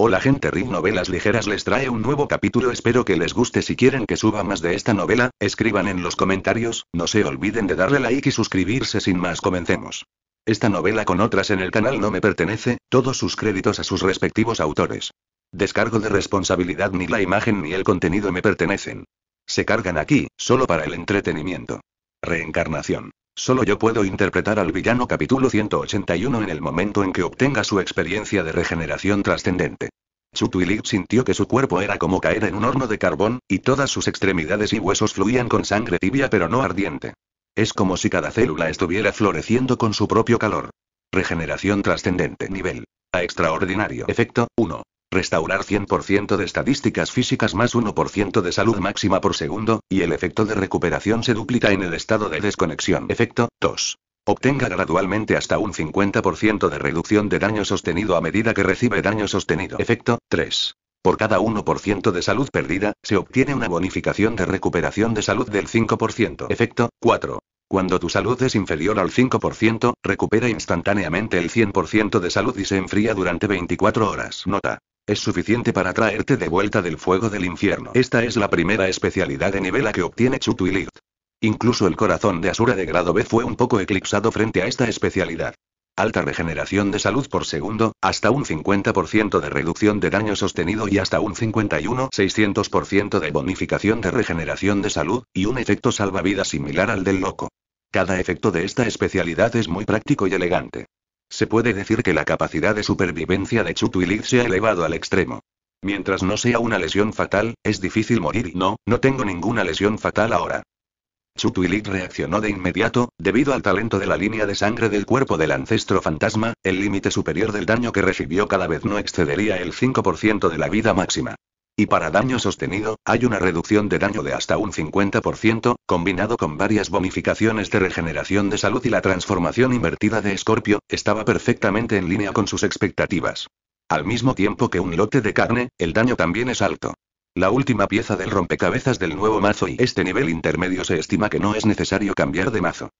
Hola gente RIP Novelas Ligeras les trae un nuevo capítulo espero que les guste si quieren que suba más de esta novela, escriban en los comentarios, no se olviden de darle like y suscribirse sin más comencemos. Esta novela con otras en el canal no me pertenece, todos sus créditos a sus respectivos autores. Descargo de responsabilidad ni la imagen ni el contenido me pertenecen. Se cargan aquí, solo para el entretenimiento. Reencarnación. Solo yo puedo interpretar al villano capítulo 181 en el momento en que obtenga su experiencia de regeneración trascendente. Chutuilip sintió que su cuerpo era como caer en un horno de carbón, y todas sus extremidades y huesos fluían con sangre tibia pero no ardiente. Es como si cada célula estuviera floreciendo con su propio calor. Regeneración trascendente nivel. A extraordinario efecto, 1. Restaurar 100% de estadísticas físicas más 1% de salud máxima por segundo, y el efecto de recuperación se duplica en el estado de desconexión. Efecto, 2. Obtenga gradualmente hasta un 50% de reducción de daño sostenido a medida que recibe daño sostenido. Efecto, 3. Por cada 1% de salud perdida, se obtiene una bonificación de recuperación de salud del 5%. Efecto 4. Cuando tu salud es inferior al 5%, recupera instantáneamente el 100% de salud y se enfría durante 24 horas. Nota. Es suficiente para traerte de vuelta del fuego del infierno. Esta es la primera especialidad de nivel a que obtiene Chutu Chutuilit. Incluso el corazón de Asura de grado B fue un poco eclipsado frente a esta especialidad. Alta regeneración de salud por segundo, hasta un 50% de reducción de daño sostenido y hasta un 51-600% de bonificación de regeneración de salud, y un efecto salvavidas similar al del loco. Cada efecto de esta especialidad es muy práctico y elegante. Se puede decir que la capacidad de supervivencia de Chutuilit se ha elevado al extremo. Mientras no sea una lesión fatal, es difícil morir y no, no tengo ninguna lesión fatal ahora. Chutuilit reaccionó de inmediato, debido al talento de la línea de sangre del cuerpo del ancestro fantasma, el límite superior del daño que recibió cada vez no excedería el 5% de la vida máxima. Y para daño sostenido, hay una reducción de daño de hasta un 50%, combinado con varias bonificaciones de regeneración de salud y la transformación invertida de Escorpio, estaba perfectamente en línea con sus expectativas. Al mismo tiempo que un lote de carne, el daño también es alto. La última pieza del rompecabezas del nuevo mazo y este nivel intermedio se estima que no es necesario cambiar de mazo.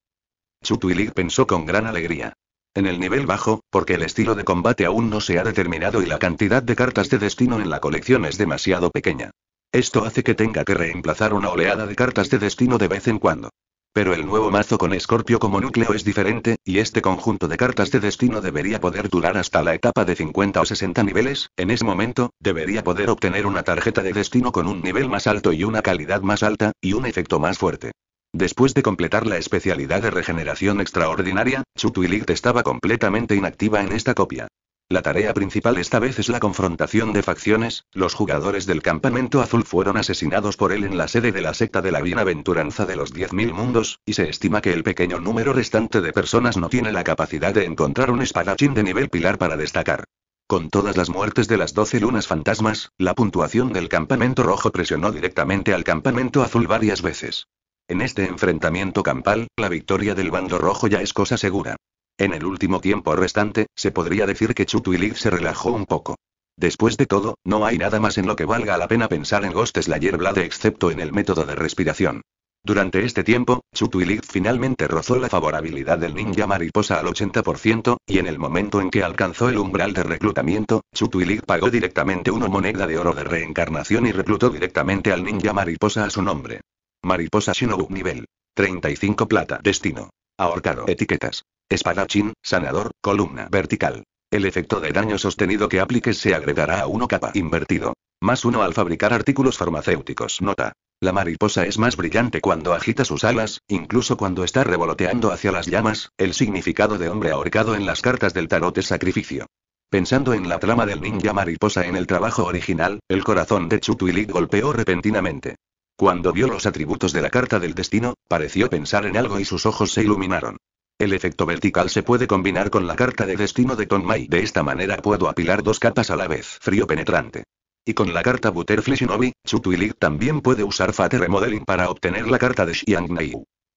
Chutuilig pensó con gran alegría en el nivel bajo, porque el estilo de combate aún no se ha determinado y la cantidad de cartas de destino en la colección es demasiado pequeña. Esto hace que tenga que reemplazar una oleada de cartas de destino de vez en cuando. Pero el nuevo mazo con Escorpio como núcleo es diferente, y este conjunto de cartas de destino debería poder durar hasta la etapa de 50 o 60 niveles, en ese momento, debería poder obtener una tarjeta de destino con un nivel más alto y una calidad más alta, y un efecto más fuerte. Después de completar la especialidad de regeneración extraordinaria, Chutuilit estaba completamente inactiva en esta copia. La tarea principal esta vez es la confrontación de facciones, los jugadores del campamento azul fueron asesinados por él en la sede de la secta de la bienaventuranza de los 10.000 mundos, y se estima que el pequeño número restante de personas no tiene la capacidad de encontrar un espadachín de nivel pilar para destacar. Con todas las muertes de las 12 lunas fantasmas, la puntuación del campamento rojo presionó directamente al campamento azul varias veces. En este enfrentamiento campal, la victoria del bando rojo ya es cosa segura. En el último tiempo restante, se podría decir que Chutuilid se relajó un poco. Después de todo, no hay nada más en lo que valga la pena pensar en Ghost Slayer Blade excepto en el método de respiración. Durante este tiempo, Chutuilid finalmente rozó la favorabilidad del ninja mariposa al 80%, y en el momento en que alcanzó el umbral de reclutamiento, Chutuilid pagó directamente una moneda de oro de reencarnación y reclutó directamente al ninja mariposa a su nombre. Mariposa Shinobu nivel 35 plata. Destino. Ahorcado. Etiquetas. Espadachín, sanador, columna vertical. El efecto de daño sostenido que apliques se agregará a uno capa invertido. Más 1 al fabricar artículos farmacéuticos. Nota. La mariposa es más brillante cuando agita sus alas, incluso cuando está revoloteando hacia las llamas, el significado de hombre ahorcado en las cartas del tarot es sacrificio. Pensando en la trama del ninja mariposa en el trabajo original, el corazón de Chutuilit golpeó repentinamente. Cuando vio los atributos de la carta del destino, pareció pensar en algo y sus ojos se iluminaron. El efecto vertical se puede combinar con la carta de destino de Tonmai. De esta manera puedo apilar dos capas a la vez. Frío penetrante. Y con la carta Butterfly Shinobi, Chutuilik también puede usar Fate Remodeling para obtener la carta de Xiang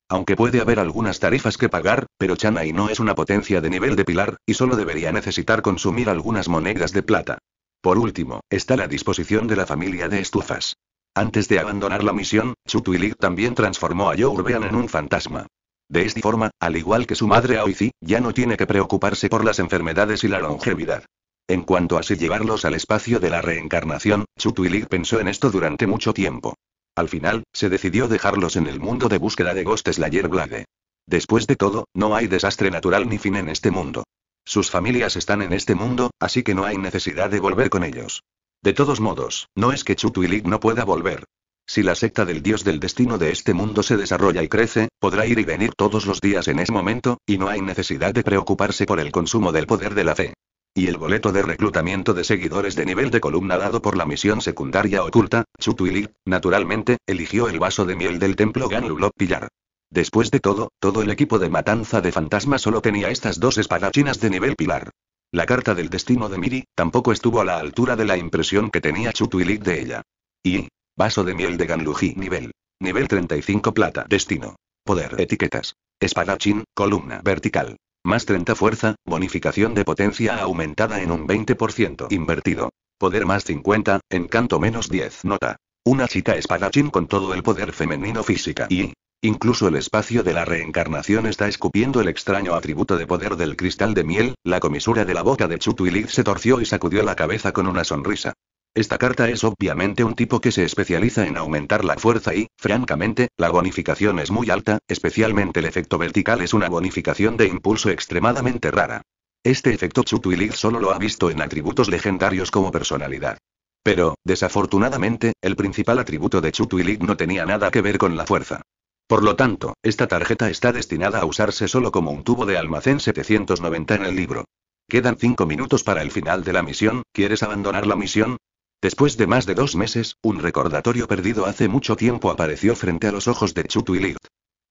Aunque puede haber algunas tarifas que pagar, pero Chanai no es una potencia de nivel de pilar, y solo debería necesitar consumir algunas monedas de plata. Por último, está la disposición de la familia de estufas. Antes de abandonar la misión, Chutuilig también transformó a Yorbean en un fantasma. De esta forma, al igual que su madre Aoizi, ya no tiene que preocuparse por las enfermedades y la longevidad. En cuanto a si llevarlos al espacio de la reencarnación, Chutuilik pensó en esto durante mucho tiempo. Al final, se decidió dejarlos en el mundo de búsqueda de Ghost Slayer Blade. Después de todo, no hay desastre natural ni fin en este mundo. Sus familias están en este mundo, así que no hay necesidad de volver con ellos. De todos modos, no es que Chutuilig no pueda volver. Si la secta del dios del destino de este mundo se desarrolla y crece, podrá ir y venir todos los días en ese momento, y no hay necesidad de preocuparse por el consumo del poder de la fe. Y el boleto de reclutamiento de seguidores de nivel de columna dado por la misión secundaria oculta, Chutuilik, naturalmente, eligió el vaso de miel del templo Ganlulop Pillar. Después de todo, todo el equipo de matanza de fantasmas solo tenía estas dos espadachinas de nivel pilar. La carta del destino de Miri, tampoco estuvo a la altura de la impresión que tenía Chutuilik de ella. Y. Vaso de miel de Ganluji nivel. Nivel 35 plata. Destino. Poder. Etiquetas. Espadachín, columna vertical. Más 30 fuerza, bonificación de potencia aumentada en un 20%. Invertido. Poder más 50, encanto menos 10. Nota. Una chica espadachín con todo el poder femenino física y Incluso el espacio de la reencarnación está escupiendo el extraño atributo de poder del cristal de miel, la comisura de la boca de Chutuilid se torció y sacudió la cabeza con una sonrisa. Esta carta es obviamente un tipo que se especializa en aumentar la fuerza y, francamente, la bonificación es muy alta, especialmente el efecto vertical es una bonificación de impulso extremadamente rara. Este efecto Chutuilid solo lo ha visto en atributos legendarios como personalidad. Pero, desafortunadamente, el principal atributo de Chutuilid no tenía nada que ver con la fuerza. Por lo tanto, esta tarjeta está destinada a usarse solo como un tubo de almacén 790 en el libro. Quedan cinco minutos para el final de la misión, ¿quieres abandonar la misión? Después de más de dos meses, un recordatorio perdido hace mucho tiempo apareció frente a los ojos de Chutuilit.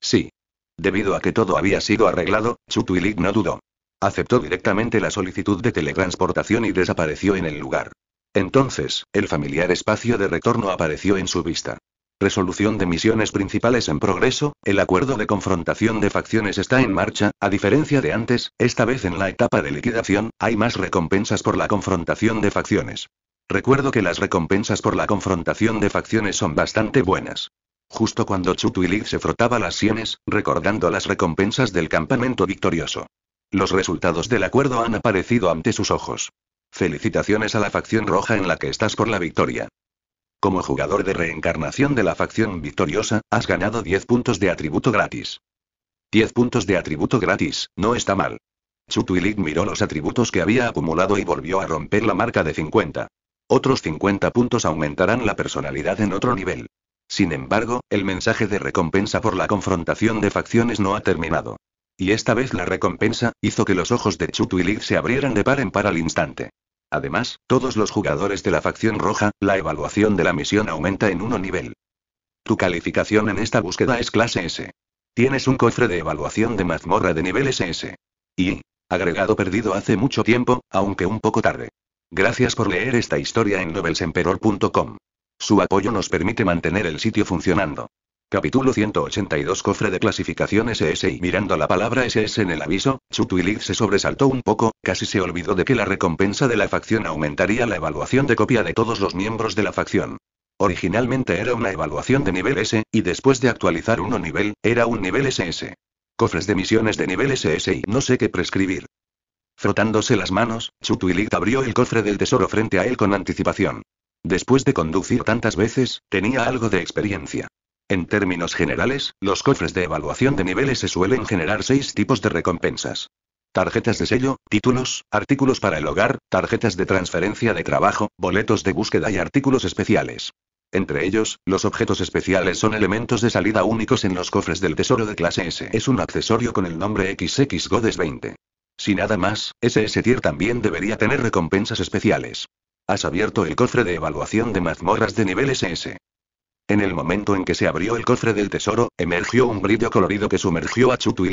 Sí. Debido a que todo había sido arreglado, Chutuilit no dudó. Aceptó directamente la solicitud de teletransportación y desapareció en el lugar. Entonces, el familiar espacio de retorno apareció en su vista. Resolución de misiones principales en progreso, el acuerdo de confrontación de facciones está en marcha, a diferencia de antes, esta vez en la etapa de liquidación, hay más recompensas por la confrontación de facciones. Recuerdo que las recompensas por la confrontación de facciones son bastante buenas. Justo cuando Chutu y se frotaba las sienes, recordando las recompensas del campamento victorioso. Los resultados del acuerdo han aparecido ante sus ojos. Felicitaciones a la facción roja en la que estás por la victoria. Como jugador de reencarnación de la facción victoriosa, has ganado 10 puntos de atributo gratis. 10 puntos de atributo gratis, no está mal. Chutuilik miró los atributos que había acumulado y volvió a romper la marca de 50. Otros 50 puntos aumentarán la personalidad en otro nivel. Sin embargo, el mensaje de recompensa por la confrontación de facciones no ha terminado. Y esta vez la recompensa, hizo que los ojos de Chutuilik se abrieran de par en par al instante. Además, todos los jugadores de la facción roja, la evaluación de la misión aumenta en uno nivel. Tu calificación en esta búsqueda es clase S. Tienes un cofre de evaluación de mazmorra de nivel SS. Y, agregado perdido hace mucho tiempo, aunque un poco tarde. Gracias por leer esta historia en novelsemperor.com. Su apoyo nos permite mantener el sitio funcionando. Capítulo 182 Cofre de clasificación SS y mirando la palabra SS en el aviso, Chutuilid se sobresaltó un poco, casi se olvidó de que la recompensa de la facción aumentaría la evaluación de copia de todos los miembros de la facción. Originalmente era una evaluación de nivel S, y después de actualizar uno nivel, era un nivel SS. Cofres de misiones de nivel SS y no sé qué prescribir. Frotándose las manos, Chutuilid abrió el cofre del tesoro frente a él con anticipación. Después de conducir tantas veces, tenía algo de experiencia. En términos generales, los cofres de evaluación de niveles se suelen generar seis tipos de recompensas. Tarjetas de sello, títulos, artículos para el hogar, tarjetas de transferencia de trabajo, boletos de búsqueda y artículos especiales. Entre ellos, los objetos especiales son elementos de salida únicos en los cofres del tesoro de clase S. Es un accesorio con el nombre XX 20. Si nada más, SS tier también debería tener recompensas especiales. Has abierto el cofre de evaluación de mazmorras de nivel S. En el momento en que se abrió el cofre del tesoro, emergió un brillo colorido que sumergió a Chutu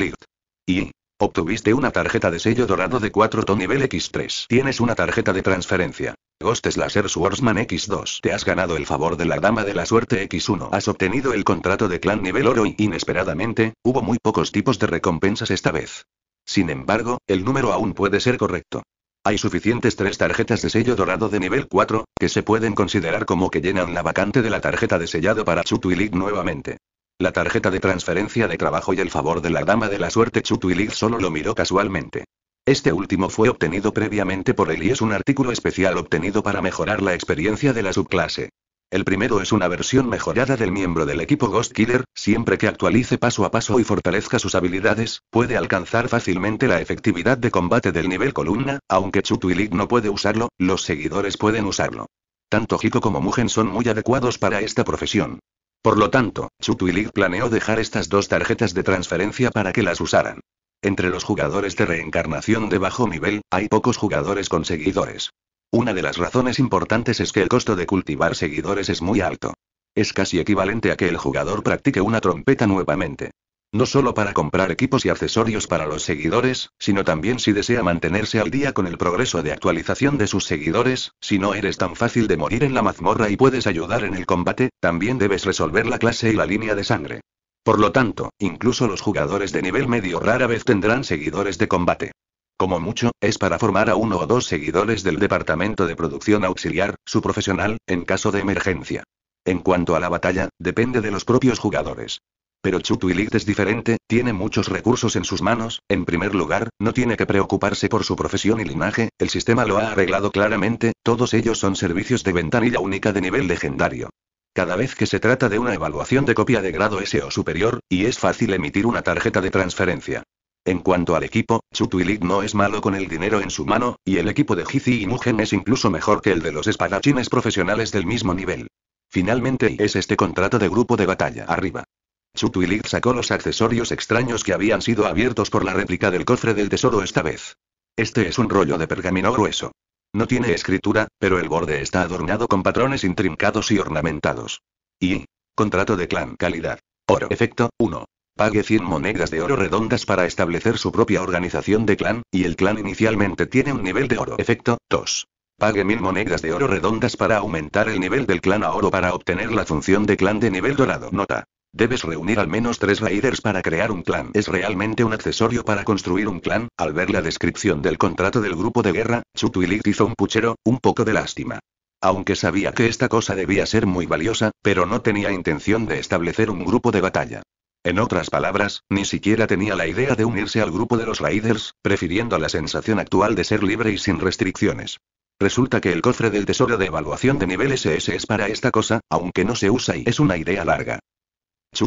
Y. Obtuviste una tarjeta de sello dorado de 4 ton nivel X3. Tienes una tarjeta de transferencia. Ghost Slaser Swordsman X2. Te has ganado el favor de la Dama de la Suerte X1. Has obtenido el contrato de clan nivel oro y, inesperadamente, hubo muy pocos tipos de recompensas esta vez. Sin embargo, el número aún puede ser correcto. Hay suficientes tres tarjetas de sello dorado de nivel 4, que se pueden considerar como que llenan la vacante de la tarjeta de sellado para League nuevamente. La tarjeta de transferencia de trabajo y el favor de la dama de la suerte League solo lo miró casualmente. Este último fue obtenido previamente por él y es un artículo especial obtenido para mejorar la experiencia de la subclase. El primero es una versión mejorada del miembro del equipo Ghost Killer, siempre que actualice paso a paso y fortalezca sus habilidades, puede alcanzar fácilmente la efectividad de combate del nivel columna, aunque League no puede usarlo, los seguidores pueden usarlo. Tanto Hiko como Mugen son muy adecuados para esta profesión. Por lo tanto, League planeó dejar estas dos tarjetas de transferencia para que las usaran. Entre los jugadores de reencarnación de bajo nivel, hay pocos jugadores con seguidores. Una de las razones importantes es que el costo de cultivar seguidores es muy alto. Es casi equivalente a que el jugador practique una trompeta nuevamente. No solo para comprar equipos y accesorios para los seguidores, sino también si desea mantenerse al día con el progreso de actualización de sus seguidores, si no eres tan fácil de morir en la mazmorra y puedes ayudar en el combate, también debes resolver la clase y la línea de sangre. Por lo tanto, incluso los jugadores de nivel medio rara vez tendrán seguidores de combate. Como mucho, es para formar a uno o dos seguidores del Departamento de Producción Auxiliar, su profesional, en caso de emergencia. En cuanto a la batalla, depende de los propios jugadores. Pero Elite es diferente, tiene muchos recursos en sus manos, en primer lugar, no tiene que preocuparse por su profesión y linaje, el sistema lo ha arreglado claramente, todos ellos son servicios de ventanilla única de nivel legendario. Cada vez que se trata de una evaluación de copia de grado S o superior, y es fácil emitir una tarjeta de transferencia. En cuanto al equipo, Chutuilik no es malo con el dinero en su mano, y el equipo de Hizi y Mugen es incluso mejor que el de los espadachines profesionales del mismo nivel. Finalmente es este contrato de grupo de batalla arriba. Chutuilik sacó los accesorios extraños que habían sido abiertos por la réplica del cofre del tesoro esta vez. Este es un rollo de pergamino grueso. No tiene escritura, pero el borde está adornado con patrones intrincados y ornamentados. Y. Contrato de clan calidad. Oro. Efecto, 1. Pague 100 monedas de oro redondas para establecer su propia organización de clan, y el clan inicialmente tiene un nivel de oro. Efecto, 2. Pague 1000 monedas de oro redondas para aumentar el nivel del clan a oro para obtener la función de clan de nivel dorado. Nota. Debes reunir al menos tres raiders para crear un clan. Es realmente un accesorio para construir un clan. Al ver la descripción del contrato del grupo de guerra, Chutuilik hizo un puchero, un poco de lástima. Aunque sabía que esta cosa debía ser muy valiosa, pero no tenía intención de establecer un grupo de batalla. En otras palabras, ni siquiera tenía la idea de unirse al grupo de los Raiders, prefiriendo la sensación actual de ser libre y sin restricciones. Resulta que el cofre del tesoro de evaluación de nivel SS es para esta cosa, aunque no se usa y es una idea larga.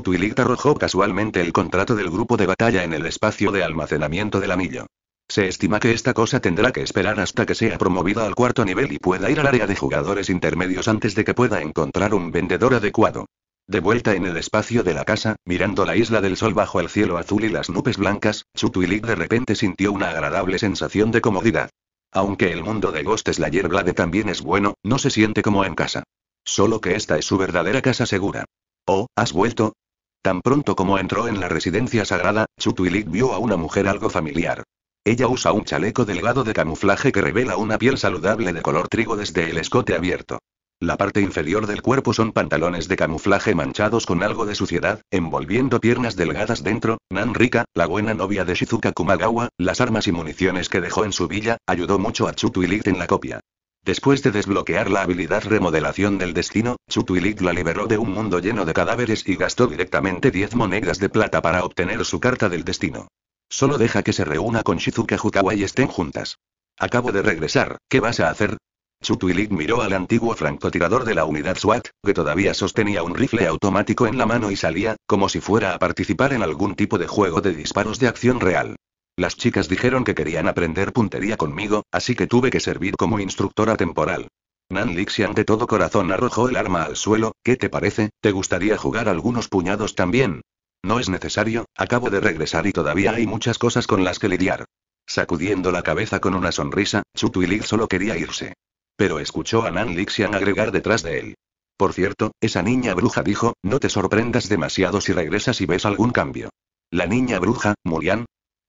tuilita arrojó casualmente el contrato del grupo de batalla en el espacio de almacenamiento del anillo. Se estima que esta cosa tendrá que esperar hasta que sea promovida al cuarto nivel y pueda ir al área de jugadores intermedios antes de que pueda encontrar un vendedor adecuado. De vuelta en el espacio de la casa, mirando la isla del sol bajo el cielo azul y las nubes blancas, Chutuilik de repente sintió una agradable sensación de comodidad. Aunque el mundo de Ghost Slayer Blade también es bueno, no se siente como en casa. Solo que esta es su verdadera casa segura. Oh, ¿has vuelto? Tan pronto como entró en la residencia sagrada, Chutuilik vio a una mujer algo familiar. Ella usa un chaleco delgado de camuflaje que revela una piel saludable de color trigo desde el escote abierto. La parte inferior del cuerpo son pantalones de camuflaje manchados con algo de suciedad, envolviendo piernas delgadas dentro. Nan Rika, la buena novia de Shizuka Kumagawa, las armas y municiones que dejó en su villa, ayudó mucho a Chutuilit en la copia. Después de desbloquear la habilidad Remodelación del Destino, Chutuilit la liberó de un mundo lleno de cadáveres y gastó directamente 10 monedas de plata para obtener su carta del destino. Solo deja que se reúna con Shizuka Hukawa y estén juntas. Acabo de regresar, ¿qué vas a hacer? Chutuilik miró al antiguo francotirador de la unidad SWAT, que todavía sostenía un rifle automático en la mano y salía, como si fuera a participar en algún tipo de juego de disparos de acción real. Las chicas dijeron que querían aprender puntería conmigo, así que tuve que servir como instructora temporal. Nan Lixian de todo corazón arrojó el arma al suelo, ¿qué te parece? ¿Te gustaría jugar algunos puñados también? No es necesario, acabo de regresar y todavía hay muchas cosas con las que lidiar. Sacudiendo la cabeza con una sonrisa, Chutuilik solo quería irse pero escuchó a Nan Lixian agregar detrás de él. Por cierto, esa niña bruja dijo, no te sorprendas demasiado si regresas y ves algún cambio. La niña bruja, Murian.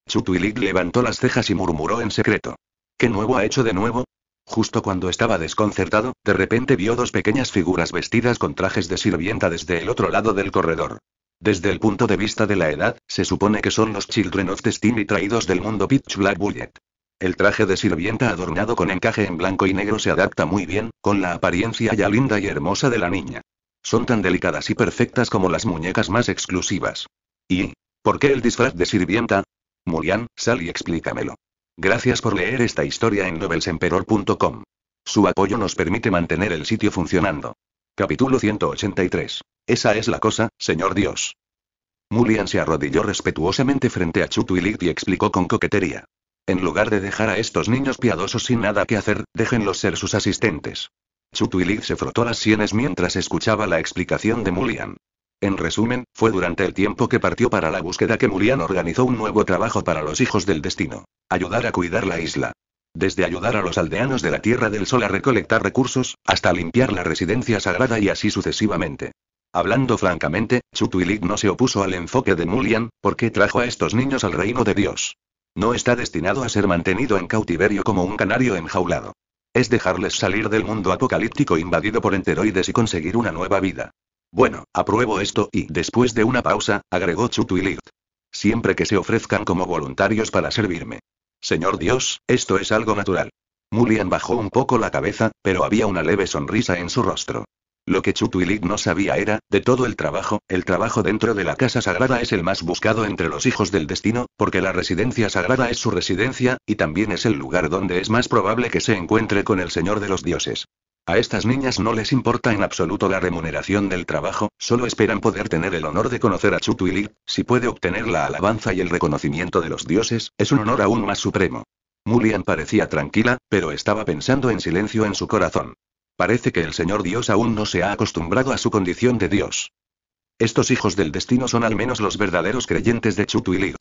Chutuilik levantó las cejas y murmuró en secreto. ¿Qué nuevo ha hecho de nuevo? Justo cuando estaba desconcertado, de repente vio dos pequeñas figuras vestidas con trajes de sirvienta desde el otro lado del corredor. Desde el punto de vista de la edad, se supone que son los Children of Destiny traídos del mundo Pitch Black Bullet. El traje de sirvienta adornado con encaje en blanco y negro se adapta muy bien, con la apariencia ya linda y hermosa de la niña. Son tan delicadas y perfectas como las muñecas más exclusivas. ¿Y por qué el disfraz de sirvienta? Mulian, sal y explícamelo. Gracias por leer esta historia en novelsemperor.com. Su apoyo nos permite mantener el sitio funcionando. Capítulo 183. Esa es la cosa, señor Dios. Mulian se arrodilló respetuosamente frente a Chutuilit y explicó con coquetería. En lugar de dejar a estos niños piadosos sin nada que hacer, déjenlos ser sus asistentes. Chutuilid se frotó las sienes mientras escuchaba la explicación de Mulian. En resumen, fue durante el tiempo que partió para la búsqueda que Mulian organizó un nuevo trabajo para los hijos del destino. Ayudar a cuidar la isla. Desde ayudar a los aldeanos de la Tierra del Sol a recolectar recursos, hasta limpiar la residencia sagrada y así sucesivamente. Hablando francamente, Chutuilid no se opuso al enfoque de Mulian, porque trajo a estos niños al reino de Dios. No está destinado a ser mantenido en cautiverio como un canario enjaulado. Es dejarles salir del mundo apocalíptico invadido por enteroides y conseguir una nueva vida. Bueno, apruebo esto y, después de una pausa, agregó Chutuilit. Siempre que se ofrezcan como voluntarios para servirme. Señor Dios, esto es algo natural. Mulian bajó un poco la cabeza, pero había una leve sonrisa en su rostro. Lo que Chutuilik no sabía era, de todo el trabajo, el trabajo dentro de la casa sagrada es el más buscado entre los hijos del destino, porque la residencia sagrada es su residencia, y también es el lugar donde es más probable que se encuentre con el Señor de los Dioses. A estas niñas no les importa en absoluto la remuneración del trabajo, solo esperan poder tener el honor de conocer a Chutuilik, si puede obtener la alabanza y el reconocimiento de los dioses, es un honor aún más supremo. Mulian parecía tranquila, pero estaba pensando en silencio en su corazón. Parece que el Señor Dios aún no se ha acostumbrado a su condición de Dios. Estos hijos del destino son al menos los verdaderos creyentes de Chutuilid.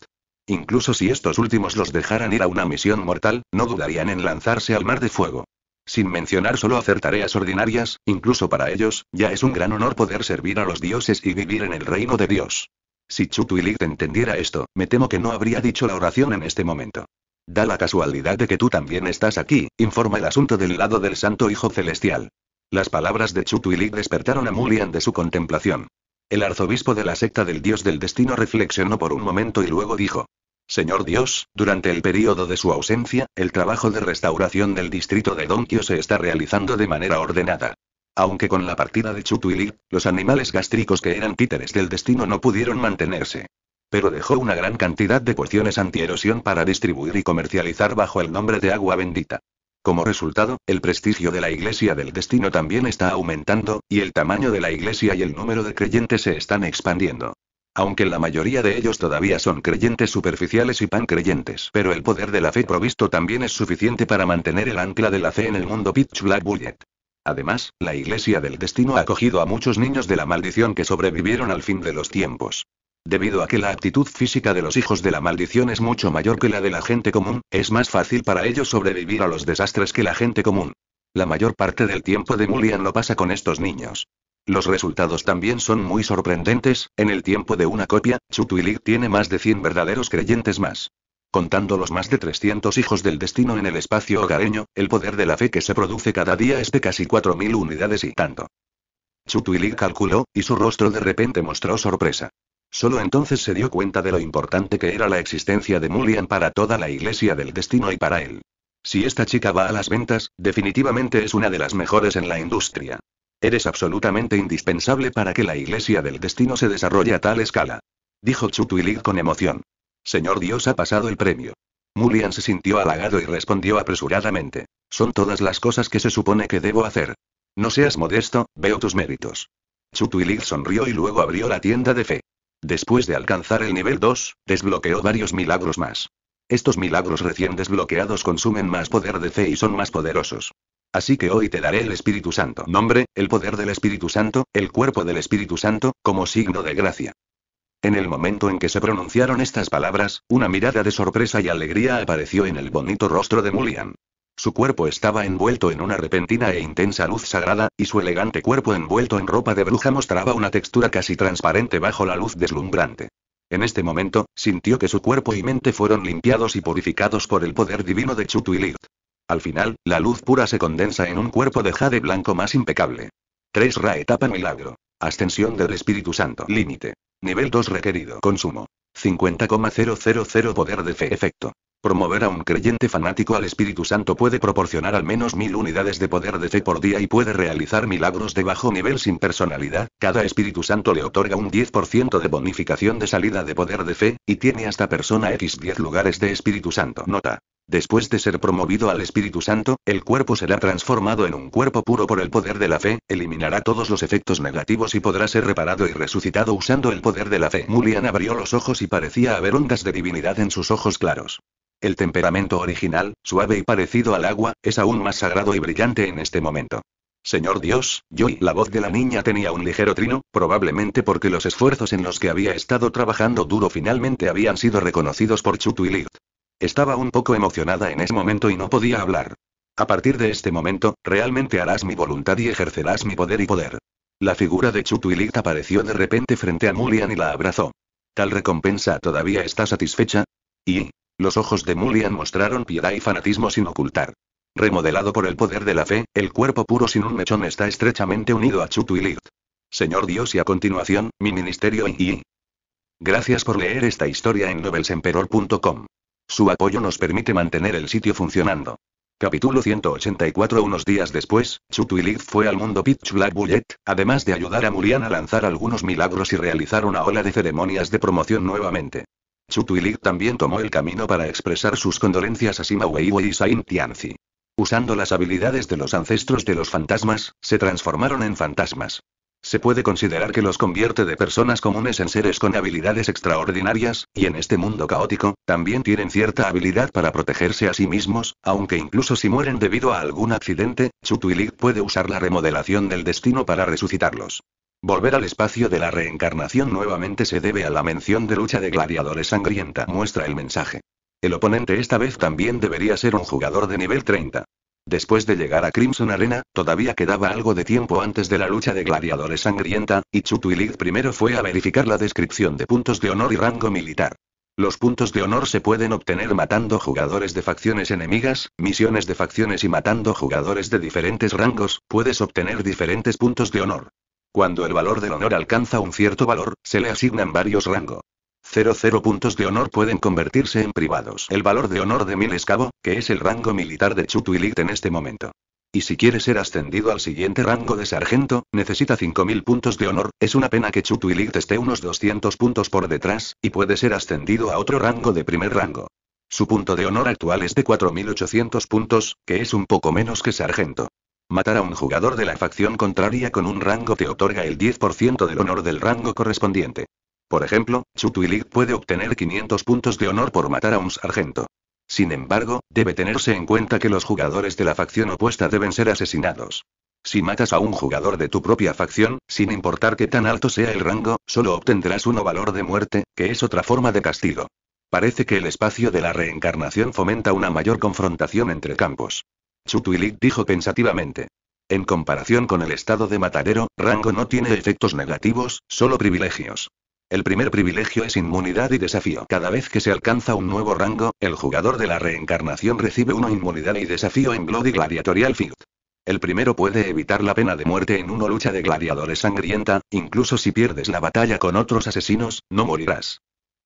Incluso si estos últimos los dejaran ir a una misión mortal, no dudarían en lanzarse al mar de fuego. Sin mencionar solo hacer tareas ordinarias, incluso para ellos, ya es un gran honor poder servir a los dioses y vivir en el reino de Dios. Si Chutuilid entendiera esto, me temo que no habría dicho la oración en este momento. Da la casualidad de que tú también estás aquí, informa el asunto del lado del Santo Hijo Celestial. Las palabras de Chutwilik despertaron a Mulian de su contemplación. El arzobispo de la secta del Dios del Destino reflexionó por un momento y luego dijo, Señor Dios, durante el período de su ausencia, el trabajo de restauración del distrito de Donkio se está realizando de manera ordenada. Aunque con la partida de Chutwilik, los animales gástricos que eran títeres del destino no pudieron mantenerse pero dejó una gran cantidad de porciones antierosión para distribuir y comercializar bajo el nombre de agua bendita. Como resultado, el prestigio de la Iglesia del Destino también está aumentando, y el tamaño de la Iglesia y el número de creyentes se están expandiendo. Aunque la mayoría de ellos todavía son creyentes superficiales y pancreyentes, pero el poder de la fe provisto también es suficiente para mantener el ancla de la fe en el mundo Pitch Black Bullet. Además, la Iglesia del Destino ha acogido a muchos niños de la maldición que sobrevivieron al fin de los tiempos. Debido a que la actitud física de los hijos de la maldición es mucho mayor que la de la gente común, es más fácil para ellos sobrevivir a los desastres que la gente común. La mayor parte del tiempo de Mulian lo pasa con estos niños. Los resultados también son muy sorprendentes, en el tiempo de una copia, Chutuilig tiene más de 100 verdaderos creyentes más. Contando los más de 300 hijos del destino en el espacio hogareño, el poder de la fe que se produce cada día es de casi 4.000 unidades y tanto. Chutuilik calculó, y su rostro de repente mostró sorpresa. Solo entonces se dio cuenta de lo importante que era la existencia de Mulian para toda la iglesia del destino y para él. Si esta chica va a las ventas, definitivamente es una de las mejores en la industria. Eres absolutamente indispensable para que la iglesia del destino se desarrolle a tal escala. Dijo Chutuilig con emoción. Señor Dios ha pasado el premio. Mulian se sintió halagado y respondió apresuradamente. Son todas las cosas que se supone que debo hacer. No seas modesto, veo tus méritos. Chutuilig sonrió y luego abrió la tienda de fe. Después de alcanzar el nivel 2, desbloqueó varios milagros más. Estos milagros recién desbloqueados consumen más poder de fe y son más poderosos. Así que hoy te daré el Espíritu Santo. Nombre, el poder del Espíritu Santo, el cuerpo del Espíritu Santo, como signo de gracia. En el momento en que se pronunciaron estas palabras, una mirada de sorpresa y alegría apareció en el bonito rostro de Mulian. Su cuerpo estaba envuelto en una repentina e intensa luz sagrada, y su elegante cuerpo envuelto en ropa de bruja mostraba una textura casi transparente bajo la luz deslumbrante. En este momento, sintió que su cuerpo y mente fueron limpiados y purificados por el poder divino de Chutuilirt. Al final, la luz pura se condensa en un cuerpo de jade blanco más impecable. 3 Ra etapa milagro. Ascensión del Espíritu Santo. Límite. Nivel 2 requerido. Consumo. 50,000 poder de fe efecto. Promover a un creyente fanático al Espíritu Santo puede proporcionar al menos mil unidades de poder de fe por día y puede realizar milagros de bajo nivel sin personalidad. Cada Espíritu Santo le otorga un 10% de bonificación de salida de poder de fe, y tiene hasta persona X 10 lugares de Espíritu Santo. Nota. Después de ser promovido al Espíritu Santo, el cuerpo será transformado en un cuerpo puro por el poder de la fe, eliminará todos los efectos negativos y podrá ser reparado y resucitado usando el poder de la fe. Mulian abrió los ojos y parecía haber ondas de divinidad en sus ojos claros. El temperamento original, suave y parecido al agua, es aún más sagrado y brillante en este momento. Señor Dios, yo y la voz de la niña tenía un ligero trino, probablemente porque los esfuerzos en los que había estado trabajando duro finalmente habían sido reconocidos por Chutu y Estaba un poco emocionada en ese momento y no podía hablar. A partir de este momento, realmente harás mi voluntad y ejercerás mi poder y poder. La figura de Chutu y apareció de repente frente a Mulian y la abrazó. ¿Tal recompensa todavía está satisfecha? Y, los ojos de Mulian mostraron piedad y fanatismo sin ocultar. Remodelado por el poder de la fe, el cuerpo puro sin un mechón está estrechamente unido a Chutuilirt. Señor Dios y a continuación, mi ministerio y... Gracias por leer esta historia en novelsemperor.com. Su apoyo nos permite mantener el sitio funcionando. Capítulo 184 Unos días después, Chutuiliz fue al mundo Pitch Black Bullet, además de ayudar a Mulian a lanzar algunos milagros y realizar una ola de ceremonias de promoción nuevamente. Tuili también tomó el camino para expresar sus condolencias a Sima Weiwei y Sain Tianzi. Usando las habilidades de los ancestros de los fantasmas, se transformaron en fantasmas. Se puede considerar que los convierte de personas comunes en seres con habilidades extraordinarias, y en este mundo caótico, también tienen cierta habilidad para protegerse a sí mismos, aunque incluso si mueren debido a algún accidente, Tuili puede usar la remodelación del destino para resucitarlos. Volver al espacio de la reencarnación nuevamente se debe a la mención de lucha de gladiadores sangrienta muestra el mensaje. El oponente esta vez también debería ser un jugador de nivel 30. Después de llegar a Crimson Arena, todavía quedaba algo de tiempo antes de la lucha de gladiadores sangrienta, y Chutuilid primero fue a verificar la descripción de puntos de honor y rango militar. Los puntos de honor se pueden obtener matando jugadores de facciones enemigas, misiones de facciones y matando jugadores de diferentes rangos, puedes obtener diferentes puntos de honor. Cuando el valor del honor alcanza un cierto valor, se le asignan varios rangos. 00 puntos de honor pueden convertirse en privados. El valor de honor de mil cabo, que es el rango militar de Chutuilit en este momento. Y si quiere ser ascendido al siguiente rango de sargento, necesita 5.000 puntos de honor, es una pena que Chutuilit esté unos 200 puntos por detrás, y puede ser ascendido a otro rango de primer rango. Su punto de honor actual es de 4.800 puntos, que es un poco menos que sargento. Matar a un jugador de la facción contraria con un rango te otorga el 10% del honor del rango correspondiente. Por ejemplo, Chutuilig puede obtener 500 puntos de honor por matar a un sargento. Sin embargo, debe tenerse en cuenta que los jugadores de la facción opuesta deben ser asesinados. Si matas a un jugador de tu propia facción, sin importar qué tan alto sea el rango, solo obtendrás uno valor de muerte, que es otra forma de castigo. Parece que el espacio de la reencarnación fomenta una mayor confrontación entre campos. Chutuilik dijo pensativamente. En comparación con el estado de matadero, rango no tiene efectos negativos, solo privilegios. El primer privilegio es inmunidad y desafío. Cada vez que se alcanza un nuevo rango, el jugador de la reencarnación recibe una inmunidad y desafío en Bloody Gladiatorial Field. El primero puede evitar la pena de muerte en una lucha de gladiadores sangrienta, incluso si pierdes la batalla con otros asesinos, no morirás.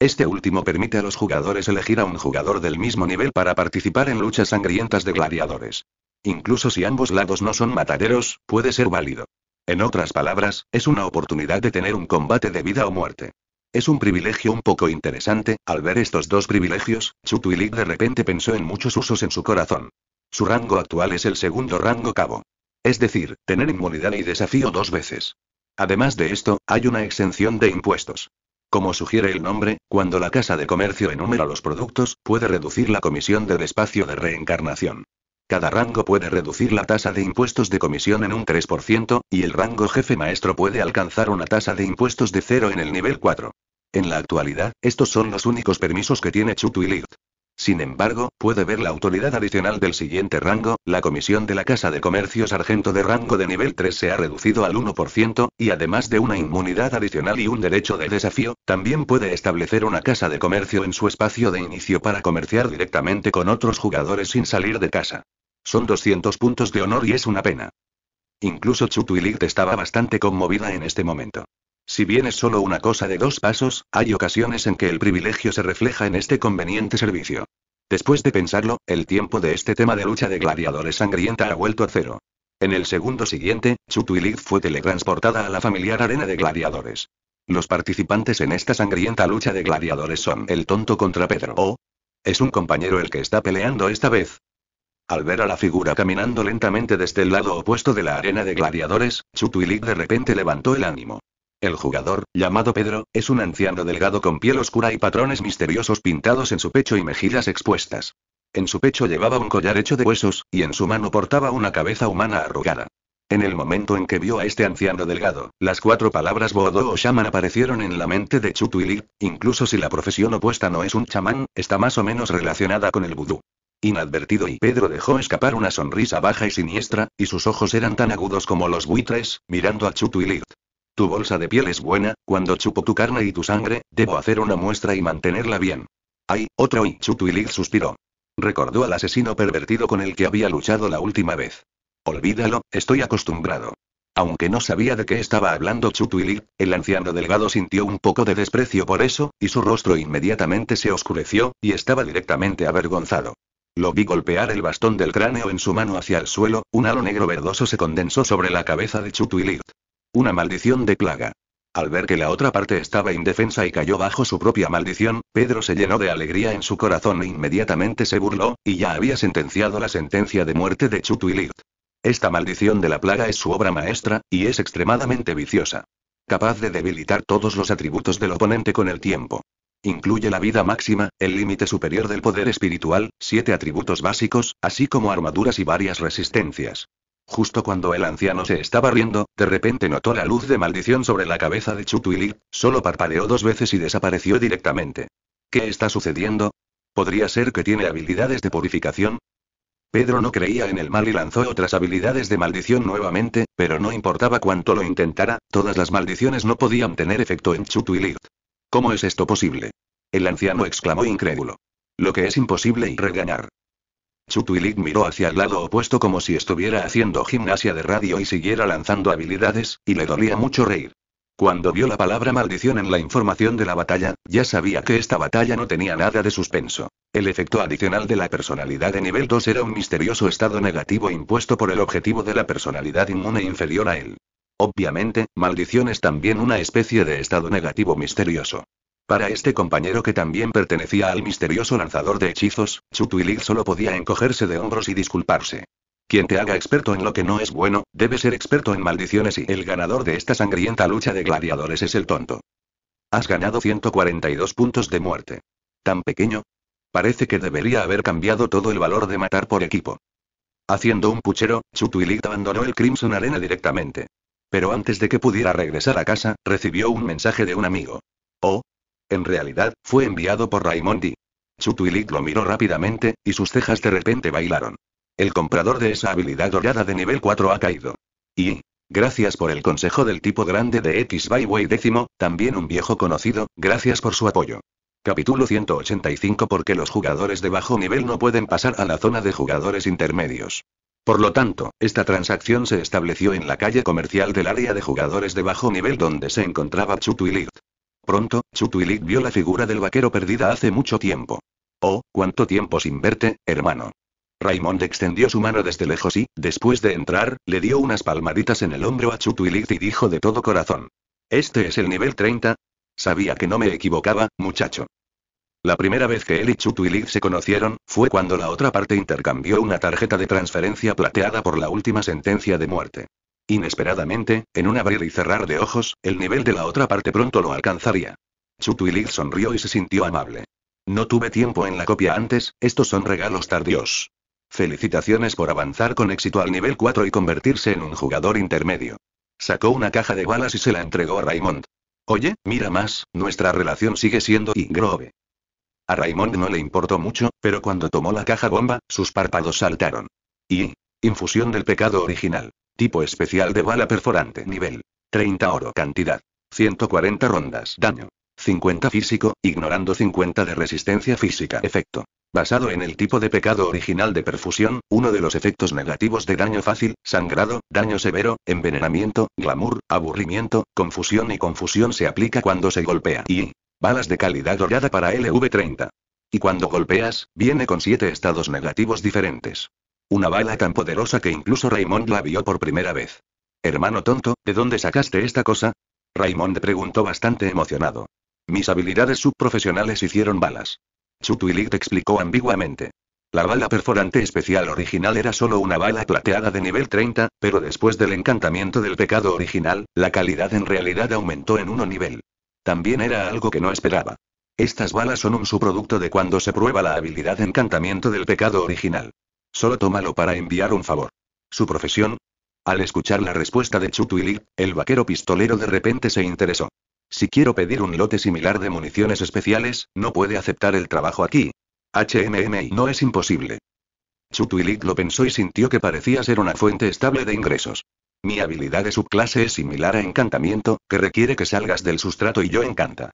Este último permite a los jugadores elegir a un jugador del mismo nivel para participar en luchas sangrientas de gladiadores. Incluso si ambos lados no son mataderos, puede ser válido. En otras palabras, es una oportunidad de tener un combate de vida o muerte. Es un privilegio un poco interesante, al ver estos dos privilegios, Chutuilik de repente pensó en muchos usos en su corazón. Su rango actual es el segundo rango cabo. Es decir, tener inmunidad y desafío dos veces. Además de esto, hay una exención de impuestos. Como sugiere el nombre, cuando la casa de comercio enumera los productos, puede reducir la comisión de despacio de reencarnación. Cada rango puede reducir la tasa de impuestos de comisión en un 3%, y el rango jefe maestro puede alcanzar una tasa de impuestos de cero en el nivel 4. En la actualidad, estos son los únicos permisos que tiene Chutuilirt. Sin embargo, puede ver la autoridad adicional del siguiente rango, la comisión de la Casa de Comercio Sargento de rango de nivel 3 se ha reducido al 1%, y además de una inmunidad adicional y un derecho de desafío, también puede establecer una casa de comercio en su espacio de inicio para comerciar directamente con otros jugadores sin salir de casa. Son 200 puntos de honor y es una pena. Incluso Ligt estaba bastante conmovida en este momento. Si bien es solo una cosa de dos pasos, hay ocasiones en que el privilegio se refleja en este conveniente servicio. Después de pensarlo, el tiempo de este tema de lucha de gladiadores sangrienta ha vuelto a cero. En el segundo siguiente, Chutuilig fue teletransportada a la familiar arena de gladiadores. Los participantes en esta sangrienta lucha de gladiadores son el tonto contra Pedro o... Es un compañero el que está peleando esta vez. Al ver a la figura caminando lentamente desde el lado opuesto de la arena de gladiadores, Chutuilig de repente levantó el ánimo. El jugador, llamado Pedro, es un anciano delgado con piel oscura y patrones misteriosos pintados en su pecho y mejillas expuestas. En su pecho llevaba un collar hecho de huesos, y en su mano portaba una cabeza humana arrugada. En el momento en que vio a este anciano delgado, las cuatro palabras Bodo o Shaman aparecieron en la mente de Chutuilik, incluso si la profesión opuesta no es un chamán, está más o menos relacionada con el vudú. Inadvertido y Pedro dejó escapar una sonrisa baja y siniestra, y sus ojos eran tan agudos como los buitres, mirando a Chutuilik. Tu bolsa de piel es buena, cuando chupo tu carne y tu sangre, debo hacer una muestra y mantenerla bien. ¡Ay, otro y Chutuilig suspiró. Recordó al asesino pervertido con el que había luchado la última vez. Olvídalo, estoy acostumbrado. Aunque no sabía de qué estaba hablando Chutuilig, el anciano delgado sintió un poco de desprecio por eso, y su rostro inmediatamente se oscureció, y estaba directamente avergonzado. Lo vi golpear el bastón del cráneo en su mano hacia el suelo, un halo negro verdoso se condensó sobre la cabeza de Chutuilig. Una maldición de plaga. Al ver que la otra parte estaba indefensa y cayó bajo su propia maldición, Pedro se llenó de alegría en su corazón e inmediatamente se burló, y ya había sentenciado la sentencia de muerte de Ligt. Esta maldición de la plaga es su obra maestra, y es extremadamente viciosa. Capaz de debilitar todos los atributos del oponente con el tiempo. Incluye la vida máxima, el límite superior del poder espiritual, siete atributos básicos, así como armaduras y varias resistencias. Justo cuando el anciano se estaba riendo, de repente notó la luz de maldición sobre la cabeza de Chutuilik, solo parpadeó dos veces y desapareció directamente. ¿Qué está sucediendo? ¿Podría ser que tiene habilidades de purificación? Pedro no creía en el mal y lanzó otras habilidades de maldición nuevamente, pero no importaba cuánto lo intentara, todas las maldiciones no podían tener efecto en Chutuilik. ¿Cómo es esto posible? El anciano exclamó incrédulo. Lo que es imposible y regañar. Chutuilik miró hacia el lado opuesto como si estuviera haciendo gimnasia de radio y siguiera lanzando habilidades, y le dolía mucho reír. Cuando vio la palabra maldición en la información de la batalla, ya sabía que esta batalla no tenía nada de suspenso. El efecto adicional de la personalidad de nivel 2 era un misterioso estado negativo impuesto por el objetivo de la personalidad inmune inferior a él. Obviamente, maldición es también una especie de estado negativo misterioso. Para este compañero que también pertenecía al misterioso lanzador de hechizos, Chutuilig solo podía encogerse de hombros y disculparse. Quien te haga experto en lo que no es bueno, debe ser experto en maldiciones y el ganador de esta sangrienta lucha de gladiadores es el tonto. Has ganado 142 puntos de muerte. ¿Tan pequeño? Parece que debería haber cambiado todo el valor de matar por equipo. Haciendo un puchero, Chutuilig abandonó el Crimson Arena directamente. Pero antes de que pudiera regresar a casa, recibió un mensaje de un amigo. Oh, en realidad, fue enviado por Raimondi. Chutuilit lo miró rápidamente, y sus cejas de repente bailaron. El comprador de esa habilidad dorada de nivel 4 ha caído. Y, gracias por el consejo del tipo grande de X Byway décimo, también un viejo conocido, gracias por su apoyo. Capítulo 185 Porque los jugadores de bajo nivel no pueden pasar a la zona de jugadores intermedios. Por lo tanto, esta transacción se estableció en la calle comercial del área de jugadores de bajo nivel donde se encontraba Chutuilit. Pronto, Chutuilik vio la figura del vaquero perdida hace mucho tiempo. Oh, cuánto tiempo sin verte, hermano. Raymond extendió su mano desde lejos y, después de entrar, le dio unas palmaditas en el hombro a Chutuilik y dijo de todo corazón. ¿Este es el nivel 30? Sabía que no me equivocaba, muchacho. La primera vez que él y Chutwilik se conocieron, fue cuando la otra parte intercambió una tarjeta de transferencia plateada por la última sentencia de muerte. Inesperadamente, en un abrir y cerrar de ojos, el nivel de la otra parte pronto lo alcanzaría. Chutuilig sonrió y se sintió amable. No tuve tiempo en la copia antes, estos son regalos tardíos. Felicitaciones por avanzar con éxito al nivel 4 y convertirse en un jugador intermedio. Sacó una caja de balas y se la entregó a Raymond. Oye, mira más, nuestra relación sigue siendo ingrove. A Raymond no le importó mucho, pero cuando tomó la caja bomba, sus párpados saltaron. Y. Infusión del pecado original. Tipo especial de bala perforante. Nivel 30 oro. Cantidad 140 rondas. Daño 50 físico, ignorando 50 de resistencia física. Efecto. Basado en el tipo de pecado original de perfusión, uno de los efectos negativos de daño fácil, sangrado, daño severo, envenenamiento, glamour, aburrimiento, confusión y confusión se aplica cuando se golpea. Y. Balas de calidad dorada para LV30. Y cuando golpeas, viene con 7 estados negativos diferentes. Una bala tan poderosa que incluso Raymond la vio por primera vez. Hermano tonto, ¿de dónde sacaste esta cosa? Raymond preguntó bastante emocionado. Mis habilidades subprofesionales hicieron balas. Chutuilik explicó ambiguamente. La bala perforante especial original era solo una bala plateada de nivel 30, pero después del encantamiento del pecado original, la calidad en realidad aumentó en uno nivel. También era algo que no esperaba. Estas balas son un subproducto de cuando se prueba la habilidad encantamiento del pecado original. Solo tómalo para enviar un favor. Su profesión. Al escuchar la respuesta de Chutuilik, el vaquero pistolero de repente se interesó. Si quiero pedir un lote similar de municiones especiales, no puede aceptar el trabajo aquí. HMMI no es imposible. Chutuilik lo pensó y sintió que parecía ser una fuente estable de ingresos. Mi habilidad de subclase es similar a encantamiento, que requiere que salgas del sustrato y yo encanta.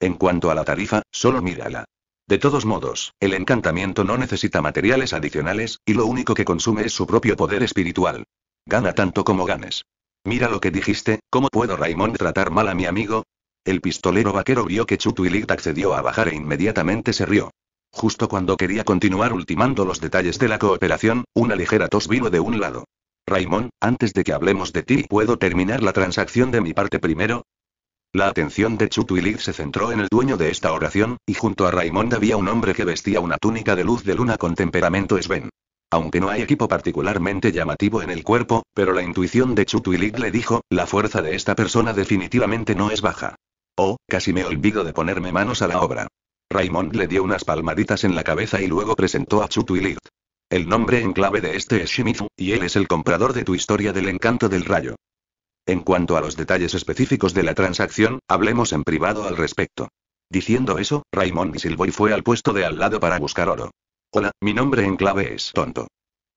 En cuanto a la tarifa, solo mírala. De todos modos, el encantamiento no necesita materiales adicionales, y lo único que consume es su propio poder espiritual. Gana tanto como ganes. Mira lo que dijiste, ¿cómo puedo Raymond tratar mal a mi amigo? El pistolero vaquero vio que Chutuilit accedió a bajar e inmediatamente se rió. Justo cuando quería continuar ultimando los detalles de la cooperación, una ligera tos vino de un lado. Raymond, antes de que hablemos de ti, ¿puedo terminar la transacción de mi parte primero? La atención de Chutuilid se centró en el dueño de esta oración, y junto a Raymond había un hombre que vestía una túnica de luz de luna con temperamento Sven. Aunque no hay equipo particularmente llamativo en el cuerpo, pero la intuición de Chutuilid le dijo, la fuerza de esta persona definitivamente no es baja. Oh, casi me olvido de ponerme manos a la obra. Raymond le dio unas palmaditas en la cabeza y luego presentó a Chutuilid. El nombre en clave de este es Shimizu, y él es el comprador de tu historia del encanto del rayo. En cuanto a los detalles específicos de la transacción, hablemos en privado al respecto. Diciendo eso, Raymond Silvoy fue al puesto de al lado para buscar oro. Hola, mi nombre en clave es Tonto.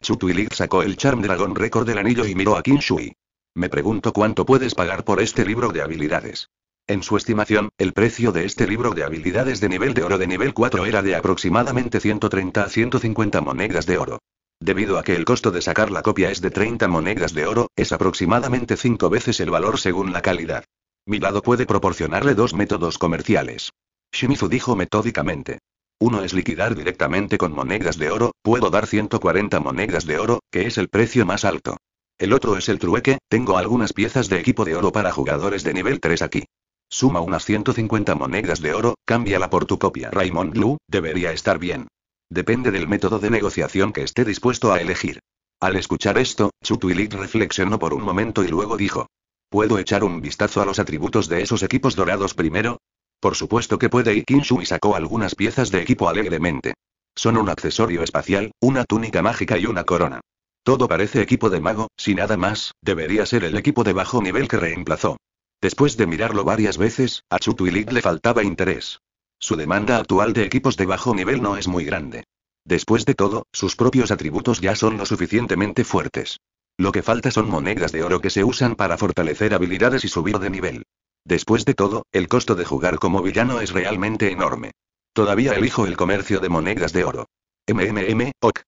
Chutuilik sacó el Charm Dragon Record del anillo y miró a Kinshui. Me pregunto cuánto puedes pagar por este libro de habilidades. En su estimación, el precio de este libro de habilidades de nivel de oro de nivel 4 era de aproximadamente 130 a 150 monedas de oro. Debido a que el costo de sacar la copia es de 30 monedas de oro, es aproximadamente 5 veces el valor según la calidad. Mi lado puede proporcionarle dos métodos comerciales. Shimizu dijo metódicamente. Uno es liquidar directamente con monedas de oro, puedo dar 140 monedas de oro, que es el precio más alto. El otro es el trueque, tengo algunas piezas de equipo de oro para jugadores de nivel 3 aquí. Suma unas 150 monedas de oro, cámbiala por tu copia Raymond Blue, debería estar bien. Depende del método de negociación que esté dispuesto a elegir. Al escuchar esto, Chutuilit reflexionó por un momento y luego dijo. ¿Puedo echar un vistazo a los atributos de esos equipos dorados primero? Por supuesto que puede y y sacó algunas piezas de equipo alegremente. Son un accesorio espacial, una túnica mágica y una corona. Todo parece equipo de mago, si nada más, debería ser el equipo de bajo nivel que reemplazó. Después de mirarlo varias veces, a Chutuilit le faltaba interés. Su demanda actual de equipos de bajo nivel no es muy grande. Después de todo, sus propios atributos ya son lo suficientemente fuertes. Lo que falta son monedas de oro que se usan para fortalecer habilidades y subir de nivel. Después de todo, el costo de jugar como villano es realmente enorme. Todavía elijo el comercio de monedas de oro. MMM, ok.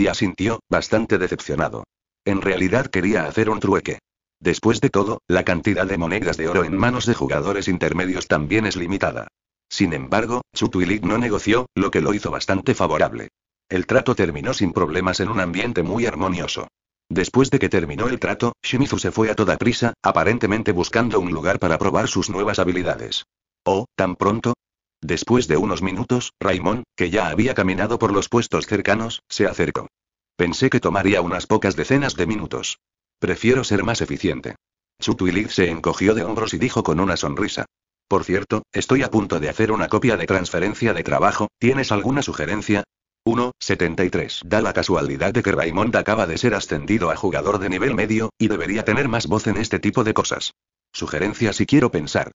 ya sintió, bastante decepcionado. En realidad quería hacer un trueque. Después de todo, la cantidad de monedas de oro en manos de jugadores intermedios también es limitada. Sin embargo, Chutuilik no negoció, lo que lo hizo bastante favorable. El trato terminó sin problemas en un ambiente muy armonioso. Después de que terminó el trato, Shimizu se fue a toda prisa, aparentemente buscando un lugar para probar sus nuevas habilidades. ¿Oh, tan pronto? Después de unos minutos, Raimon, que ya había caminado por los puestos cercanos, se acercó. Pensé que tomaría unas pocas decenas de minutos. Prefiero ser más eficiente. Chutuilig se encogió de hombros y dijo con una sonrisa. Por cierto, estoy a punto de hacer una copia de transferencia de trabajo, ¿tienes alguna sugerencia? 1.73. Da la casualidad de que Raymond acaba de ser ascendido a jugador de nivel medio, y debería tener más voz en este tipo de cosas. Sugerencia si quiero pensar.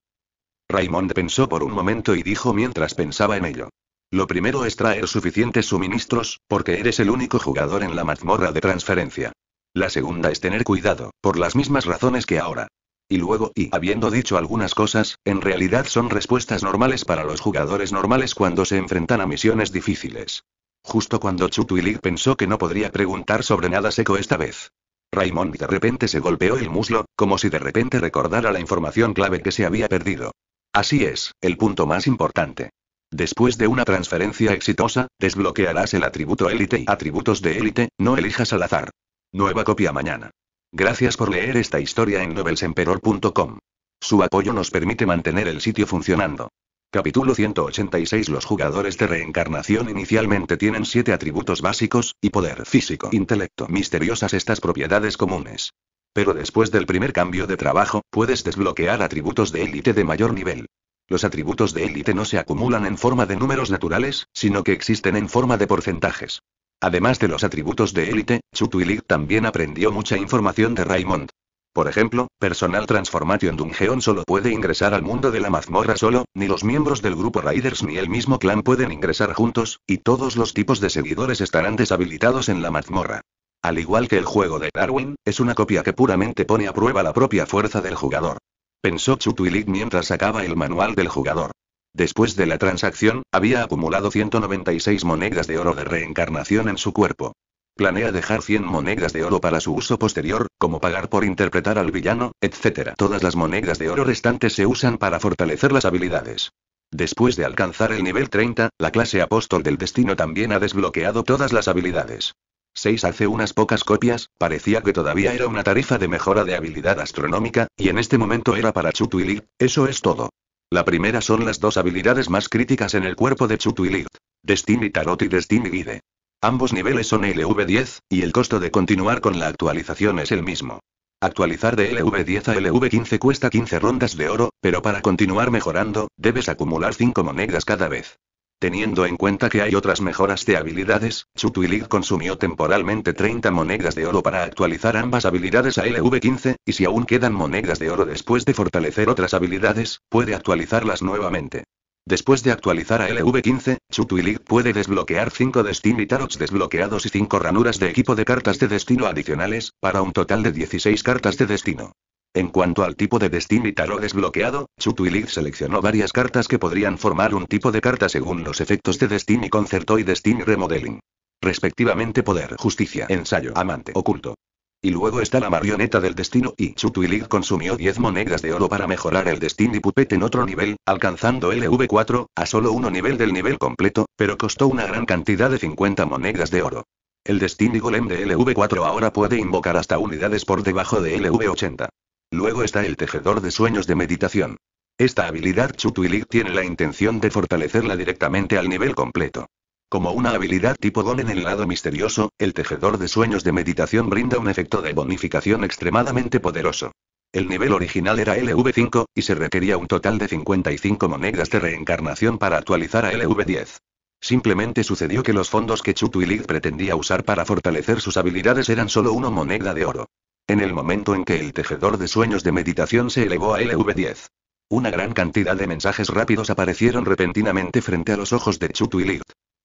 Raymond pensó por un momento y dijo mientras pensaba en ello. Lo primero es traer suficientes suministros, porque eres el único jugador en la mazmorra de transferencia. La segunda es tener cuidado, por las mismas razones que ahora y luego y habiendo dicho algunas cosas, en realidad son respuestas normales para los jugadores normales cuando se enfrentan a misiones difíciles. Justo cuando Lick pensó que no podría preguntar sobre nada seco esta vez. Raymond de repente se golpeó el muslo, como si de repente recordara la información clave que se había perdido. Así es, el punto más importante. Después de una transferencia exitosa, desbloquearás el atributo élite y atributos de élite, no elijas al azar. Nueva copia mañana. Gracias por leer esta historia en novelsemperor.com. Su apoyo nos permite mantener el sitio funcionando. Capítulo 186 Los jugadores de reencarnación inicialmente tienen siete atributos básicos, y poder físico, intelecto, misteriosas estas propiedades comunes. Pero después del primer cambio de trabajo, puedes desbloquear atributos de élite de mayor nivel. Los atributos de élite no se acumulan en forma de números naturales, sino que existen en forma de porcentajes. Además de los atributos de élite, Chutuilik también aprendió mucha información de Raymond. Por ejemplo, personal Transformation Dungeon solo puede ingresar al mundo de la mazmorra solo, ni los miembros del grupo Raiders ni el mismo clan pueden ingresar juntos, y todos los tipos de seguidores estarán deshabilitados en la mazmorra. Al igual que el juego de Darwin, es una copia que puramente pone a prueba la propia fuerza del jugador. Pensó Chutuilik mientras sacaba el manual del jugador. Después de la transacción, había acumulado 196 monedas de oro de reencarnación en su cuerpo. Planea dejar 100 monedas de oro para su uso posterior, como pagar por interpretar al villano, etc. Todas las monedas de oro restantes se usan para fortalecer las habilidades. Después de alcanzar el nivel 30, la clase apóstol del destino también ha desbloqueado todas las habilidades. 6 hace unas pocas copias, parecía que todavía era una tarifa de mejora de habilidad astronómica, y en este momento era para Lee. eso es todo. La primera son las dos habilidades más críticas en el cuerpo de Chutuilit. Destiny Tarot y Destiny Guide. Ambos niveles son LV10, y el costo de continuar con la actualización es el mismo. Actualizar de LV10 a LV15 cuesta 15 rondas de oro, pero para continuar mejorando, debes acumular 5 monedas cada vez. Teniendo en cuenta que hay otras mejoras de habilidades, Chutuilig consumió temporalmente 30 monedas de oro para actualizar ambas habilidades a LV15, y si aún quedan monedas de oro después de fortalecer otras habilidades, puede actualizarlas nuevamente. Después de actualizar a LV15, Chutuilig puede desbloquear 5 Destiny y Tarots desbloqueados y 5 ranuras de equipo de cartas de destino adicionales, para un total de 16 cartas de destino. En cuanto al tipo de Destiny Tarot desbloqueado, Chutuilig seleccionó varias cartas que podrían formar un tipo de carta según los efectos de Destiny Concerto y Destiny Remodeling. Respectivamente Poder, Justicia, Ensayo, Amante, Oculto. Y luego está la marioneta del destino y Chutuilig consumió 10 monedas de oro para mejorar el destino Destiny Puppet en otro nivel, alcanzando LV4, a solo uno nivel del nivel completo, pero costó una gran cantidad de 50 monedas de oro. El Destiny Golem de LV4 ahora puede invocar hasta unidades por debajo de LV80. Luego está el tejedor de sueños de meditación. Esta habilidad Chutuilig tiene la intención de fortalecerla directamente al nivel completo. Como una habilidad tipo don en el lado misterioso, el tejedor de sueños de meditación brinda un efecto de bonificación extremadamente poderoso. El nivel original era LV5, y se requería un total de 55 monedas de reencarnación para actualizar a LV10. Simplemente sucedió que los fondos que Chutuilig pretendía usar para fortalecer sus habilidades eran solo una moneda de oro. En el momento en que el tejedor de sueños de meditación se elevó a LV10. Una gran cantidad de mensajes rápidos aparecieron repentinamente frente a los ojos de Chutu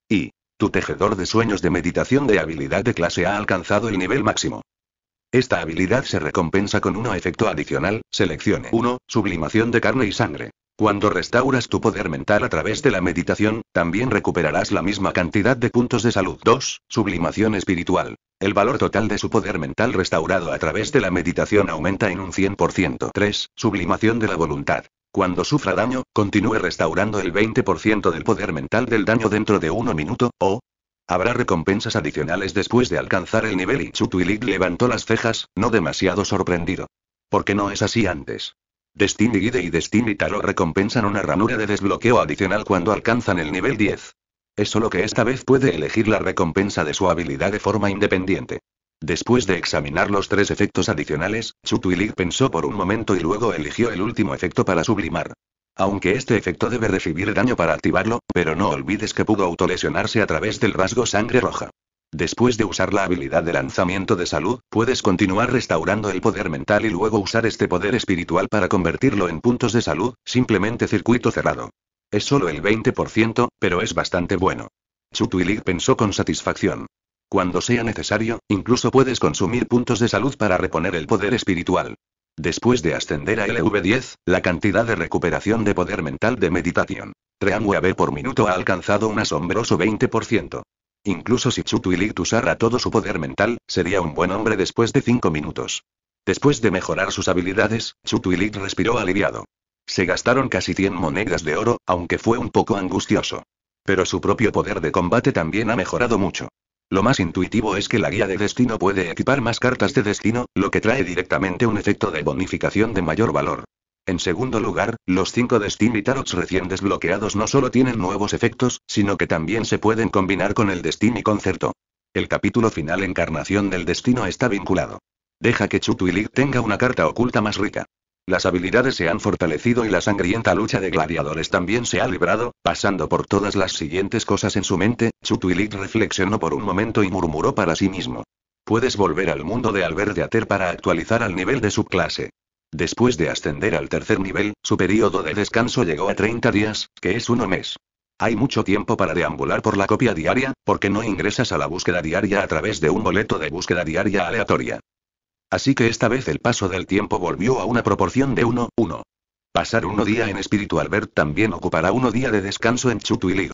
Y, tu tejedor de sueños de meditación de habilidad de clase ha alcanzado el nivel máximo. Esta habilidad se recompensa con uno efecto adicional, seleccione 1, sublimación de carne y sangre. Cuando restauras tu poder mental a través de la meditación, también recuperarás la misma cantidad de puntos de salud. 2, sublimación espiritual. El valor total de su poder mental restaurado a través de la meditación aumenta en un 100%. 3. Sublimación de la voluntad. Cuando sufra daño, continúe restaurando el 20% del poder mental del daño dentro de uno minuto, o... Habrá recompensas adicionales después de alcanzar el nivel y levantó las cejas, no demasiado sorprendido. Porque no es así antes. Destiny Guide y Destiny Tarot recompensan una ranura de desbloqueo adicional cuando alcanzan el nivel 10. Es solo que esta vez puede elegir la recompensa de su habilidad de forma independiente. Después de examinar los tres efectos adicionales, Chutuilig pensó por un momento y luego eligió el último efecto para sublimar. Aunque este efecto debe recibir daño para activarlo, pero no olvides que pudo autolesionarse a través del rasgo sangre roja. Después de usar la habilidad de lanzamiento de salud, puedes continuar restaurando el poder mental y luego usar este poder espiritual para convertirlo en puntos de salud, simplemente circuito cerrado. Es solo el 20%, pero es bastante bueno. Chutuilig pensó con satisfacción. Cuando sea necesario, incluso puedes consumir puntos de salud para reponer el poder espiritual. Después de ascender a LV10, la cantidad de recuperación de poder mental de meditación. Meditation. Treamweb por minuto ha alcanzado un asombroso 20%. Incluso si Chutuilit usara todo su poder mental, sería un buen hombre después de 5 minutos. Después de mejorar sus habilidades, Chutuilit respiró aliviado. Se gastaron casi 100 monedas de oro, aunque fue un poco angustioso. Pero su propio poder de combate también ha mejorado mucho. Lo más intuitivo es que la guía de destino puede equipar más cartas de destino, lo que trae directamente un efecto de bonificación de mayor valor. En segundo lugar, los 5 Destiny y Tarots recién desbloqueados no solo tienen nuevos efectos, sino que también se pueden combinar con el Destiny Concerto. El capítulo final Encarnación del Destino está vinculado. Deja que Chutu Lig tenga una carta oculta más rica. Las habilidades se han fortalecido y la sangrienta lucha de gladiadores también se ha librado, pasando por todas las siguientes cosas en su mente, Su Chutuilit reflexionó por un momento y murmuró para sí mismo. Puedes volver al mundo de Albert Ater para actualizar al nivel de clase. Después de ascender al tercer nivel, su periodo de descanso llegó a 30 días, que es uno mes. Hay mucho tiempo para deambular por la copia diaria, porque no ingresas a la búsqueda diaria a través de un boleto de búsqueda diaria aleatoria. Así que esta vez el paso del tiempo volvió a una proporción de 1-1. Pasar uno día en Espíritu Albert también ocupará uno día de descanso en Chutuilid.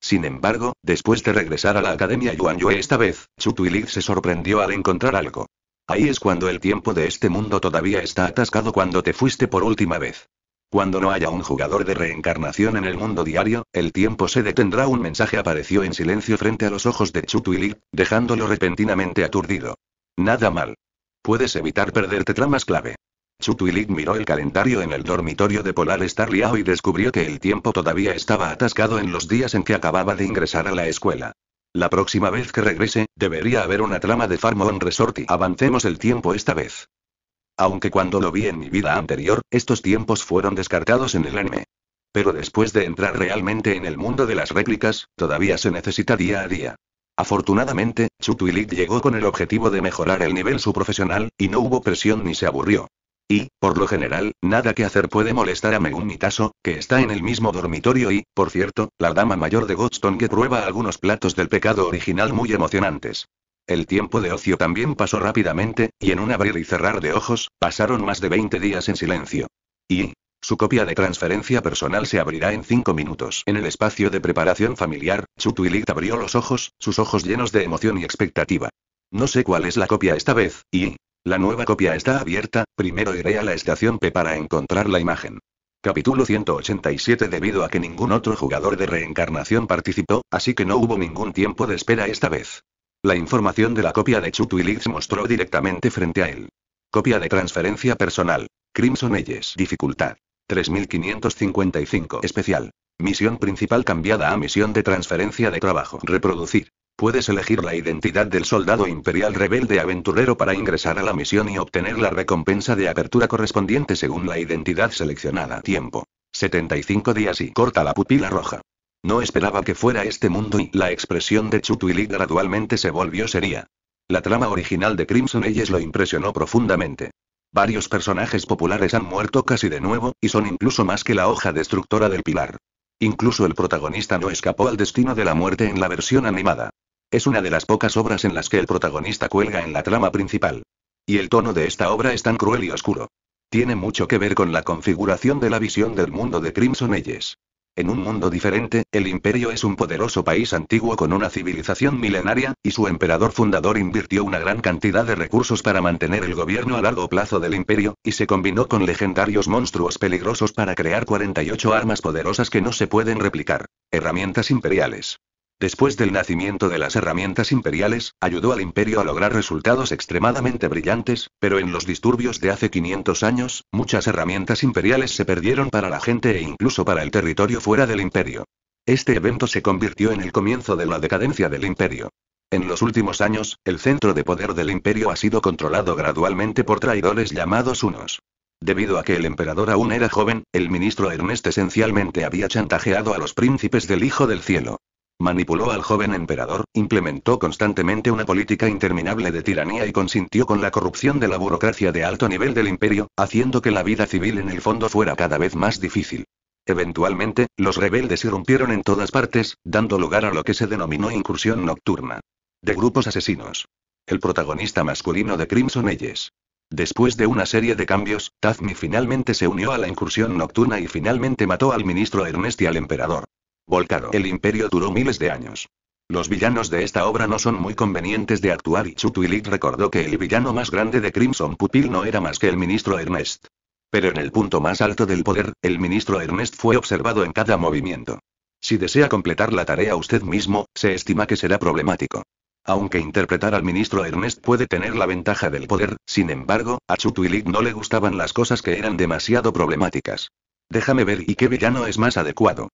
Sin embargo, después de regresar a la Academia Yuan Yue esta vez, Chutuilid se sorprendió al encontrar algo. Ahí es cuando el tiempo de este mundo todavía está atascado cuando te fuiste por última vez. Cuando no haya un jugador de reencarnación en el mundo diario, el tiempo se detendrá. Un mensaje apareció en silencio frente a los ojos de Chutuilid, dejándolo repentinamente aturdido. Nada mal. Puedes evitar perderte tramas clave. Chutuilik miró el calendario en el dormitorio de Polar Star Liao y descubrió que el tiempo todavía estaba atascado en los días en que acababa de ingresar a la escuela. La próxima vez que regrese, debería haber una trama de Farm on Resort y avancemos el tiempo esta vez. Aunque cuando lo vi en mi vida anterior, estos tiempos fueron descartados en el anime. Pero después de entrar realmente en el mundo de las réplicas, todavía se necesita día a día. Afortunadamente, Chutuilik llegó con el objetivo de mejorar el nivel su profesional, y no hubo presión ni se aburrió. Y, por lo general, nada que hacer puede molestar a Megun que está en el mismo dormitorio y, por cierto, la dama mayor de Godstone que prueba algunos platos del pecado original muy emocionantes. El tiempo de ocio también pasó rápidamente, y en un abrir y cerrar de ojos, pasaron más de 20 días en silencio. Y, su copia de transferencia personal se abrirá en cinco minutos. En el espacio de preparación familiar, Chutuilit abrió los ojos, sus ojos llenos de emoción y expectativa. No sé cuál es la copia esta vez, y... La nueva copia está abierta, primero iré a la estación P para encontrar la imagen. Capítulo 187 Debido a que ningún otro jugador de reencarnación participó, así que no hubo ningún tiempo de espera esta vez. La información de la copia de Chutuilit se mostró directamente frente a él. Copia de transferencia personal. Crimson Eyes, Dificultad. 3555 especial. Misión principal cambiada a misión de transferencia de trabajo. Reproducir. Puedes elegir la identidad del soldado imperial rebelde aventurero para ingresar a la misión y obtener la recompensa de apertura correspondiente según la identidad seleccionada. Tiempo. 75 días y corta la pupila roja. No esperaba que fuera este mundo y la expresión de Chutuili gradualmente se volvió seria. La trama original de Crimson Eyes lo impresionó profundamente. Varios personajes populares han muerto casi de nuevo, y son incluso más que la hoja destructora del pilar. Incluso el protagonista no escapó al destino de la muerte en la versión animada. Es una de las pocas obras en las que el protagonista cuelga en la trama principal. Y el tono de esta obra es tan cruel y oscuro. Tiene mucho que ver con la configuración de la visión del mundo de Crimson eyes en un mundo diferente, el imperio es un poderoso país antiguo con una civilización milenaria, y su emperador fundador invirtió una gran cantidad de recursos para mantener el gobierno a largo plazo del imperio, y se combinó con legendarios monstruos peligrosos para crear 48 armas poderosas que no se pueden replicar. Herramientas imperiales. Después del nacimiento de las herramientas imperiales, ayudó al imperio a lograr resultados extremadamente brillantes, pero en los disturbios de hace 500 años, muchas herramientas imperiales se perdieron para la gente e incluso para el territorio fuera del imperio. Este evento se convirtió en el comienzo de la decadencia del imperio. En los últimos años, el centro de poder del imperio ha sido controlado gradualmente por traidores llamados unos. Debido a que el emperador aún era joven, el ministro Ernest esencialmente había chantajeado a los príncipes del Hijo del Cielo. Manipuló al joven emperador, implementó constantemente una política interminable de tiranía y consintió con la corrupción de la burocracia de alto nivel del imperio, haciendo que la vida civil en el fondo fuera cada vez más difícil. Eventualmente, los rebeldes irrumpieron en todas partes, dando lugar a lo que se denominó incursión nocturna. De grupos asesinos. El protagonista masculino de Crimson Eyes. Después de una serie de cambios, Tazmi finalmente se unió a la incursión nocturna y finalmente mató al ministro Ernest y al emperador. Volcado. El imperio duró miles de años. Los villanos de esta obra no son muy convenientes de actuar y Chutuilit recordó que el villano más grande de Crimson Pupil no era más que el ministro Ernest. Pero en el punto más alto del poder, el ministro Ernest fue observado en cada movimiento. Si desea completar la tarea usted mismo, se estima que será problemático. Aunque interpretar al ministro Ernest puede tener la ventaja del poder, sin embargo, a Chutwilit no le gustaban las cosas que eran demasiado problemáticas. Déjame ver y qué villano es más adecuado.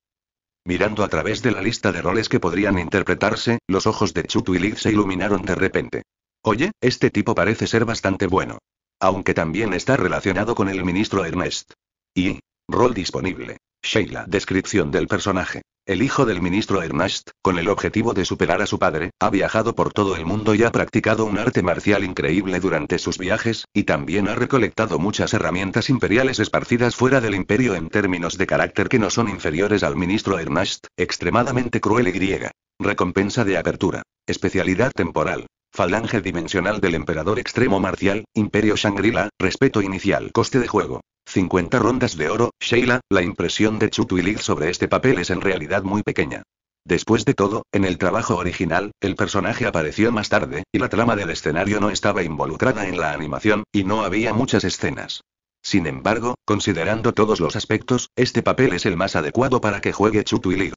Mirando a través de la lista de roles que podrían interpretarse, los ojos de Chutu y Liz se iluminaron de repente. Oye, este tipo parece ser bastante bueno. Aunque también está relacionado con el ministro Ernest. Y. Rol disponible. Sheila. Descripción del personaje. El hijo del ministro Ernest, con el objetivo de superar a su padre, ha viajado por todo el mundo y ha practicado un arte marcial increíble durante sus viajes, y también ha recolectado muchas herramientas imperiales esparcidas fuera del imperio en términos de carácter que no son inferiores al ministro Ernest, extremadamente cruel y griega. Recompensa de apertura. Especialidad temporal. Falange dimensional del emperador extremo marcial, Imperio Shangri-La, respeto inicial. Coste de juego. 50 rondas de oro, Sheila, la impresión de Chutuilig sobre este papel es en realidad muy pequeña. Después de todo, en el trabajo original, el personaje apareció más tarde, y la trama del escenario no estaba involucrada en la animación, y no había muchas escenas. Sin embargo, considerando todos los aspectos, este papel es el más adecuado para que juegue Chutuilig.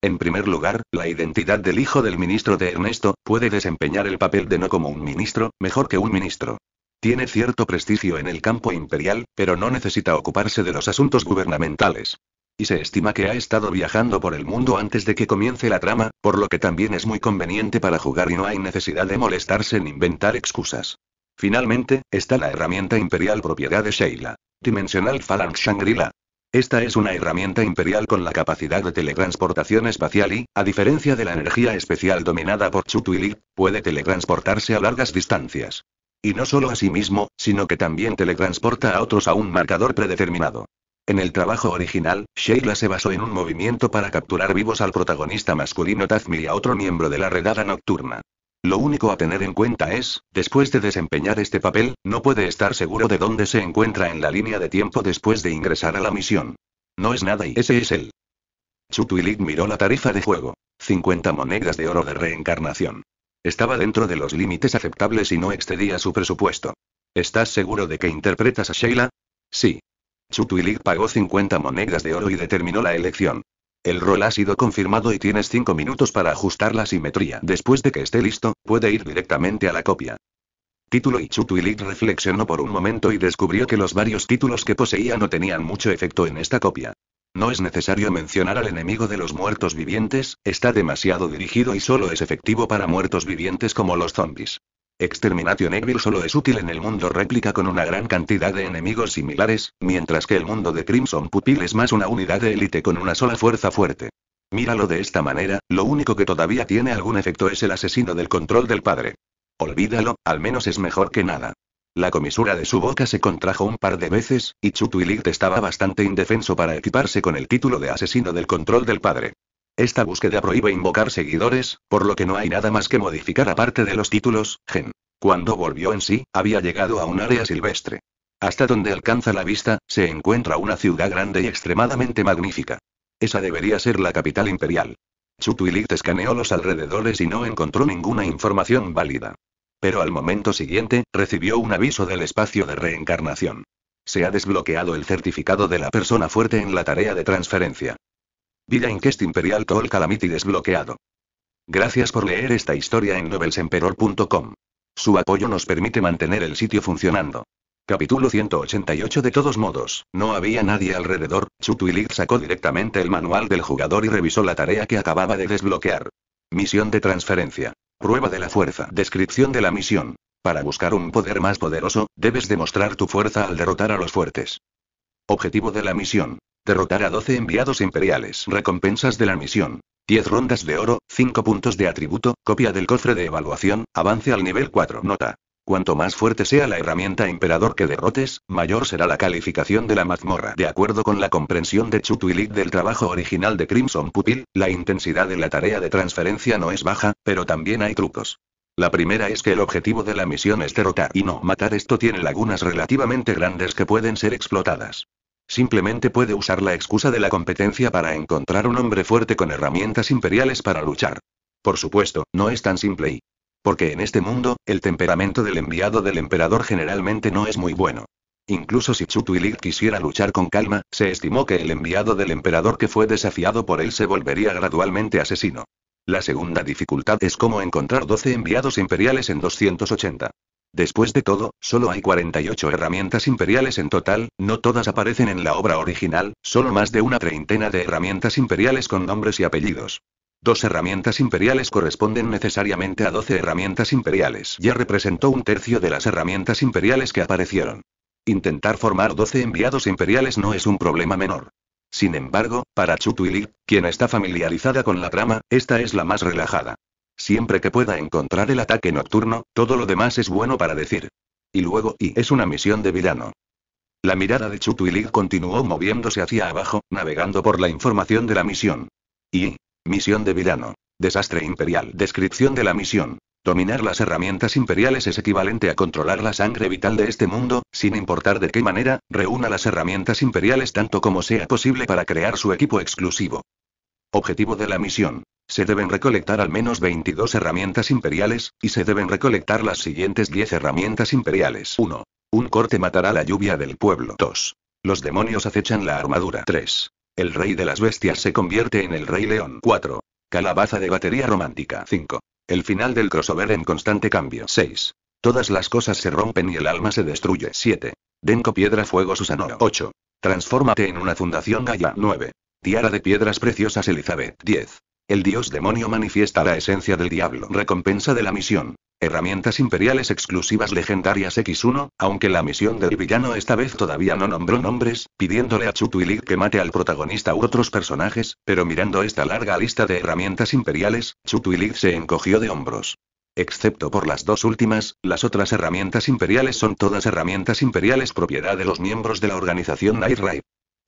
En primer lugar, la identidad del hijo del ministro de Ernesto, puede desempeñar el papel de no como un ministro, mejor que un ministro. Tiene cierto prestigio en el campo imperial, pero no necesita ocuparse de los asuntos gubernamentales. Y se estima que ha estado viajando por el mundo antes de que comience la trama, por lo que también es muy conveniente para jugar y no hay necesidad de molestarse en inventar excusas. Finalmente, está la herramienta imperial propiedad de Sheila. Dimensional Phalanx Shangri-La. Esta es una herramienta imperial con la capacidad de teletransportación espacial y, a diferencia de la energía especial dominada por Chutuili, puede teletransportarse a largas distancias. Y no solo a sí mismo, sino que también teletransporta a otros a un marcador predeterminado. En el trabajo original, Sheila se basó en un movimiento para capturar vivos al protagonista masculino Tazmi y a otro miembro de la redada nocturna. Lo único a tener en cuenta es, después de desempeñar este papel, no puede estar seguro de dónde se encuentra en la línea de tiempo después de ingresar a la misión. No es nada y ese es él. Chutuilit miró la tarifa de juego. 50 monedas de oro de reencarnación. Estaba dentro de los límites aceptables y no excedía su presupuesto. ¿Estás seguro de que interpretas a Sheila? Sí. Chutuilig pagó 50 monedas de oro y determinó la elección. El rol ha sido confirmado y tienes 5 minutos para ajustar la simetría. Después de que esté listo, puede ir directamente a la copia. Título y Chutuilig reflexionó por un momento y descubrió que los varios títulos que poseía no tenían mucho efecto en esta copia. No es necesario mencionar al enemigo de los muertos vivientes, está demasiado dirigido y solo es efectivo para muertos vivientes como los zombies. Extermination Evil solo es útil en el mundo réplica con una gran cantidad de enemigos similares, mientras que el mundo de Crimson Pupil es más una unidad de élite con una sola fuerza fuerte. Míralo de esta manera, lo único que todavía tiene algún efecto es el asesino del control del padre. Olvídalo, al menos es mejor que nada. La comisura de su boca se contrajo un par de veces, y Chutuilit estaba bastante indefenso para equiparse con el título de asesino del control del padre. Esta búsqueda prohíbe invocar seguidores, por lo que no hay nada más que modificar aparte de los títulos, gen. Cuando volvió en sí, había llegado a un área silvestre. Hasta donde alcanza la vista, se encuentra una ciudad grande y extremadamente magnífica. Esa debería ser la capital imperial. Chutuilit escaneó los alrededores y no encontró ninguna información válida. Pero al momento siguiente, recibió un aviso del espacio de reencarnación. Se ha desbloqueado el certificado de la persona fuerte en la tarea de transferencia. Vida Inquest Imperial Call Calamity desbloqueado. Gracias por leer esta historia en novelsemperor.com. Su apoyo nos permite mantener el sitio funcionando. Capítulo 188 De todos modos, no había nadie alrededor, Chutuilik sacó directamente el manual del jugador y revisó la tarea que acababa de desbloquear. Misión de transferencia. Prueba de la fuerza. Descripción de la misión. Para buscar un poder más poderoso, debes demostrar tu fuerza al derrotar a los fuertes. Objetivo de la misión. Derrotar a 12 enviados imperiales. Recompensas de la misión. 10 rondas de oro, 5 puntos de atributo, copia del cofre de evaluación, avance al nivel 4. Nota. Cuanto más fuerte sea la herramienta emperador que derrotes, mayor será la calificación de la mazmorra. De acuerdo con la comprensión de Chutwilit del trabajo original de Crimson Pupil, la intensidad de la tarea de transferencia no es baja, pero también hay trucos. La primera es que el objetivo de la misión es derrotar y no matar. Esto tiene lagunas relativamente grandes que pueden ser explotadas. Simplemente puede usar la excusa de la competencia para encontrar un hombre fuerte con herramientas imperiales para luchar. Por supuesto, no es tan simple y porque en este mundo, el temperamento del enviado del emperador generalmente no es muy bueno. Incluso si Chutuilik quisiera luchar con calma, se estimó que el enviado del emperador que fue desafiado por él se volvería gradualmente asesino. La segunda dificultad es cómo encontrar 12 enviados imperiales en 280. Después de todo, solo hay 48 herramientas imperiales en total, no todas aparecen en la obra original, solo más de una treintena de herramientas imperiales con nombres y apellidos. Dos herramientas imperiales corresponden necesariamente a doce herramientas imperiales. Ya representó un tercio de las herramientas imperiales que aparecieron. Intentar formar doce enviados imperiales no es un problema menor. Sin embargo, para Chutuili, quien está familiarizada con la trama, esta es la más relajada. Siempre que pueda encontrar el ataque nocturno, todo lo demás es bueno para decir. Y luego, y es una misión de villano. La mirada de Chutuilig continuó moviéndose hacia abajo, navegando por la información de la misión. Y, Misión de Vilano. Desastre imperial. Descripción de la misión. Dominar las herramientas imperiales es equivalente a controlar la sangre vital de este mundo, sin importar de qué manera, reúna las herramientas imperiales tanto como sea posible para crear su equipo exclusivo. Objetivo de la misión. Se deben recolectar al menos 22 herramientas imperiales, y se deben recolectar las siguientes 10 herramientas imperiales. 1. Un corte matará la lluvia del pueblo. 2. Los demonios acechan la armadura. 3. El rey de las bestias se convierte en el rey león 4. Calabaza de batería romántica 5. El final del crossover en constante cambio 6. Todas las cosas se rompen y el alma se destruye 7. Denko Piedra Fuego susanora 8. Transfórmate en una fundación Gaia 9. Tiara de piedras preciosas Elizabeth 10. El dios demonio manifiesta la esencia del diablo. Recompensa de la misión. Herramientas imperiales exclusivas legendarias X1, aunque la misión del villano esta vez todavía no nombró nombres, pidiéndole a Chutuilik que mate al protagonista u otros personajes, pero mirando esta larga lista de herramientas imperiales, Chutuilik se encogió de hombros. Excepto por las dos últimas, las otras herramientas imperiales son todas herramientas imperiales propiedad de los miembros de la organización Night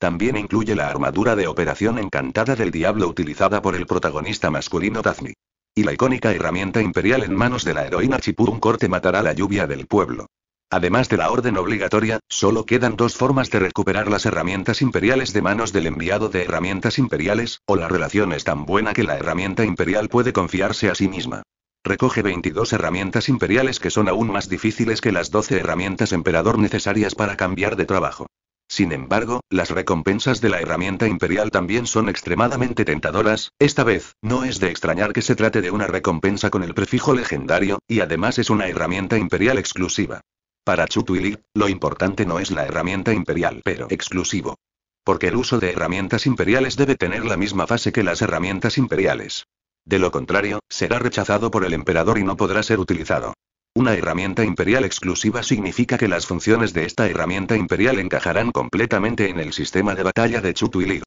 también incluye la armadura de operación encantada del diablo utilizada por el protagonista masculino Dazmi. Y la icónica herramienta imperial en manos de la heroína chipú corte matará la lluvia del pueblo. Además de la orden obligatoria, solo quedan dos formas de recuperar las herramientas imperiales de manos del enviado de herramientas imperiales, o la relación es tan buena que la herramienta imperial puede confiarse a sí misma. Recoge 22 herramientas imperiales que son aún más difíciles que las 12 herramientas emperador necesarias para cambiar de trabajo. Sin embargo, las recompensas de la herramienta imperial también son extremadamente tentadoras, esta vez, no es de extrañar que se trate de una recompensa con el prefijo legendario, y además es una herramienta imperial exclusiva. Para Chutwili, lo importante no es la herramienta imperial, pero exclusivo. Porque el uso de herramientas imperiales debe tener la misma fase que las herramientas imperiales. De lo contrario, será rechazado por el emperador y no podrá ser utilizado. Una herramienta imperial exclusiva significa que las funciones de esta herramienta imperial encajarán completamente en el sistema de batalla de Chutuilith.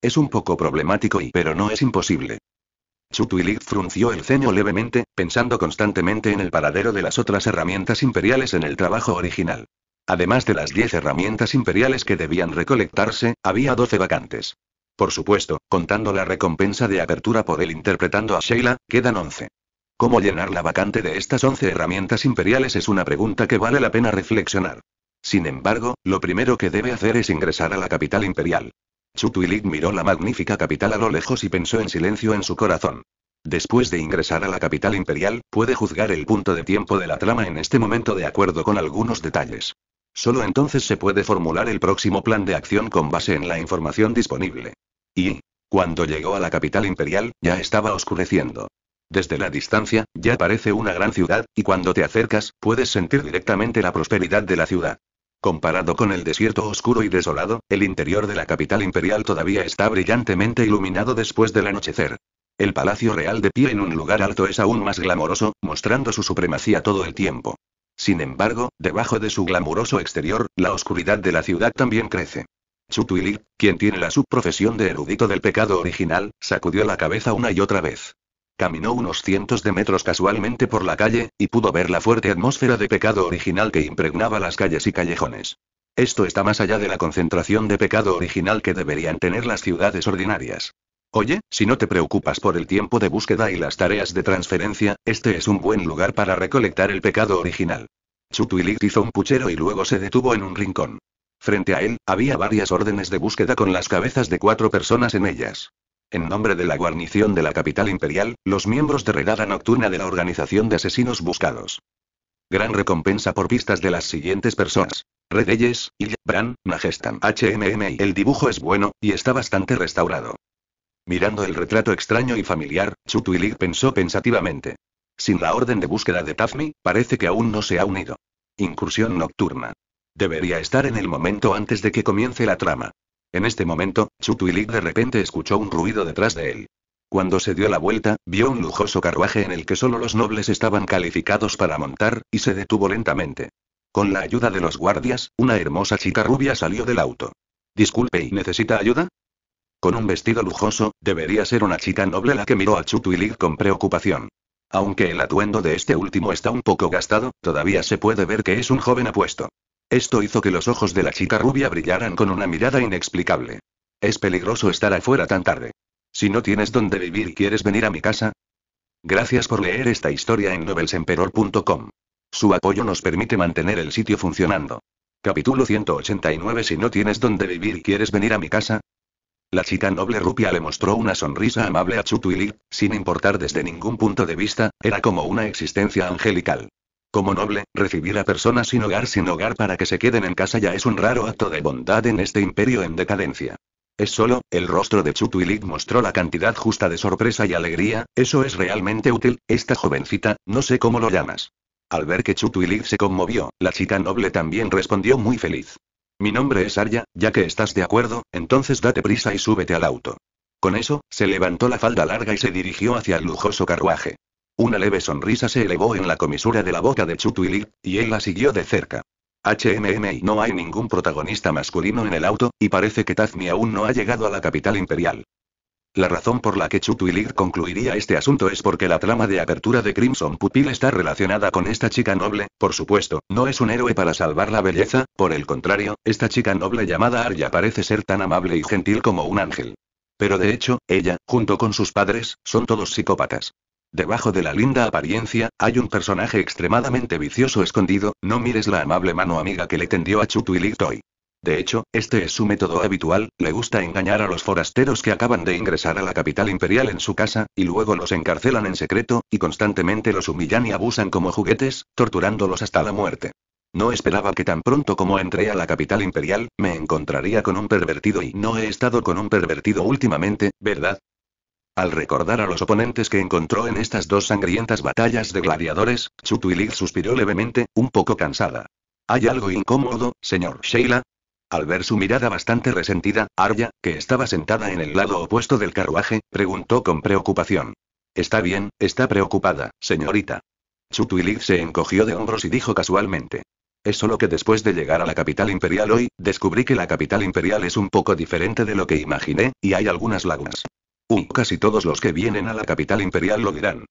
Es un poco problemático y pero no es imposible. Chutuilith frunció el ceño levemente, pensando constantemente en el paradero de las otras herramientas imperiales en el trabajo original. Además de las 10 herramientas imperiales que debían recolectarse, había 12 vacantes. Por supuesto, contando la recompensa de apertura por el interpretando a Sheila, quedan 11. ¿Cómo llenar la vacante de estas 11 herramientas imperiales es una pregunta que vale la pena reflexionar? Sin embargo, lo primero que debe hacer es ingresar a la capital imperial. Chutuilik miró la magnífica capital a lo lejos y pensó en silencio en su corazón. Después de ingresar a la capital imperial, puede juzgar el punto de tiempo de la trama en este momento de acuerdo con algunos detalles. Solo entonces se puede formular el próximo plan de acción con base en la información disponible. Y, cuando llegó a la capital imperial, ya estaba oscureciendo. Desde la distancia, ya parece una gran ciudad, y cuando te acercas, puedes sentir directamente la prosperidad de la ciudad. Comparado con el desierto oscuro y desolado, el interior de la capital imperial todavía está brillantemente iluminado después del anochecer. El Palacio Real de pie en un lugar alto es aún más glamoroso, mostrando su supremacía todo el tiempo. Sin embargo, debajo de su glamuroso exterior, la oscuridad de la ciudad también crece. Chutuilik, quien tiene la subprofesión de erudito del pecado original, sacudió la cabeza una y otra vez. Caminó unos cientos de metros casualmente por la calle, y pudo ver la fuerte atmósfera de pecado original que impregnaba las calles y callejones. Esto está más allá de la concentración de pecado original que deberían tener las ciudades ordinarias. Oye, si no te preocupas por el tiempo de búsqueda y las tareas de transferencia, este es un buen lugar para recolectar el pecado original. Chutuilit hizo un puchero y luego se detuvo en un rincón. Frente a él, había varias órdenes de búsqueda con las cabezas de cuatro personas en ellas. En nombre de la guarnición de la capital imperial, los miembros de redada nocturna de la Organización de Asesinos Buscados. Gran recompensa por pistas de las siguientes personas. Redeyes, y Bran, Majestan. HMM. El dibujo es bueno, y está bastante restaurado. Mirando el retrato extraño y familiar, Chutuilig pensó pensativamente. Sin la orden de búsqueda de Tafmi, parece que aún no se ha unido. Incursión nocturna. Debería estar en el momento antes de que comience la trama. En este momento, Chutuilik de repente escuchó un ruido detrás de él. Cuando se dio la vuelta, vio un lujoso carruaje en el que solo los nobles estaban calificados para montar, y se detuvo lentamente. Con la ayuda de los guardias, una hermosa chica rubia salió del auto. Disculpe, ¿y necesita ayuda? Con un vestido lujoso, debería ser una chica noble la que miró a Chutuilik con preocupación. Aunque el atuendo de este último está un poco gastado, todavía se puede ver que es un joven apuesto. Esto hizo que los ojos de la chica rubia brillaran con una mirada inexplicable. Es peligroso estar afuera tan tarde. Si no tienes dónde vivir y quieres venir a mi casa. Gracias por leer esta historia en noblesemperor.com. Su apoyo nos permite mantener el sitio funcionando. Capítulo 189 Si no tienes dónde vivir y quieres venir a mi casa. La chica noble rupia le mostró una sonrisa amable a Chutuili, sin importar desde ningún punto de vista, era como una existencia angelical. Como noble, recibir a personas sin hogar sin hogar para que se queden en casa ya es un raro acto de bondad en este imperio en decadencia. Es solo, el rostro de Chutuilit mostró la cantidad justa de sorpresa y alegría, eso es realmente útil, esta jovencita, no sé cómo lo llamas. Al ver que Chutuilit se conmovió, la chica noble también respondió muy feliz. Mi nombre es Arya, ya que estás de acuerdo, entonces date prisa y súbete al auto. Con eso, se levantó la falda larga y se dirigió hacia el lujoso carruaje. Una leve sonrisa se elevó en la comisura de la boca de Chutuilik, y él la siguió de cerca. HMM no hay ningún protagonista masculino en el auto, y parece que Tazmi aún no ha llegado a la capital imperial. La razón por la que Chutuilir concluiría este asunto es porque la trama de apertura de Crimson Pupil está relacionada con esta chica noble, por supuesto, no es un héroe para salvar la belleza, por el contrario, esta chica noble llamada Arya parece ser tan amable y gentil como un ángel. Pero de hecho, ella, junto con sus padres, son todos psicópatas. Debajo de la linda apariencia, hay un personaje extremadamente vicioso escondido, no mires la amable mano amiga que le tendió a Chutu Litoy. De hecho, este es su método habitual, le gusta engañar a los forasteros que acaban de ingresar a la capital imperial en su casa, y luego los encarcelan en secreto, y constantemente los humillan y abusan como juguetes, torturándolos hasta la muerte. No esperaba que tan pronto como entré a la capital imperial, me encontraría con un pervertido y no he estado con un pervertido últimamente, ¿verdad? Al recordar a los oponentes que encontró en estas dos sangrientas batallas de gladiadores, Chutuilig suspiró levemente, un poco cansada. ¿Hay algo incómodo, señor Sheila? Al ver su mirada bastante resentida, Arya, que estaba sentada en el lado opuesto del carruaje, preguntó con preocupación. Está bien, está preocupada, señorita. Chutuilig se encogió de hombros y dijo casualmente. Es solo que después de llegar a la capital imperial hoy, descubrí que la capital imperial es un poco diferente de lo que imaginé, y hay algunas lagunas casi todos los que vienen a la capital imperial lo dirán.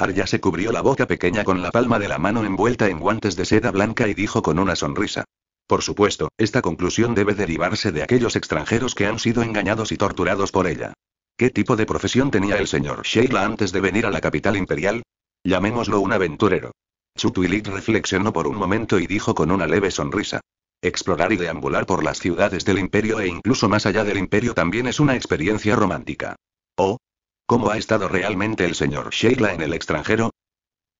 Arya se cubrió la boca pequeña con la palma de la mano envuelta en guantes de seda blanca y dijo con una sonrisa. Por supuesto, esta conclusión debe derivarse de aquellos extranjeros que han sido engañados y torturados por ella. ¿Qué tipo de profesión tenía el señor Sheila antes de venir a la capital imperial? Llamémoslo un aventurero. Chutuilit reflexionó por un momento y dijo con una leve sonrisa. Explorar y deambular por las ciudades del imperio e incluso más allá del imperio también es una experiencia romántica. Oh, ¿Cómo ha estado realmente el señor Sheila en el extranjero?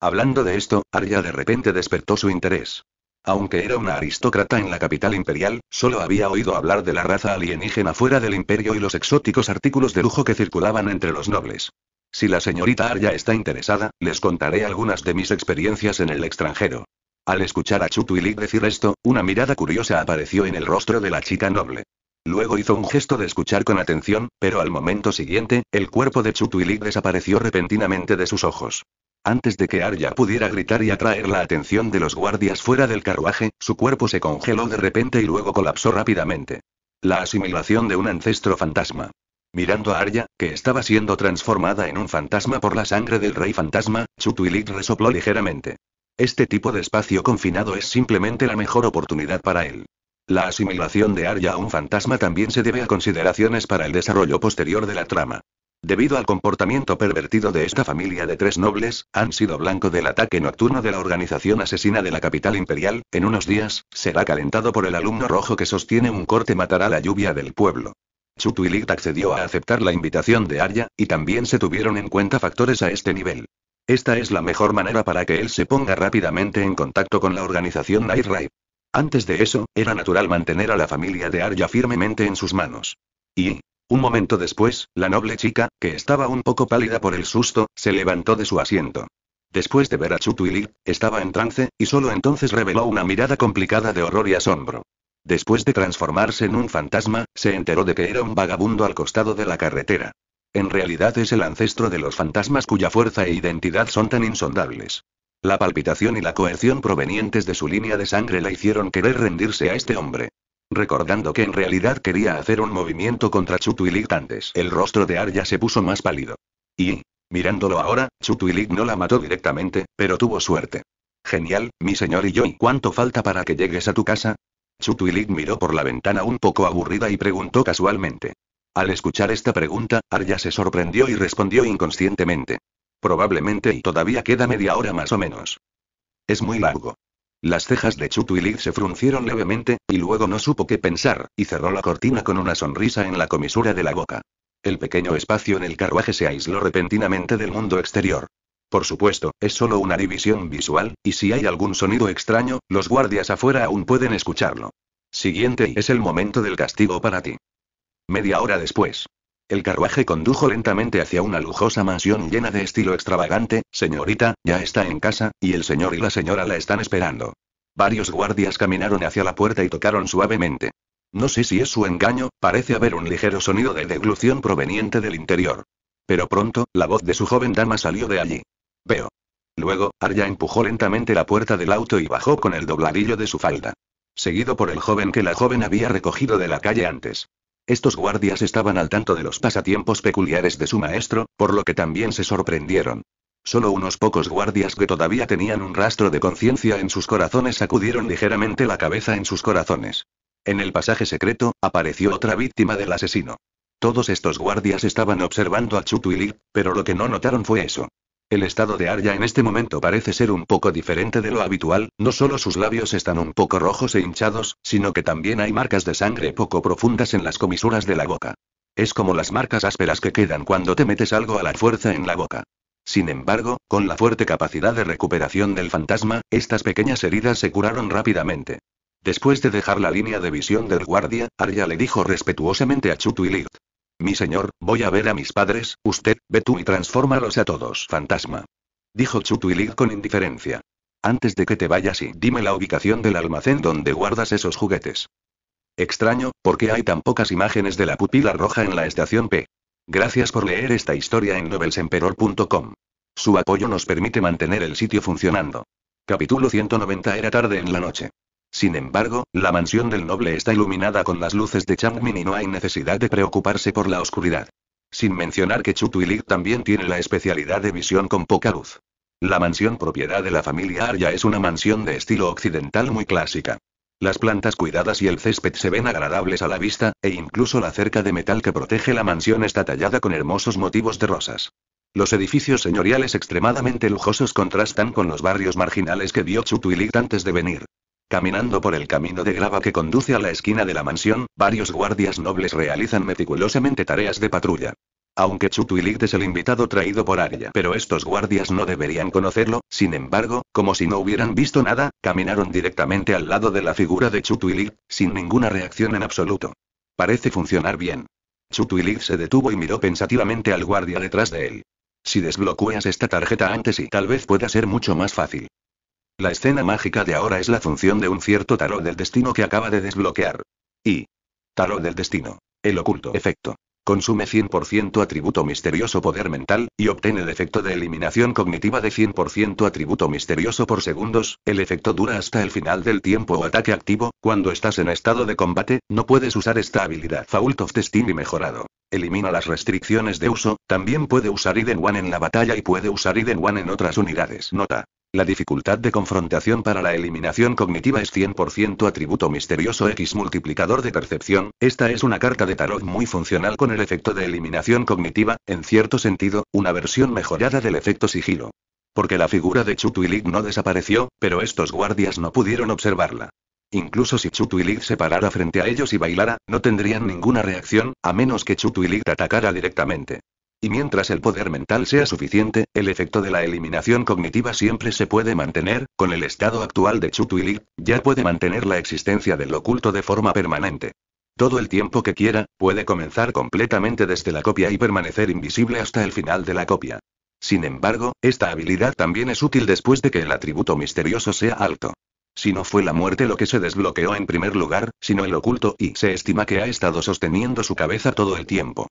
Hablando de esto, Arya de repente despertó su interés. Aunque era una aristócrata en la capital imperial, solo había oído hablar de la raza alienígena fuera del imperio y los exóticos artículos de lujo que circulaban entre los nobles. Si la señorita Arya está interesada, les contaré algunas de mis experiencias en el extranjero. Al escuchar a Chutuilik decir esto, una mirada curiosa apareció en el rostro de la chica noble. Luego hizo un gesto de escuchar con atención, pero al momento siguiente, el cuerpo de Chutuilik desapareció repentinamente de sus ojos. Antes de que Arya pudiera gritar y atraer la atención de los guardias fuera del carruaje, su cuerpo se congeló de repente y luego colapsó rápidamente. La asimilación de un ancestro fantasma. Mirando a Arya, que estaba siendo transformada en un fantasma por la sangre del rey fantasma, Chutuilik resopló ligeramente. Este tipo de espacio confinado es simplemente la mejor oportunidad para él. La asimilación de Arya a un fantasma también se debe a consideraciones para el desarrollo posterior de la trama. Debido al comportamiento pervertido de esta familia de tres nobles, han sido blanco del ataque nocturno de la organización asesina de la capital imperial, en unos días, será calentado por el alumno rojo que sostiene un corte matará la lluvia del pueblo. tuilit accedió a aceptar la invitación de Arya, y también se tuvieron en cuenta factores a este nivel. Esta es la mejor manera para que él se ponga rápidamente en contacto con la organización Night Raid. Antes de eso, era natural mantener a la familia de Arya firmemente en sus manos. Y, un momento después, la noble chica, que estaba un poco pálida por el susto, se levantó de su asiento. Después de ver a Chutuilit, estaba en trance, y solo entonces reveló una mirada complicada de horror y asombro. Después de transformarse en un fantasma, se enteró de que era un vagabundo al costado de la carretera. En realidad es el ancestro de los fantasmas cuya fuerza e identidad son tan insondables. La palpitación y la coerción provenientes de su línea de sangre la hicieron querer rendirse a este hombre. Recordando que en realidad quería hacer un movimiento contra Chutuilig antes, el rostro de Arya se puso más pálido. Y, mirándolo ahora, Chutuilik no la mató directamente, pero tuvo suerte. Genial, mi señor y yo, ¿y cuánto falta para que llegues a tu casa? Chutuilik miró por la ventana un poco aburrida y preguntó casualmente. Al escuchar esta pregunta, Arya se sorprendió y respondió inconscientemente. Probablemente y todavía queda media hora más o menos. Es muy largo. Las cejas de Chutu y Liz se fruncieron levemente, y luego no supo qué pensar, y cerró la cortina con una sonrisa en la comisura de la boca. El pequeño espacio en el carruaje se aisló repentinamente del mundo exterior. Por supuesto, es solo una división visual, y si hay algún sonido extraño, los guardias afuera aún pueden escucharlo. Siguiente y es el momento del castigo para ti. Media hora después. El carruaje condujo lentamente hacia una lujosa mansión llena de estilo extravagante, señorita, ya está en casa, y el señor y la señora la están esperando. Varios guardias caminaron hacia la puerta y tocaron suavemente. No sé si es su engaño, parece haber un ligero sonido de deglución proveniente del interior. Pero pronto, la voz de su joven dama salió de allí. Veo. Luego, Arya empujó lentamente la puerta del auto y bajó con el dobladillo de su falda. Seguido por el joven que la joven había recogido de la calle antes. Estos guardias estaban al tanto de los pasatiempos peculiares de su maestro, por lo que también se sorprendieron. Solo unos pocos guardias que todavía tenían un rastro de conciencia en sus corazones sacudieron ligeramente la cabeza en sus corazones. En el pasaje secreto, apareció otra víctima del asesino. Todos estos guardias estaban observando a Chutuilip, pero lo que no notaron fue eso. El estado de Arya en este momento parece ser un poco diferente de lo habitual, no solo sus labios están un poco rojos e hinchados, sino que también hay marcas de sangre poco profundas en las comisuras de la boca. Es como las marcas ásperas que quedan cuando te metes algo a la fuerza en la boca. Sin embargo, con la fuerte capacidad de recuperación del fantasma, estas pequeñas heridas se curaron rápidamente. Después de dejar la línea de visión del guardia, Arya le dijo respetuosamente a Chutu y mi señor, voy a ver a mis padres, usted, ve tú y transfórmalos a todos, fantasma. Dijo Lid con indiferencia. Antes de que te vayas y dime la ubicación del almacén donde guardas esos juguetes. Extraño, porque hay tan pocas imágenes de la pupila roja en la estación P? Gracias por leer esta historia en novelsemperor.com. Su apoyo nos permite mantener el sitio funcionando. Capítulo 190 Era tarde en la noche. Sin embargo, la mansión del noble está iluminada con las luces de Changmin y no hay necesidad de preocuparse por la oscuridad. Sin mencionar que Chutuilik también tiene la especialidad de visión con poca luz. La mansión propiedad de la familia Arya es una mansión de estilo occidental muy clásica. Las plantas cuidadas y el césped se ven agradables a la vista, e incluso la cerca de metal que protege la mansión está tallada con hermosos motivos de rosas. Los edificios señoriales extremadamente lujosos contrastan con los barrios marginales que vio Chutuilik antes de venir. Caminando por el camino de grava que conduce a la esquina de la mansión, varios guardias nobles realizan meticulosamente tareas de patrulla. Aunque Chutuilid es el invitado traído por Arya, pero estos guardias no deberían conocerlo, sin embargo, como si no hubieran visto nada, caminaron directamente al lado de la figura de Chutuilid, sin ninguna reacción en absoluto. Parece funcionar bien. Chutuilid se detuvo y miró pensativamente al guardia detrás de él. Si desbloqueas esta tarjeta antes y tal vez pueda ser mucho más fácil. La escena mágica de ahora es la función de un cierto tarot del destino que acaba de desbloquear. Y. Tarot del destino. El oculto efecto. Consume 100% atributo misterioso poder mental, y obtiene el efecto de eliminación cognitiva de 100% atributo misterioso por segundos, el efecto dura hasta el final del tiempo o ataque activo, cuando estás en estado de combate, no puedes usar esta habilidad Fault of Destiny mejorado. Elimina las restricciones de uso, también puede usar Iden One en la batalla y puede usar Iden One en otras unidades. Nota. La dificultad de confrontación para la eliminación cognitiva es 100% atributo misterioso X multiplicador de percepción. Esta es una carta de tarot muy funcional con el efecto de eliminación cognitiva, en cierto sentido, una versión mejorada del efecto sigilo. Porque la figura de Chutuilik no desapareció, pero estos guardias no pudieron observarla. Incluso si Chutuilig se parara frente a ellos y bailara, no tendrían ninguna reacción, a menos que Chutuilig atacara directamente. Y mientras el poder mental sea suficiente, el efecto de la eliminación cognitiva siempre se puede mantener, con el estado actual de Chutuilig, ya puede mantener la existencia del oculto de forma permanente. Todo el tiempo que quiera, puede comenzar completamente desde la copia y permanecer invisible hasta el final de la copia. Sin embargo, esta habilidad también es útil después de que el atributo misterioso sea alto. Si no fue la muerte lo que se desbloqueó en primer lugar, sino el oculto y se estima que ha estado sosteniendo su cabeza todo el tiempo.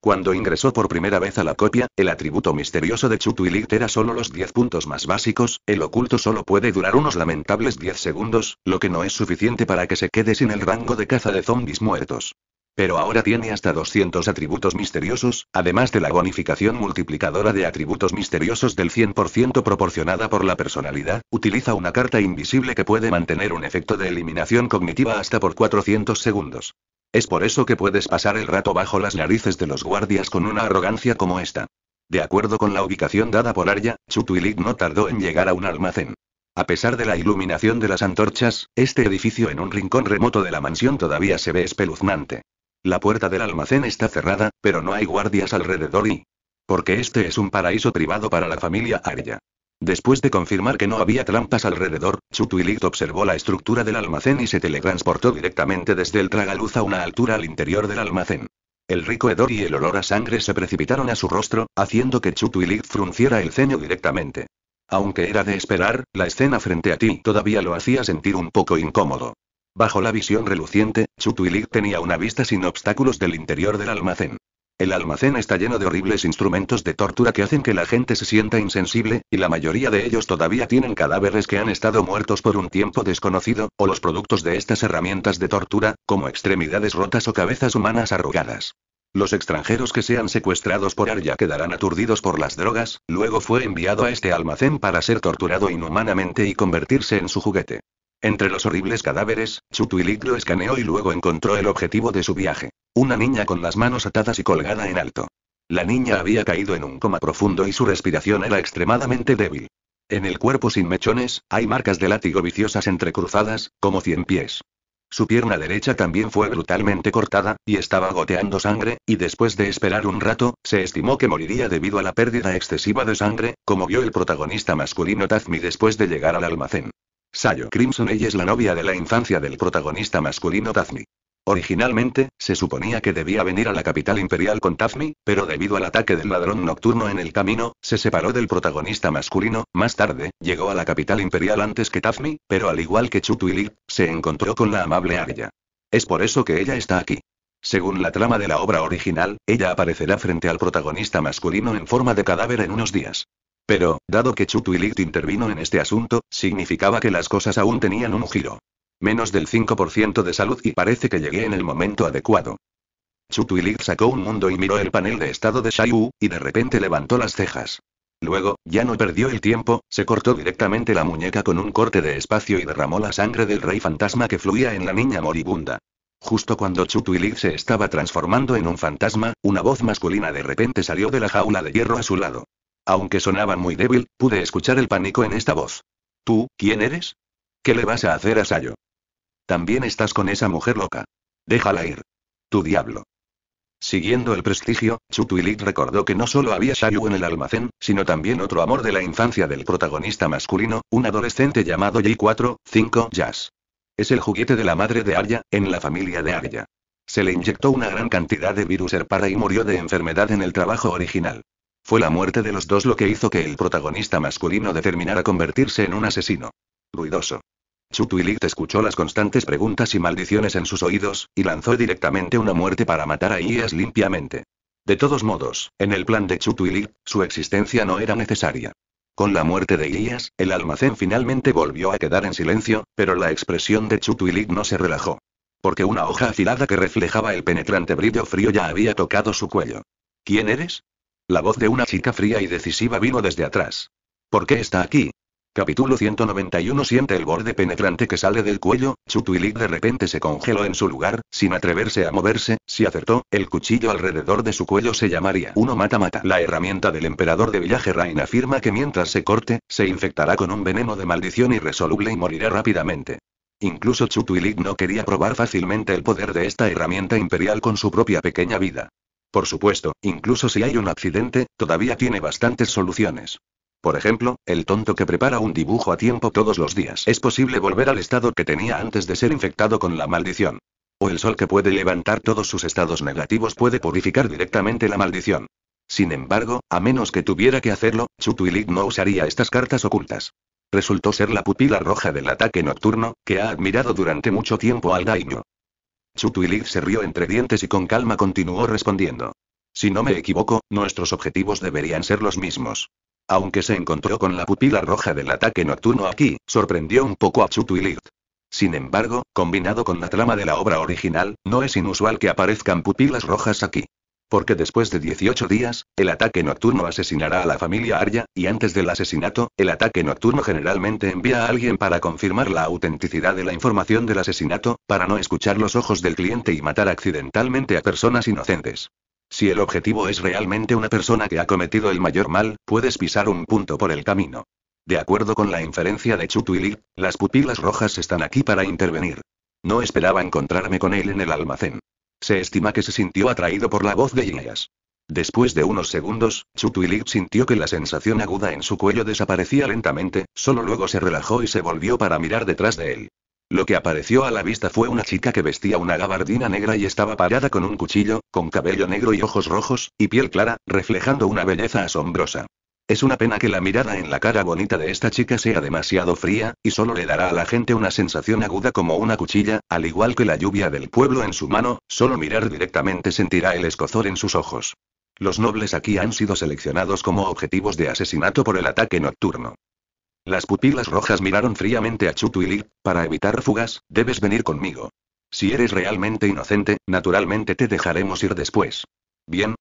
Cuando ingresó por primera vez a la copia, el atributo misterioso de Chutwilit era solo los 10 puntos más básicos, el oculto solo puede durar unos lamentables 10 segundos, lo que no es suficiente para que se quede sin el rango de caza de zombis muertos. Pero ahora tiene hasta 200 atributos misteriosos, además de la bonificación multiplicadora de atributos misteriosos del 100% proporcionada por la personalidad, utiliza una carta invisible que puede mantener un efecto de eliminación cognitiva hasta por 400 segundos. Es por eso que puedes pasar el rato bajo las narices de los guardias con una arrogancia como esta. De acuerdo con la ubicación dada por Arya, Chutwilik no tardó en llegar a un almacén. A pesar de la iluminación de las antorchas, este edificio en un rincón remoto de la mansión todavía se ve espeluznante. La puerta del almacén está cerrada, pero no hay guardias alrededor y... Porque este es un paraíso privado para la familia Arya. Después de confirmar que no había trampas alrededor, Chutuilit observó la estructura del almacén y se teletransportó directamente desde el tragaluz a una altura al interior del almacén. El rico hedor y el olor a sangre se precipitaron a su rostro, haciendo que Chutuilit frunciera el ceño directamente. Aunque era de esperar, la escena frente a ti todavía lo hacía sentir un poco incómodo. Bajo la visión reluciente, Chutuilik tenía una vista sin obstáculos del interior del almacén. El almacén está lleno de horribles instrumentos de tortura que hacen que la gente se sienta insensible, y la mayoría de ellos todavía tienen cadáveres que han estado muertos por un tiempo desconocido, o los productos de estas herramientas de tortura, como extremidades rotas o cabezas humanas arrugadas. Los extranjeros que sean secuestrados por Arya quedarán aturdidos por las drogas, luego fue enviado a este almacén para ser torturado inhumanamente y convertirse en su juguete. Entre los horribles cadáveres, su lo escaneó y luego encontró el objetivo de su viaje. Una niña con las manos atadas y colgada en alto. La niña había caído en un coma profundo y su respiración era extremadamente débil. En el cuerpo sin mechones, hay marcas de látigo viciosas entrecruzadas, como cien pies. Su pierna derecha también fue brutalmente cortada, y estaba goteando sangre, y después de esperar un rato, se estimó que moriría debido a la pérdida excesiva de sangre, como vio el protagonista masculino Tazmi después de llegar al almacén. Sayo Crimson ella es la novia de la infancia del protagonista masculino Tazmi. Originalmente, se suponía que debía venir a la capital imperial con Tazmi, pero debido al ataque del ladrón nocturno en el camino, se separó del protagonista masculino. Más tarde, llegó a la capital imperial antes que Tazmi, pero al igual que Chutu y se encontró con la amable Arya. Es por eso que ella está aquí. Según la trama de la obra original, ella aparecerá frente al protagonista masculino en forma de cadáver en unos días. Pero, dado que Chutuilit intervino en este asunto, significaba que las cosas aún tenían un giro. Menos del 5% de salud y parece que llegué en el momento adecuado. Chutwilit sacó un mundo y miró el panel de estado de Shaiwu, y de repente levantó las cejas. Luego, ya no perdió el tiempo, se cortó directamente la muñeca con un corte de espacio y derramó la sangre del rey fantasma que fluía en la niña moribunda. Justo cuando Chutwilit se estaba transformando en un fantasma, una voz masculina de repente salió de la jaula de hierro a su lado. Aunque sonaba muy débil, pude escuchar el pánico en esta voz. ¿Tú, quién eres? ¿Qué le vas a hacer a Sayo? También estás con esa mujer loca. Déjala ir. Tu diablo. Siguiendo el prestigio, Chutuilit recordó que no solo había Sayo en el almacén, sino también otro amor de la infancia del protagonista masculino, un adolescente llamado j 4 Jazz. Es el juguete de la madre de Arya, en la familia de Arya. Se le inyectó una gran cantidad de virus herpara y murió de enfermedad en el trabajo original. Fue la muerte de los dos lo que hizo que el protagonista masculino determinara convertirse en un asesino. Ruidoso. Chutuilit escuchó las constantes preguntas y maldiciones en sus oídos, y lanzó directamente una muerte para matar a Ias limpiamente. De todos modos, en el plan de Chutuilit, su existencia no era necesaria. Con la muerte de Ias, el almacén finalmente volvió a quedar en silencio, pero la expresión de Chutuilit no se relajó. Porque una hoja afilada que reflejaba el penetrante brillo frío ya había tocado su cuello. ¿Quién eres? La voz de una chica fría y decisiva vino desde atrás. ¿Por qué está aquí? Capítulo 191 Siente el borde penetrante que sale del cuello, Chutuilik de repente se congeló en su lugar, sin atreverse a moverse, si acertó, el cuchillo alrededor de su cuello se llamaría uno mata-mata. La herramienta del emperador de Villaje Rain afirma que mientras se corte, se infectará con un veneno de maldición irresoluble y morirá rápidamente. Incluso Chutuilik no quería probar fácilmente el poder de esta herramienta imperial con su propia pequeña vida. Por supuesto, incluso si hay un accidente, todavía tiene bastantes soluciones. Por ejemplo, el tonto que prepara un dibujo a tiempo todos los días es posible volver al estado que tenía antes de ser infectado con la maldición. O el sol que puede levantar todos sus estados negativos puede purificar directamente la maldición. Sin embargo, a menos que tuviera que hacerlo, Chutuilik no usaría estas cartas ocultas. Resultó ser la pupila roja del ataque nocturno, que ha admirado durante mucho tiempo al daño. Chutuilid se rió entre dientes y con calma continuó respondiendo. Si no me equivoco, nuestros objetivos deberían ser los mismos. Aunque se encontró con la pupila roja del ataque nocturno aquí, sorprendió un poco a Chutuilid. Sin embargo, combinado con la trama de la obra original, no es inusual que aparezcan pupilas rojas aquí. Porque después de 18 días, el ataque nocturno asesinará a la familia Arya, y antes del asesinato, el ataque nocturno generalmente envía a alguien para confirmar la autenticidad de la información del asesinato, para no escuchar los ojos del cliente y matar accidentalmente a personas inocentes. Si el objetivo es realmente una persona que ha cometido el mayor mal, puedes pisar un punto por el camino. De acuerdo con la inferencia de Chutuili, las pupilas rojas están aquí para intervenir. No esperaba encontrarme con él en el almacén. Se estima que se sintió atraído por la voz de Ineas. Después de unos segundos, Chutwilig sintió que la sensación aguda en su cuello desaparecía lentamente, solo luego se relajó y se volvió para mirar detrás de él. Lo que apareció a la vista fue una chica que vestía una gabardina negra y estaba parada con un cuchillo, con cabello negro y ojos rojos, y piel clara, reflejando una belleza asombrosa. Es una pena que la mirada en la cara bonita de esta chica sea demasiado fría, y solo le dará a la gente una sensación aguda como una cuchilla, al igual que la lluvia del pueblo en su mano, solo mirar directamente sentirá el escozor en sus ojos. Los nobles aquí han sido seleccionados como objetivos de asesinato por el ataque nocturno. Las pupilas rojas miraron fríamente a Chutuilir, para evitar fugas, debes venir conmigo. Si eres realmente inocente, naturalmente te dejaremos ir después. Bien,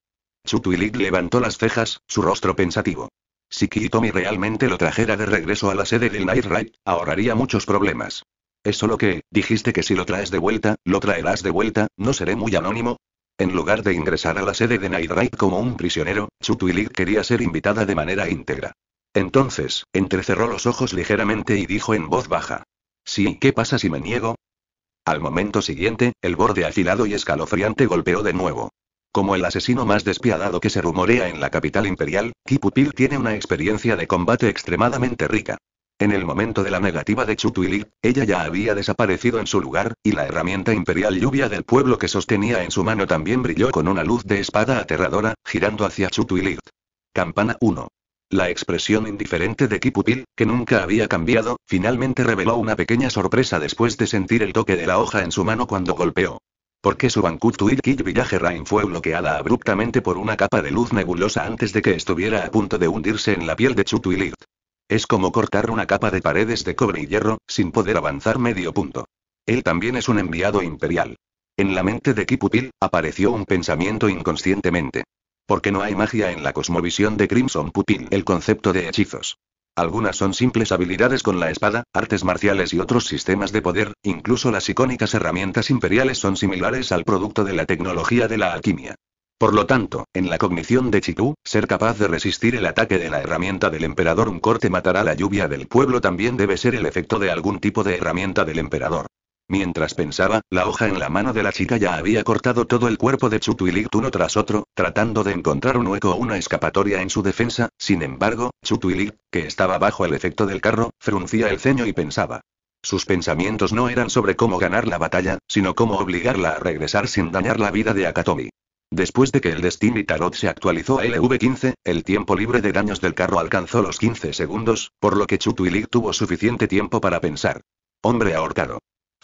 Tuilig levantó las cejas, su rostro pensativo. Si Kitomi realmente lo trajera de regreso a la sede del Night Raid, ahorraría muchos problemas. Es solo que, dijiste que si lo traes de vuelta, lo traerás de vuelta, no seré muy anónimo. En lugar de ingresar a la sede de Night Raid como un prisionero, Tuilig quería ser invitada de manera íntegra. Entonces, entrecerró los ojos ligeramente y dijo en voz baja. Sí, ¿qué pasa si me niego? Al momento siguiente, el borde afilado y escalofriante golpeó de nuevo. Como el asesino más despiadado que se rumorea en la capital imperial, Kipupil tiene una experiencia de combate extremadamente rica. En el momento de la negativa de Chutuili, ella ya había desaparecido en su lugar, y la herramienta imperial lluvia del pueblo que sostenía en su mano también brilló con una luz de espada aterradora, girando hacia Chutuili. Campana 1. La expresión indiferente de Kipupil, que nunca había cambiado, finalmente reveló una pequeña sorpresa después de sentir el toque de la hoja en su mano cuando golpeó. Porque su Bankutu kit Village Rain fue bloqueada abruptamente por una capa de luz nebulosa antes de que estuviera a punto de hundirse en la piel de Chutuilit. Es como cortar una capa de paredes de cobre y hierro, sin poder avanzar medio punto. Él también es un enviado imperial. En la mente de Kipupil, apareció un pensamiento inconscientemente. Porque no hay magia en la cosmovisión de Crimson Pupil, el concepto de hechizos. Algunas son simples habilidades con la espada, artes marciales y otros sistemas de poder, incluso las icónicas herramientas imperiales son similares al producto de la tecnología de la alquimia. Por lo tanto, en la cognición de Chitú, ser capaz de resistir el ataque de la herramienta del emperador un corte matará la lluvia del pueblo también debe ser el efecto de algún tipo de herramienta del emperador. Mientras pensaba, la hoja en la mano de la chica ya había cortado todo el cuerpo de Chutuilik uno tras otro, tratando de encontrar un hueco o una escapatoria en su defensa, sin embargo, Chutuilik, que estaba bajo el efecto del carro, fruncía el ceño y pensaba. Sus pensamientos no eran sobre cómo ganar la batalla, sino cómo obligarla a regresar sin dañar la vida de Akatomi. Después de que el Destiny Tarot se actualizó a LV15, el tiempo libre de daños del carro alcanzó los 15 segundos, por lo que Chutuilik tuvo suficiente tiempo para pensar. Hombre ahorcado.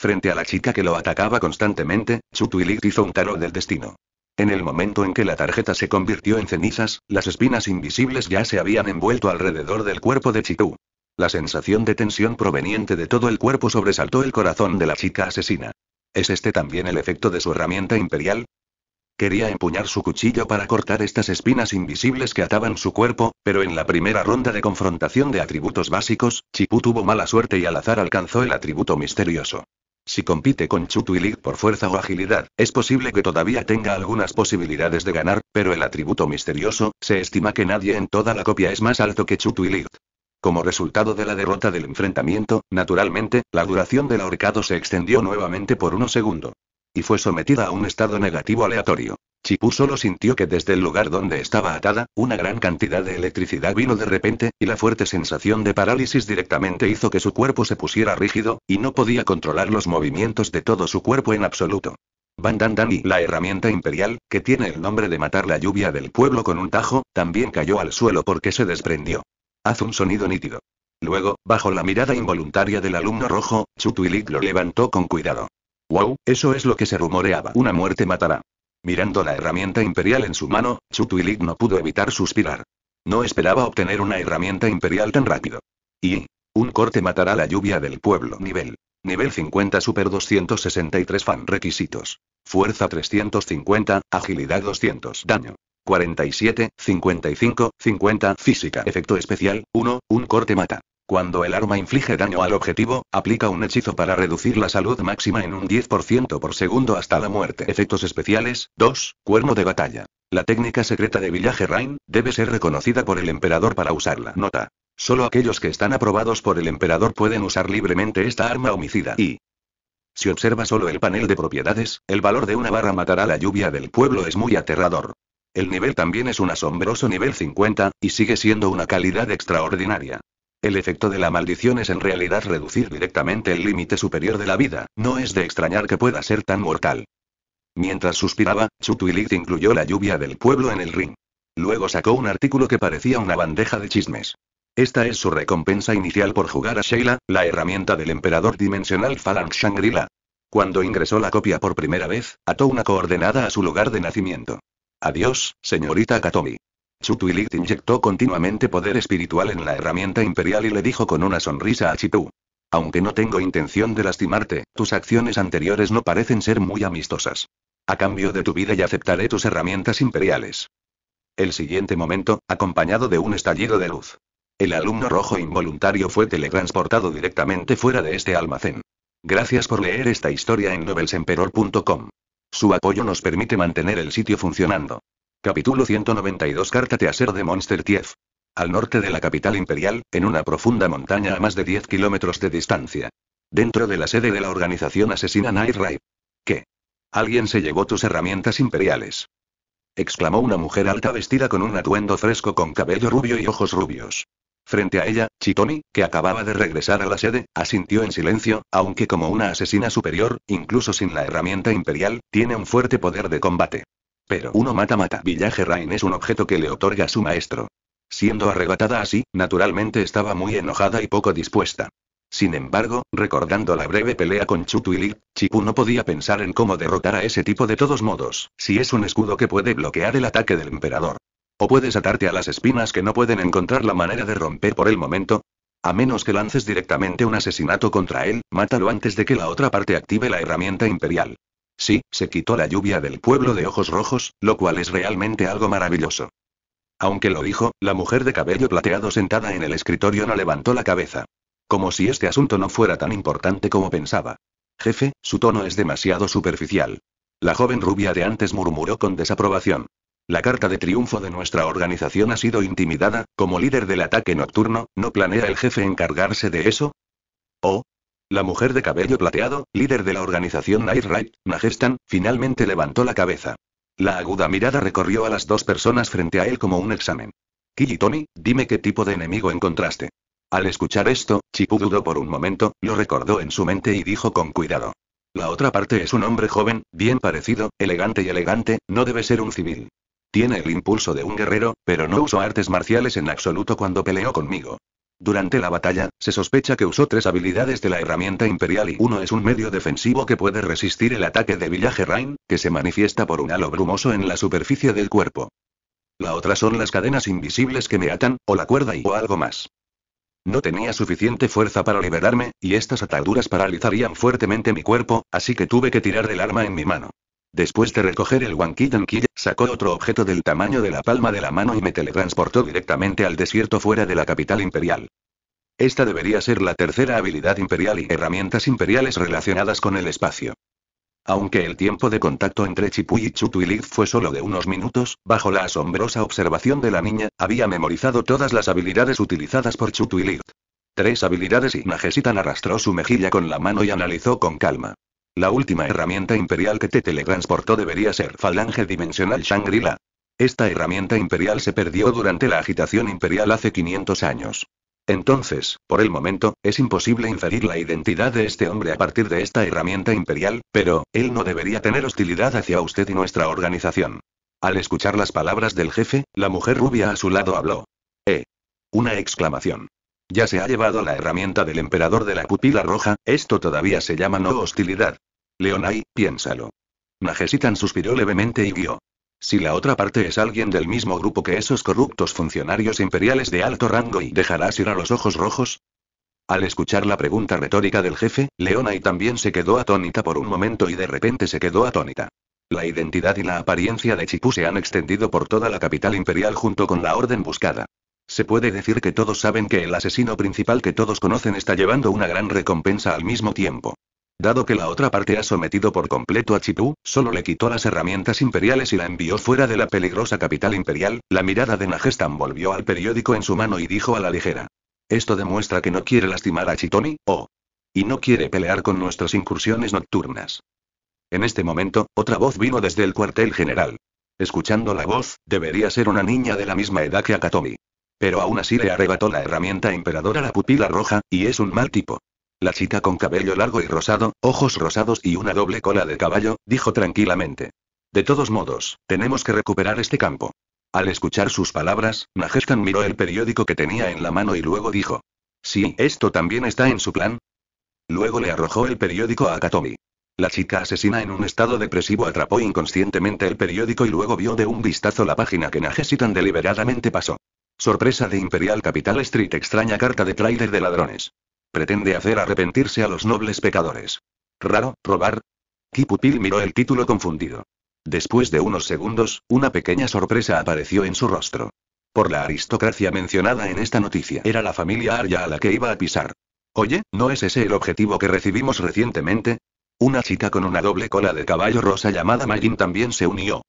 Frente a la chica que lo atacaba constantemente, tuilit hizo un tarot del destino. En el momento en que la tarjeta se convirtió en cenizas, las espinas invisibles ya se habían envuelto alrededor del cuerpo de Chitú. La sensación de tensión proveniente de todo el cuerpo sobresaltó el corazón de la chica asesina. ¿Es este también el efecto de su herramienta imperial? Quería empuñar su cuchillo para cortar estas espinas invisibles que ataban su cuerpo, pero en la primera ronda de confrontación de atributos básicos, Chipú tuvo mala suerte y al azar alcanzó el atributo misterioso. Si compite con Chutu y por fuerza o agilidad, es posible que todavía tenga algunas posibilidades de ganar, pero el atributo misterioso, se estima que nadie en toda la copia es más alto que Chutu y Como resultado de la derrota del enfrentamiento, naturalmente, la duración del ahorcado se extendió nuevamente por uno segundo. Y fue sometida a un estado negativo aleatorio. Chipu solo sintió que desde el lugar donde estaba atada, una gran cantidad de electricidad vino de repente, y la fuerte sensación de parálisis directamente hizo que su cuerpo se pusiera rígido, y no podía controlar los movimientos de todo su cuerpo en absoluto. Van la herramienta imperial, que tiene el nombre de matar la lluvia del pueblo con un tajo, también cayó al suelo porque se desprendió. Haz un sonido nítido. Luego, bajo la mirada involuntaria del alumno rojo, Chutuilit lo levantó con cuidado. Wow, eso es lo que se rumoreaba. Una muerte matará. Mirando la herramienta imperial en su mano, Chutuilik no pudo evitar suspirar. No esperaba obtener una herramienta imperial tan rápido. Y. Un corte matará la lluvia del pueblo. Nivel. Nivel 50 Super 263 Fan Requisitos. Fuerza 350, Agilidad 200, Daño. 47, 55, 50, Física Efecto especial, 1, un corte mata. Cuando el arma inflige daño al objetivo, aplica un hechizo para reducir la salud máxima en un 10% por segundo hasta la muerte. Efectos especiales, 2, cuerno de batalla. La técnica secreta de Villaje Rain, debe ser reconocida por el emperador para usarla. Nota. Solo aquellos que están aprobados por el emperador pueden usar libremente esta arma homicida. Y, si observa solo el panel de propiedades, el valor de una barra matará la lluvia del pueblo es muy aterrador. El nivel también es un asombroso nivel 50, y sigue siendo una calidad extraordinaria. El efecto de la maldición es en realidad reducir directamente el límite superior de la vida, no es de extrañar que pueda ser tan mortal. Mientras suspiraba, Chutuilit incluyó la lluvia del pueblo en el ring. Luego sacó un artículo que parecía una bandeja de chismes. Esta es su recompensa inicial por jugar a Sheila, la herramienta del emperador dimensional Falang Shangri-La. Cuando ingresó la copia por primera vez, ató una coordenada a su lugar de nacimiento. Adiós, señorita Katomi. Twilight inyectó continuamente poder espiritual en la herramienta imperial y le dijo con una sonrisa a Chitu. Aunque no tengo intención de lastimarte, tus acciones anteriores no parecen ser muy amistosas. A cambio de tu vida y aceptaré tus herramientas imperiales. El siguiente momento, acompañado de un estallido de luz. El alumno rojo involuntario fue teletransportado directamente fuera de este almacén. Gracias por leer esta historia en novelsemperor.com. Su apoyo nos permite mantener el sitio funcionando. Capítulo 192 Carta Acero de Monster Tief. Al norte de la capital imperial, en una profunda montaña a más de 10 kilómetros de distancia. Dentro de la sede de la organización asesina Night raid ¿Qué? Alguien se llevó tus herramientas imperiales. Exclamó una mujer alta vestida con un atuendo fresco con cabello rubio y ojos rubios. Frente a ella, Chitomi, que acababa de regresar a la sede, asintió en silencio, aunque como una asesina superior, incluso sin la herramienta imperial, tiene un fuerte poder de combate. Pero uno mata-mata Villaje Rain es un objeto que le otorga su maestro. Siendo arrebatada así, naturalmente estaba muy enojada y poco dispuesta. Sin embargo, recordando la breve pelea con Chutu y Chipu no podía pensar en cómo derrotar a ese tipo de todos modos, si es un escudo que puede bloquear el ataque del emperador. O puedes atarte a las espinas que no pueden encontrar la manera de romper por el momento. A menos que lances directamente un asesinato contra él, mátalo antes de que la otra parte active la herramienta imperial. Sí, se quitó la lluvia del pueblo de ojos rojos, lo cual es realmente algo maravilloso. Aunque lo dijo, la mujer de cabello plateado sentada en el escritorio no levantó la cabeza. Como si este asunto no fuera tan importante como pensaba. Jefe, su tono es demasiado superficial. La joven rubia de antes murmuró con desaprobación. La carta de triunfo de nuestra organización ha sido intimidada, como líder del ataque nocturno, ¿no planea el jefe encargarse de eso? Oh, la mujer de cabello plateado, líder de la organización Night Right, Najestan, finalmente levantó la cabeza. La aguda mirada recorrió a las dos personas frente a él como un examen. Kill Tony, dime qué tipo de enemigo encontraste. Al escuchar esto, Chipu dudó por un momento, lo recordó en su mente y dijo con cuidado. La otra parte es un hombre joven, bien parecido, elegante y elegante, no debe ser un civil. Tiene el impulso de un guerrero, pero no usó artes marciales en absoluto cuando peleó conmigo. Durante la batalla, se sospecha que usó tres habilidades de la herramienta imperial y uno es un medio defensivo que puede resistir el ataque de Villaje Rain, que se manifiesta por un halo brumoso en la superficie del cuerpo. La otra son las cadenas invisibles que me atan, o la cuerda y o algo más. No tenía suficiente fuerza para liberarme, y estas ataduras paralizarían fuertemente mi cuerpo, así que tuve que tirar del arma en mi mano. Después de recoger el Wankidankiya, sacó otro objeto del tamaño de la palma de la mano y me teletransportó directamente al desierto fuera de la capital imperial. Esta debería ser la tercera habilidad imperial y herramientas imperiales relacionadas con el espacio. Aunque el tiempo de contacto entre Chipuy y Chutuilith fue solo de unos minutos, bajo la asombrosa observación de la niña, había memorizado todas las habilidades utilizadas por Chutuilith. Tres habilidades y Najesitan arrastró su mejilla con la mano y analizó con calma. La última herramienta imperial que te teletransportó debería ser Falange Dimensional Shangri-La. Esta herramienta imperial se perdió durante la agitación imperial hace 500 años. Entonces, por el momento, es imposible inferir la identidad de este hombre a partir de esta herramienta imperial, pero, él no debería tener hostilidad hacia usted y nuestra organización. Al escuchar las palabras del jefe, la mujer rubia a su lado habló. ¡Eh! Una exclamación. Ya se ha llevado la herramienta del emperador de la pupila roja, esto todavía se llama no hostilidad. Leonai, piénsalo. Najesitan suspiró levemente y guió. Si la otra parte es alguien del mismo grupo que esos corruptos funcionarios imperiales de alto rango y dejarás ir a los ojos rojos? Al escuchar la pregunta retórica del jefe, Leonai también se quedó atónita por un momento y de repente se quedó atónita. La identidad y la apariencia de Chipu se han extendido por toda la capital imperial junto con la orden buscada. Se puede decir que todos saben que el asesino principal que todos conocen está llevando una gran recompensa al mismo tiempo. Dado que la otra parte ha sometido por completo a Chitou, solo le quitó las herramientas imperiales y la envió fuera de la peligrosa capital imperial, la mirada de Najestan volvió al periódico en su mano y dijo a la ligera. Esto demuestra que no quiere lastimar a Chitomi, o... y no quiere pelear con nuestras incursiones nocturnas. En este momento, otra voz vino desde el cuartel general. Escuchando la voz, debería ser una niña de la misma edad que Akatomi. Pero aún así le arrebató la herramienta emperadora la pupila roja, y es un mal tipo. La chica con cabello largo y rosado, ojos rosados y una doble cola de caballo, dijo tranquilamente. De todos modos, tenemos que recuperar este campo. Al escuchar sus palabras, Najestan miró el periódico que tenía en la mano y luego dijo. Sí, esto también está en su plan. Luego le arrojó el periódico a Katomi. La chica asesina en un estado depresivo atrapó inconscientemente el periódico y luego vio de un vistazo la página que Najesitan deliberadamente pasó. Sorpresa de Imperial Capital Street extraña carta de trader de ladrones. Pretende hacer arrepentirse a los nobles pecadores. Raro, robar. Kipupil miró el título confundido. Después de unos segundos, una pequeña sorpresa apareció en su rostro. Por la aristocracia mencionada en esta noticia era la familia Arya a la que iba a pisar. Oye, ¿no es ese el objetivo que recibimos recientemente? Una chica con una doble cola de caballo rosa llamada Magin también se unió.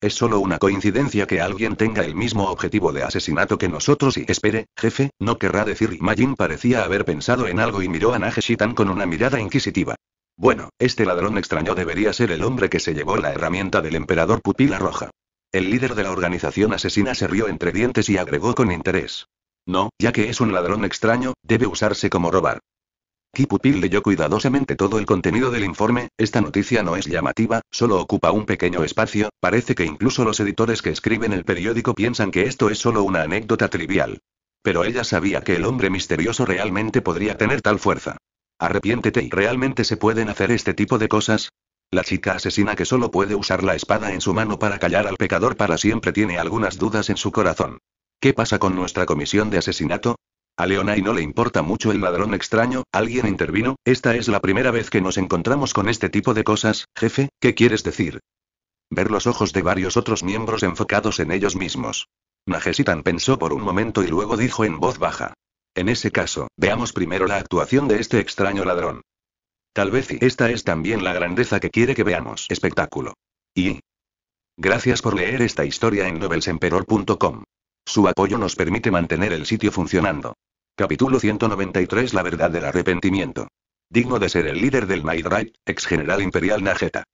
Es solo una coincidencia que alguien tenga el mismo objetivo de asesinato que nosotros y espere, jefe, no querrá decir. Majin parecía haber pensado en algo y miró a Nageshitan con una mirada inquisitiva. Bueno, este ladrón extraño debería ser el hombre que se llevó la herramienta del emperador pupila roja. El líder de la organización asesina se rió entre dientes y agregó con interés. No, ya que es un ladrón extraño, debe usarse como robar. Pupil leyó cuidadosamente todo el contenido del informe, esta noticia no es llamativa, solo ocupa un pequeño espacio, parece que incluso los editores que escriben el periódico piensan que esto es solo una anécdota trivial. Pero ella sabía que el hombre misterioso realmente podría tener tal fuerza. Arrepiéntete y realmente se pueden hacer este tipo de cosas. La chica asesina que solo puede usar la espada en su mano para callar al pecador para siempre tiene algunas dudas en su corazón. ¿Qué pasa con nuestra comisión de asesinato? A y no le importa mucho el ladrón extraño, alguien intervino, esta es la primera vez que nos encontramos con este tipo de cosas, jefe, ¿qué quieres decir? Ver los ojos de varios otros miembros enfocados en ellos mismos. Najesitan pensó por un momento y luego dijo en voz baja. En ese caso, veamos primero la actuación de este extraño ladrón. Tal vez y esta es también la grandeza que quiere que veamos. Espectáculo. Y... Gracias por leer esta historia en novelsemperor.com. Su apoyo nos permite mantener el sitio funcionando. Capítulo 193 La verdad del arrepentimiento. Digno de ser el líder del Night ex general imperial Najeta.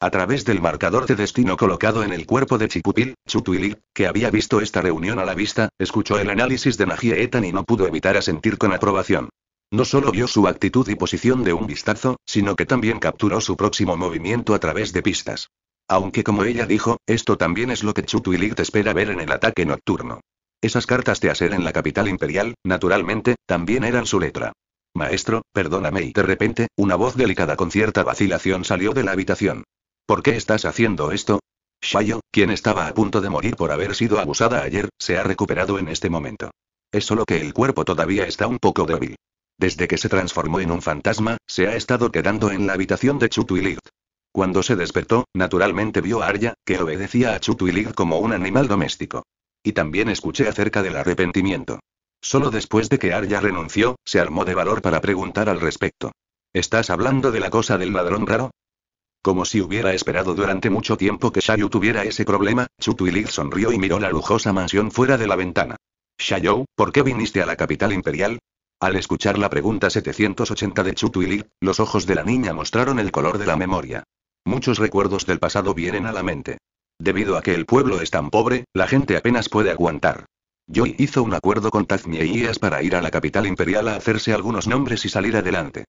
A través del marcador de destino colocado en el cuerpo de Chipupil, Chutuili, que había visto esta reunión a la vista, escuchó el análisis de Najie y no pudo evitar asentir con aprobación. No solo vio su actitud y posición de un vistazo, sino que también capturó su próximo movimiento a través de pistas. Aunque como ella dijo, esto también es lo que y espera ver en el ataque nocturno. Esas cartas de hacer en la capital imperial, naturalmente, también eran su letra. Maestro, perdóname y de repente, una voz delicada con cierta vacilación salió de la habitación. ¿Por qué estás haciendo esto? Shayo, quien estaba a punto de morir por haber sido abusada ayer, se ha recuperado en este momento. Es solo que el cuerpo todavía está un poco débil. Desde que se transformó en un fantasma, se ha estado quedando en la habitación de Ligt. Cuando se despertó, naturalmente vio a Arya, que obedecía a Chutuilig como un animal doméstico. Y también escuché acerca del arrepentimiento. Solo después de que Arya renunció, se armó de valor para preguntar al respecto. ¿Estás hablando de la cosa del ladrón raro? Como si hubiera esperado durante mucho tiempo que Shayu tuviera ese problema, Chutuilig sonrió y miró la lujosa mansión fuera de la ventana. Shayou, ¿por qué viniste a la capital imperial? Al escuchar la pregunta 780 de Chutuilig, los ojos de la niña mostraron el color de la memoria. Muchos recuerdos del pasado vienen a la mente. Debido a que el pueblo es tan pobre, la gente apenas puede aguantar. Joy hizo un acuerdo con Tazmieías para ir a la capital imperial a hacerse algunos nombres y salir adelante.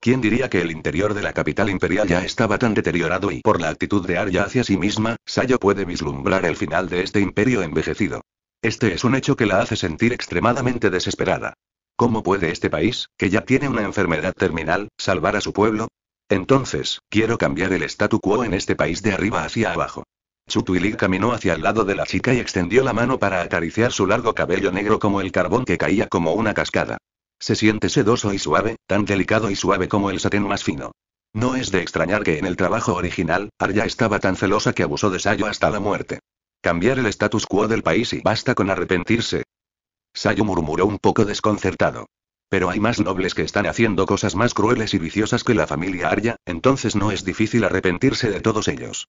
¿Quién diría que el interior de la capital imperial ya estaba tan deteriorado y por la actitud de Arya hacia sí misma, Sayo puede vislumbrar el final de este imperio envejecido? Este es un hecho que la hace sentir extremadamente desesperada. ¿Cómo puede este país, que ya tiene una enfermedad terminal, salvar a su pueblo? Entonces, quiero cambiar el statu quo en este país de arriba hacia abajo. Chutuili caminó hacia el lado de la chica y extendió la mano para acariciar su largo cabello negro como el carbón que caía como una cascada. Se siente sedoso y suave, tan delicado y suave como el satén más fino. No es de extrañar que en el trabajo original, Arya estaba tan celosa que abusó de Sayo hasta la muerte. Cambiar el status quo del país y basta con arrepentirse. Sayo murmuró un poco desconcertado. Pero hay más nobles que están haciendo cosas más crueles y viciosas que la familia Arya, entonces no es difícil arrepentirse de todos ellos.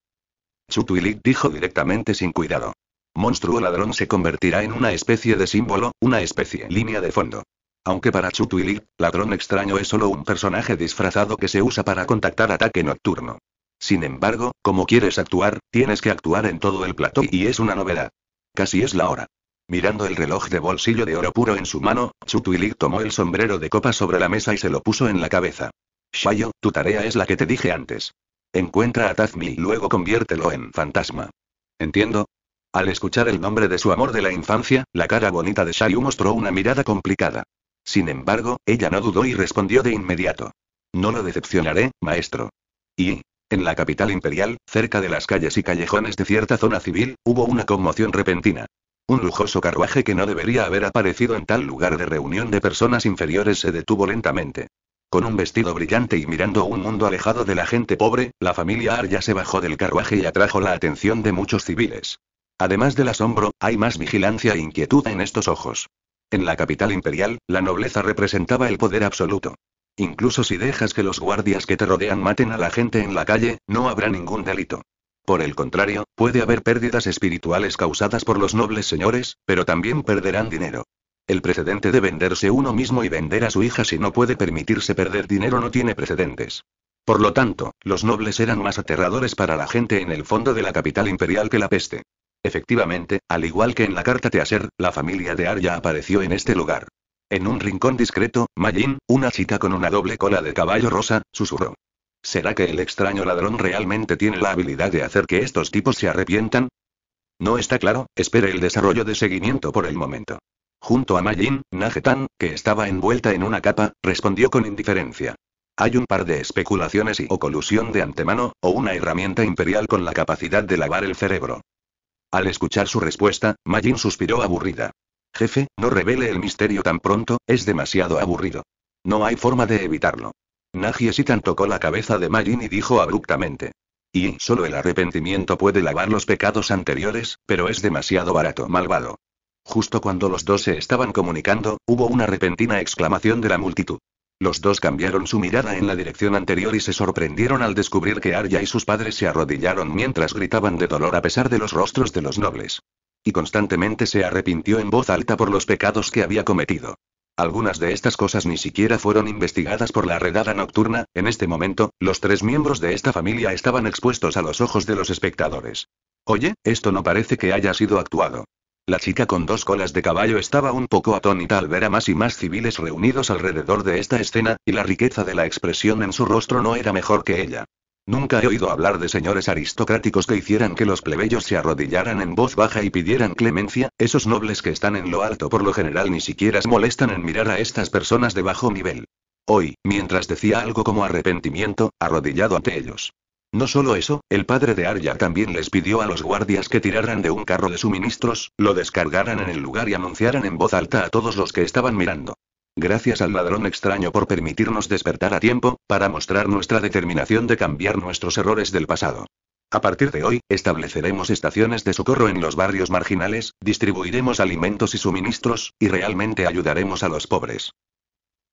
Chutuilik dijo directamente sin cuidado. Monstruo ladrón se convertirá en una especie de símbolo, una especie línea de fondo. Aunque para Chutuilik, ladrón extraño es solo un personaje disfrazado que se usa para contactar ataque nocturno. Sin embargo, como quieres actuar, tienes que actuar en todo el plató y es una novedad. Casi es la hora. Mirando el reloj de bolsillo de oro puro en su mano, Chutuilik tomó el sombrero de copa sobre la mesa y se lo puso en la cabeza. Shayo, tu tarea es la que te dije antes. Encuentra a Tazmi y luego conviértelo en fantasma. ¿Entiendo? Al escuchar el nombre de su amor de la infancia, la cara bonita de Shayu mostró una mirada complicada. Sin embargo, ella no dudó y respondió de inmediato. No lo decepcionaré, maestro. Y, en la capital imperial, cerca de las calles y callejones de cierta zona civil, hubo una conmoción repentina. Un lujoso carruaje que no debería haber aparecido en tal lugar de reunión de personas inferiores se detuvo lentamente. Con un vestido brillante y mirando un mundo alejado de la gente pobre, la familia Arya se bajó del carruaje y atrajo la atención de muchos civiles. Además del asombro, hay más vigilancia e inquietud en estos ojos. En la capital imperial, la nobleza representaba el poder absoluto. Incluso si dejas que los guardias que te rodean maten a la gente en la calle, no habrá ningún delito. Por el contrario, puede haber pérdidas espirituales causadas por los nobles señores, pero también perderán dinero. El precedente de venderse uno mismo y vender a su hija si no puede permitirse perder dinero no tiene precedentes. Por lo tanto, los nobles eran más aterradores para la gente en el fondo de la capital imperial que la peste. Efectivamente, al igual que en la carta Teaser, la familia de Arya apareció en este lugar. En un rincón discreto, Mayin, una chica con una doble cola de caballo rosa, susurró. ¿Será que el extraño ladrón realmente tiene la habilidad de hacer que estos tipos se arrepientan? No está claro, espere el desarrollo de seguimiento por el momento. Junto a Majin, Najetan, que estaba envuelta en una capa, respondió con indiferencia. Hay un par de especulaciones y o colusión de antemano, o una herramienta imperial con la capacidad de lavar el cerebro. Al escuchar su respuesta, Majin suspiró aburrida. Jefe, no revele el misterio tan pronto, es demasiado aburrido. No hay forma de evitarlo y Sitan tocó la cabeza de Majin y dijo abruptamente. Y solo el arrepentimiento puede lavar los pecados anteriores, pero es demasiado barato, malvado. Justo cuando los dos se estaban comunicando, hubo una repentina exclamación de la multitud. Los dos cambiaron su mirada en la dirección anterior y se sorprendieron al descubrir que Arya y sus padres se arrodillaron mientras gritaban de dolor a pesar de los rostros de los nobles. Y constantemente se arrepintió en voz alta por los pecados que había cometido. Algunas de estas cosas ni siquiera fueron investigadas por la redada nocturna, en este momento, los tres miembros de esta familia estaban expuestos a los ojos de los espectadores. Oye, esto no parece que haya sido actuado. La chica con dos colas de caballo estaba un poco atónita al ver a más y más civiles reunidos alrededor de esta escena, y la riqueza de la expresión en su rostro no era mejor que ella. Nunca he oído hablar de señores aristocráticos que hicieran que los plebeyos se arrodillaran en voz baja y pidieran clemencia, esos nobles que están en lo alto por lo general ni siquiera se molestan en mirar a estas personas de bajo nivel. Hoy, mientras decía algo como arrepentimiento, arrodillado ante ellos. No solo eso, el padre de Arya también les pidió a los guardias que tiraran de un carro de suministros, lo descargaran en el lugar y anunciaran en voz alta a todos los que estaban mirando. Gracias al ladrón extraño por permitirnos despertar a tiempo, para mostrar nuestra determinación de cambiar nuestros errores del pasado. A partir de hoy, estableceremos estaciones de socorro en los barrios marginales, distribuiremos alimentos y suministros, y realmente ayudaremos a los pobres.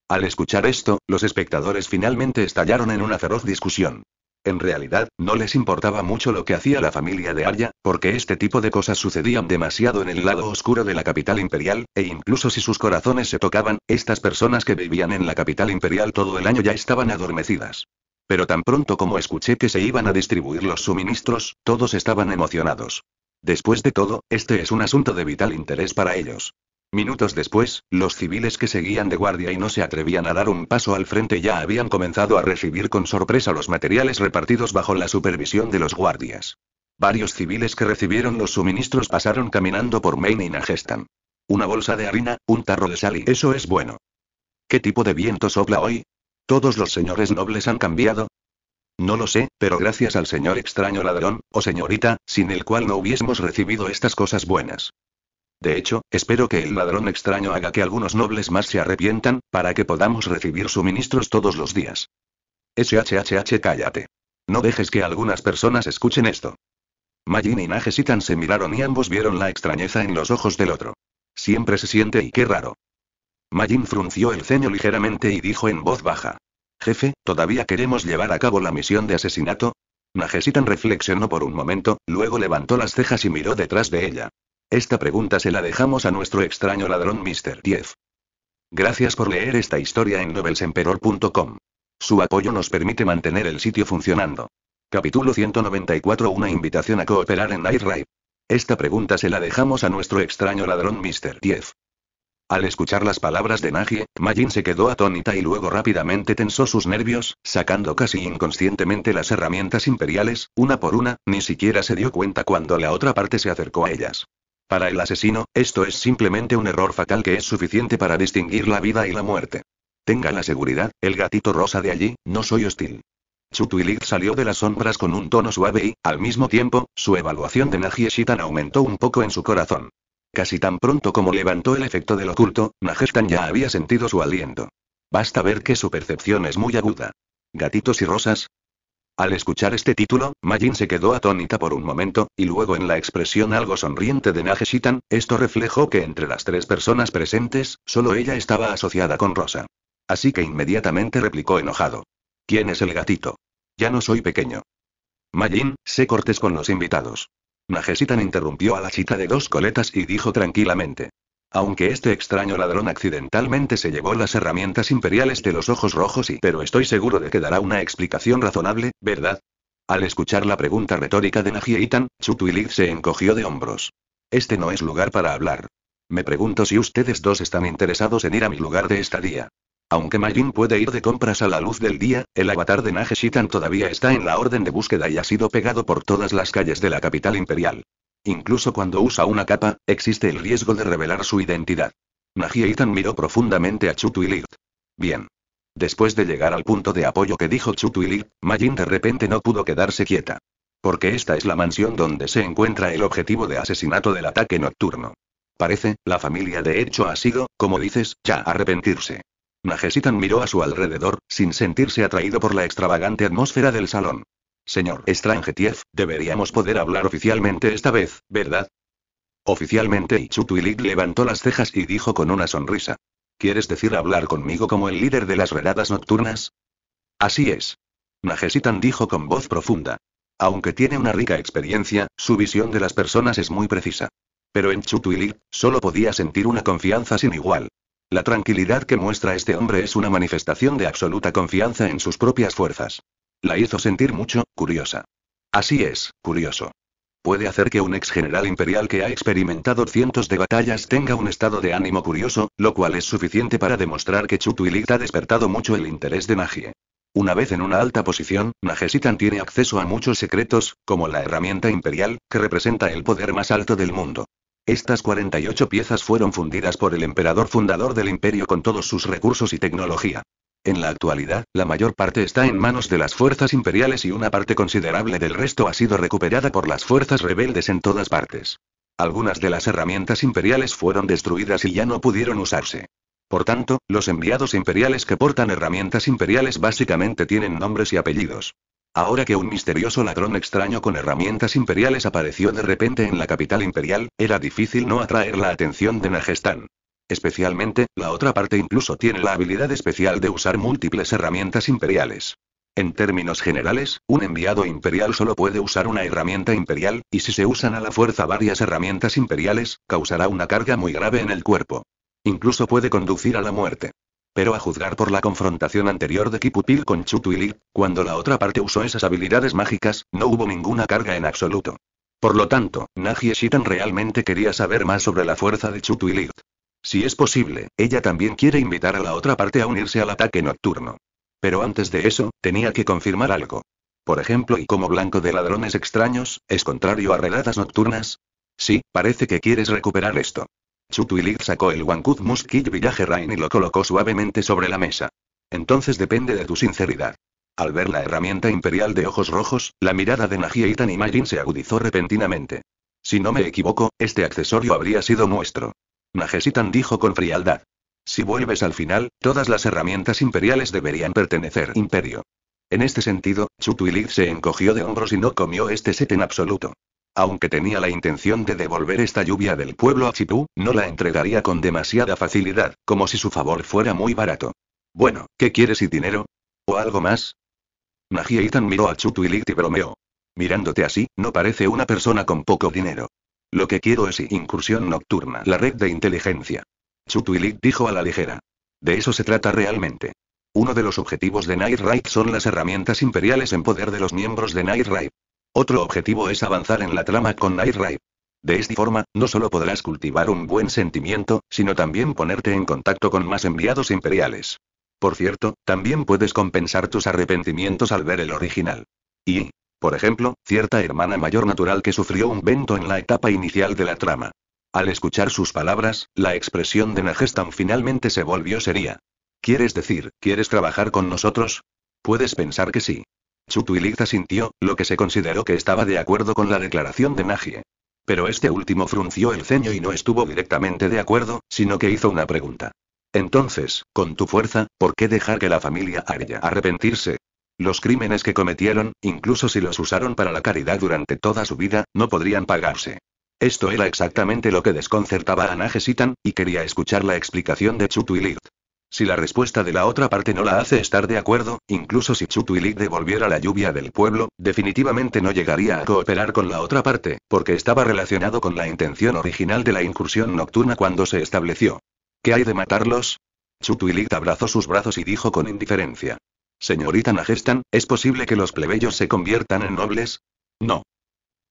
Al escuchar esto, los espectadores finalmente estallaron en una feroz discusión. En realidad, no les importaba mucho lo que hacía la familia de Arya, porque este tipo de cosas sucedían demasiado en el lado oscuro de la capital imperial, e incluso si sus corazones se tocaban, estas personas que vivían en la capital imperial todo el año ya estaban adormecidas. Pero tan pronto como escuché que se iban a distribuir los suministros, todos estaban emocionados. Después de todo, este es un asunto de vital interés para ellos. Minutos después, los civiles que seguían de guardia y no se atrevían a dar un paso al frente ya habían comenzado a recibir con sorpresa los materiales repartidos bajo la supervisión de los guardias. Varios civiles que recibieron los suministros pasaron caminando por Maine y Nagestan. Una bolsa de harina, un tarro de sal y eso es bueno. ¿Qué tipo de viento sopla hoy? ¿Todos los señores nobles han cambiado? No lo sé, pero gracias al señor extraño ladrón, o señorita, sin el cual no hubiésemos recibido estas cosas buenas. De hecho, espero que el ladrón extraño haga que algunos nobles más se arrepientan, para que podamos recibir suministros todos los días. SHHH cállate. No dejes que algunas personas escuchen esto. Majin y Najesitan se miraron y ambos vieron la extrañeza en los ojos del otro. Siempre se siente y qué raro. Majin frunció el ceño ligeramente y dijo en voz baja. Jefe, ¿todavía queremos llevar a cabo la misión de asesinato? Najesitan reflexionó por un momento, luego levantó las cejas y miró detrás de ella. Esta pregunta se la dejamos a nuestro extraño ladrón Mr. 10. Gracias por leer esta historia en novelsemperor.com. Su apoyo nos permite mantener el sitio funcionando. Capítulo 194 Una invitación a cooperar en Night Ride. Esta pregunta se la dejamos a nuestro extraño ladrón Mr. 10. Al escuchar las palabras de Nagie, Majin se quedó atónita y luego rápidamente tensó sus nervios, sacando casi inconscientemente las herramientas imperiales, una por una, ni siquiera se dio cuenta cuando la otra parte se acercó a ellas. Para el asesino, esto es simplemente un error fatal que es suficiente para distinguir la vida y la muerte. Tenga la seguridad, el gatito rosa de allí, no soy hostil. Chutuilik salió de las sombras con un tono suave y, al mismo tiempo, su evaluación de Najie Shitan aumentó un poco en su corazón. Casi tan pronto como levantó el efecto del oculto, Shitan ya había sentido su aliento. Basta ver que su percepción es muy aguda. Gatitos y rosas, al escuchar este título, Majin se quedó atónita por un momento, y luego en la expresión algo sonriente de Nageshitan, esto reflejó que entre las tres personas presentes, solo ella estaba asociada con Rosa. Así que inmediatamente replicó enojado. ¿Quién es el gatito? Ya no soy pequeño. Majin, sé cortes con los invitados. Najesitan interrumpió a la chica de dos coletas y dijo tranquilamente. Aunque este extraño ladrón accidentalmente se llevó las herramientas imperiales de los ojos rojos y... Pero estoy seguro de que dará una explicación razonable, ¿verdad? Al escuchar la pregunta retórica de Nagie Itan, Chutuilid se encogió de hombros. Este no es lugar para hablar. Me pregunto si ustedes dos están interesados en ir a mi lugar de estadía. Aunque Majin puede ir de compras a la luz del día, el avatar de Nageshitan todavía está en la orden de búsqueda y ha sido pegado por todas las calles de la capital imperial. Incluso cuando usa una capa, existe el riesgo de revelar su identidad. Magia miró profundamente a Chutuilir. Bien. Después de llegar al punto de apoyo que dijo Chutuilir, Majin de repente no pudo quedarse quieta. Porque esta es la mansión donde se encuentra el objetivo de asesinato del ataque nocturno. Parece, la familia de hecho ha sido, como dices, ya arrepentirse. Najesitan miró a su alrededor, sin sentirse atraído por la extravagante atmósfera del salón. Señor Tief, deberíamos poder hablar oficialmente esta vez, ¿verdad? Oficialmente Chutuilik levantó las cejas y dijo con una sonrisa. ¿Quieres decir hablar conmigo como el líder de las redadas nocturnas? Así es. Najesitan dijo con voz profunda. Aunque tiene una rica experiencia, su visión de las personas es muy precisa. Pero en Chutuilik, solo podía sentir una confianza sin igual. La tranquilidad que muestra este hombre es una manifestación de absoluta confianza en sus propias fuerzas. La hizo sentir mucho, curiosa. Así es, curioso. Puede hacer que un ex general imperial que ha experimentado cientos de batallas tenga un estado de ánimo curioso, lo cual es suficiente para demostrar que Chutuilit ha despertado mucho el interés de Nagie. Una vez en una alta posición, Najesitan tiene acceso a muchos secretos, como la herramienta imperial, que representa el poder más alto del mundo. Estas 48 piezas fueron fundidas por el emperador fundador del imperio con todos sus recursos y tecnología. En la actualidad, la mayor parte está en manos de las fuerzas imperiales y una parte considerable del resto ha sido recuperada por las fuerzas rebeldes en todas partes. Algunas de las herramientas imperiales fueron destruidas y ya no pudieron usarse. Por tanto, los enviados imperiales que portan herramientas imperiales básicamente tienen nombres y apellidos. Ahora que un misterioso ladrón extraño con herramientas imperiales apareció de repente en la capital imperial, era difícil no atraer la atención de Najestán. Especialmente, la otra parte incluso tiene la habilidad especial de usar múltiples herramientas imperiales. En términos generales, un enviado imperial solo puede usar una herramienta imperial, y si se usan a la fuerza varias herramientas imperiales, causará una carga muy grave en el cuerpo. Incluso puede conducir a la muerte. Pero a juzgar por la confrontación anterior de Kipupil con Chutuilik, cuando la otra parte usó esas habilidades mágicas, no hubo ninguna carga en absoluto. Por lo tanto, nagy Shitan realmente quería saber más sobre la fuerza de Chutuilik. Si es posible, ella también quiere invitar a la otra parte a unirse al ataque nocturno. Pero antes de eso, tenía que confirmar algo. Por ejemplo, y como blanco de ladrones extraños, es contrario a redadas nocturnas. Sí, parece que quieres recuperar esto. Lid sacó el Wankud Muskil Village Rain y lo colocó suavemente sobre la mesa. Entonces depende de tu sinceridad. Al ver la herramienta imperial de ojos rojos, la mirada de Nagia y Majin se agudizó repentinamente. Si no me equivoco, este accesorio habría sido nuestro. Majesitan dijo con frialdad. Si vuelves al final, todas las herramientas imperiales deberían pertenecer imperio. En este sentido, Chutuilid se encogió de hombros y no comió este set en absoluto. Aunque tenía la intención de devolver esta lluvia del pueblo a Chitú, no la entregaría con demasiada facilidad, como si su favor fuera muy barato. Bueno, ¿qué quieres y dinero? ¿O algo más? Nagia miró a Chutuilid y bromeó. Mirándote así, no parece una persona con poco dinero. Lo que quiero es incursión nocturna. La red de inteligencia. Chutuilik dijo a la ligera. De eso se trata realmente. Uno de los objetivos de Night Raid son las herramientas imperiales en poder de los miembros de Night Raid. Otro objetivo es avanzar en la trama con Night Raid. De esta forma, no solo podrás cultivar un buen sentimiento, sino también ponerte en contacto con más enviados imperiales. Por cierto, también puedes compensar tus arrepentimientos al ver el original. Y, por ejemplo, cierta hermana mayor natural que sufrió un vento en la etapa inicial de la trama. Al escuchar sus palabras, la expresión de Najestan finalmente se volvió seria. ¿Quieres decir, quieres trabajar con nosotros? Puedes pensar que sí. Chutuiliza sintió, lo que se consideró que estaba de acuerdo con la declaración de Najie. Pero este último frunció el ceño y no estuvo directamente de acuerdo, sino que hizo una pregunta. Entonces, con tu fuerza, ¿por qué dejar que la familia Arya arrepentirse? Los crímenes que cometieron, incluso si los usaron para la caridad durante toda su vida, no podrían pagarse. Esto era exactamente lo que desconcertaba a Nagesitan, y quería escuchar la explicación de Chutuilid. Si la respuesta de la otra parte no la hace estar de acuerdo, incluso si Chutuilid devolviera la lluvia del pueblo, definitivamente no llegaría a cooperar con la otra parte, porque estaba relacionado con la intención original de la incursión nocturna cuando se estableció. ¿Qué hay de matarlos? Chutuilit abrazó sus brazos y dijo con indiferencia. Señorita Najestan, ¿es posible que los plebeyos se conviertan en nobles? No.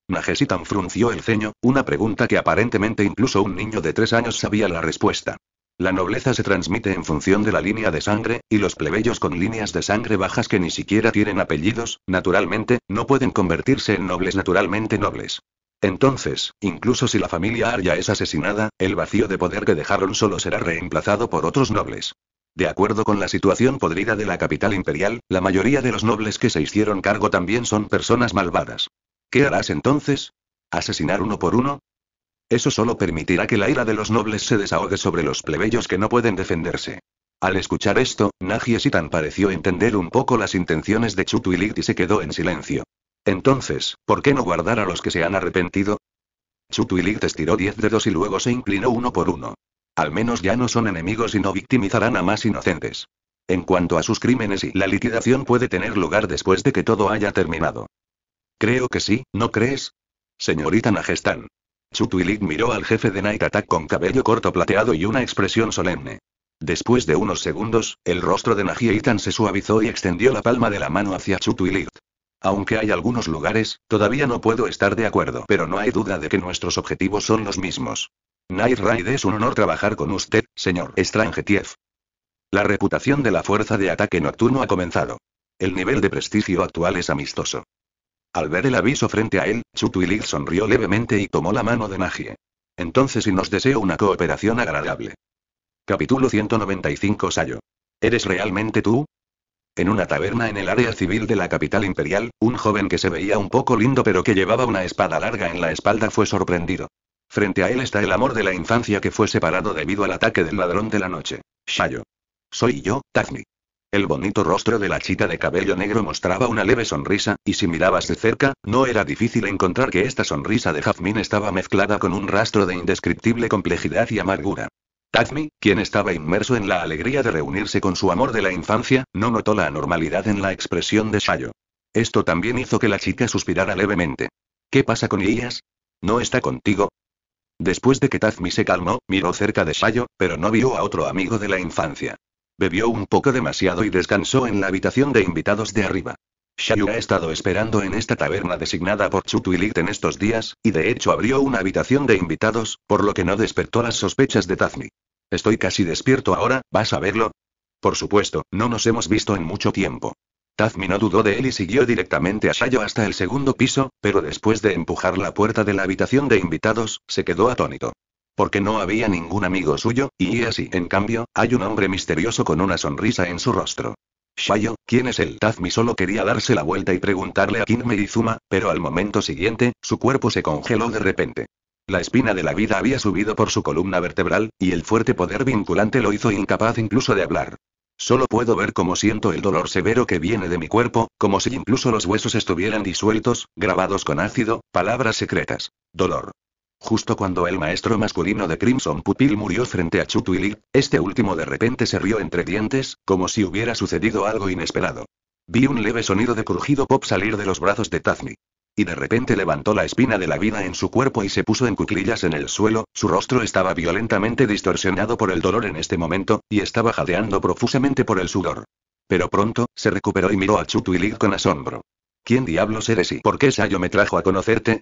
Najestan frunció el ceño, una pregunta que aparentemente incluso un niño de tres años sabía la respuesta. La nobleza se transmite en función de la línea de sangre, y los plebeyos con líneas de sangre bajas que ni siquiera tienen apellidos, naturalmente, no pueden convertirse en nobles naturalmente nobles. Entonces, incluso si la familia Arya es asesinada, el vacío de poder que dejaron solo será reemplazado por otros nobles. De acuerdo con la situación podrida de la capital imperial, la mayoría de los nobles que se hicieron cargo también son personas malvadas. ¿Qué harás entonces? ¿Asesinar uno por uno? Eso solo permitirá que la ira de los nobles se desahogue sobre los plebeyos que no pueden defenderse. Al escuchar esto, Nagy Sitan pareció entender un poco las intenciones de Chutuilit y se quedó en silencio. Entonces, ¿por qué no guardar a los que se han arrepentido? Chutuilit estiró diez dedos y luego se inclinó uno por uno. Al menos ya no son enemigos y no victimizarán a más inocentes. En cuanto a sus crímenes y la liquidación puede tener lugar después de que todo haya terminado. Creo que sí, ¿no crees? Señorita Najestán. Chutuilik miró al jefe de Night Attack con cabello corto plateado y una expresión solemne. Después de unos segundos, el rostro de Naji se suavizó y extendió la palma de la mano hacia Chutuilik. Aunque hay algunos lugares, todavía no puedo estar de acuerdo, pero no hay duda de que nuestros objetivos son los mismos. Night Raid es un honor trabajar con usted, señor Tief. La reputación de la fuerza de ataque nocturno ha comenzado. El nivel de prestigio actual es amistoso. Al ver el aviso frente a él, Chutuilig sonrió levemente y tomó la mano de Magie. Entonces y nos deseo una cooperación agradable. Capítulo 195 Sayo. ¿Eres realmente tú? En una taberna en el área civil de la capital imperial, un joven que se veía un poco lindo pero que llevaba una espada larga en la espalda fue sorprendido. Frente a él está el amor de la infancia que fue separado debido al ataque del ladrón de la noche. Shayo. Soy yo, Tazmi. El bonito rostro de la chica de cabello negro mostraba una leve sonrisa, y si mirabas de cerca, no era difícil encontrar que esta sonrisa de Jazmín estaba mezclada con un rastro de indescriptible complejidad y amargura. Tazmi, quien estaba inmerso en la alegría de reunirse con su amor de la infancia, no notó la anormalidad en la expresión de Shayo. Esto también hizo que la chica suspirara levemente. ¿Qué pasa con ellas? ¿No está contigo? Después de que Tazmi se calmó, miró cerca de Shayo, pero no vio a otro amigo de la infancia. Bebió un poco demasiado y descansó en la habitación de invitados de arriba. Shayu ha estado esperando en esta taberna designada por Chutuilit en estos días, y de hecho abrió una habitación de invitados, por lo que no despertó las sospechas de Tazmi. Estoy casi despierto ahora, ¿vas a verlo? Por supuesto, no nos hemos visto en mucho tiempo. Tazmi no dudó de él y siguió directamente a Shayo hasta el segundo piso, pero después de empujar la puerta de la habitación de invitados, se quedó atónito. Porque no había ningún amigo suyo, y así, en cambio, hay un hombre misterioso con una sonrisa en su rostro. Shayo, ¿quién es el Tazmi? Solo quería darse la vuelta y preguntarle a Kinme Izuma, pero al momento siguiente, su cuerpo se congeló de repente. La espina de la vida había subido por su columna vertebral, y el fuerte poder vinculante lo hizo incapaz incluso de hablar. Solo puedo ver cómo siento el dolor severo que viene de mi cuerpo, como si incluso los huesos estuvieran disueltos, grabados con ácido, palabras secretas. Dolor. Justo cuando el maestro masculino de Crimson Pupil murió frente a Chutwili, este último de repente se rió entre dientes, como si hubiera sucedido algo inesperado. Vi un leve sonido de crujido pop salir de los brazos de Tazmi. Y de repente levantó la espina de la vida en su cuerpo y se puso en cuclillas en el suelo, su rostro estaba violentamente distorsionado por el dolor en este momento, y estaba jadeando profusamente por el sudor. Pero pronto, se recuperó y miró a Chutuilig con asombro. ¿Quién diablos eres y por qué Sayo me trajo a conocerte?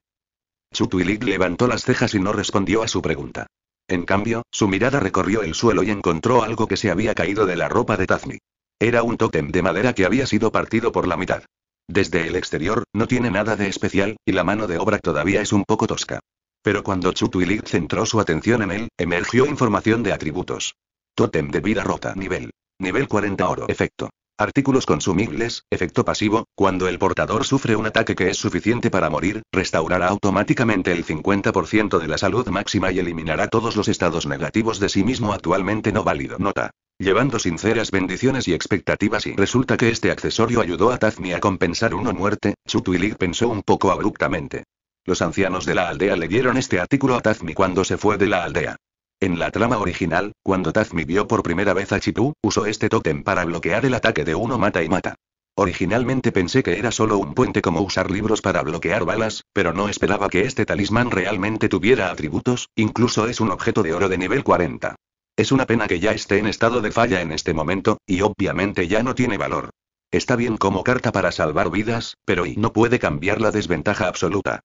Chutuilig levantó las cejas y no respondió a su pregunta. En cambio, su mirada recorrió el suelo y encontró algo que se había caído de la ropa de Tazmi. Era un tótem de madera que había sido partido por la mitad. Desde el exterior, no tiene nada de especial, y la mano de obra todavía es un poco tosca. Pero cuando Chutuilik centró su atención en él, emergió información de atributos. Tótem de vida rota nivel. Nivel 40 oro. Efecto. Artículos consumibles, efecto pasivo, cuando el portador sufre un ataque que es suficiente para morir, restaurará automáticamente el 50% de la salud máxima y eliminará todos los estados negativos de sí mismo actualmente no válido. Nota llevando sinceras bendiciones y expectativas y resulta que este accesorio ayudó a Tazmi a compensar una muerte, Chutuilik pensó un poco abruptamente. Los ancianos de la aldea le dieron este artículo a Tazmi cuando se fue de la aldea. En la trama original, cuando Tazmi vio por primera vez a Chitu, usó este tótem para bloquear el ataque de uno mata y mata. Originalmente pensé que era solo un puente como usar libros para bloquear balas, pero no esperaba que este talismán realmente tuviera atributos, incluso es un objeto de oro de nivel 40. Es una pena que ya esté en estado de falla en este momento, y obviamente ya no tiene valor. Está bien como carta para salvar vidas, pero y no puede cambiar la desventaja absoluta.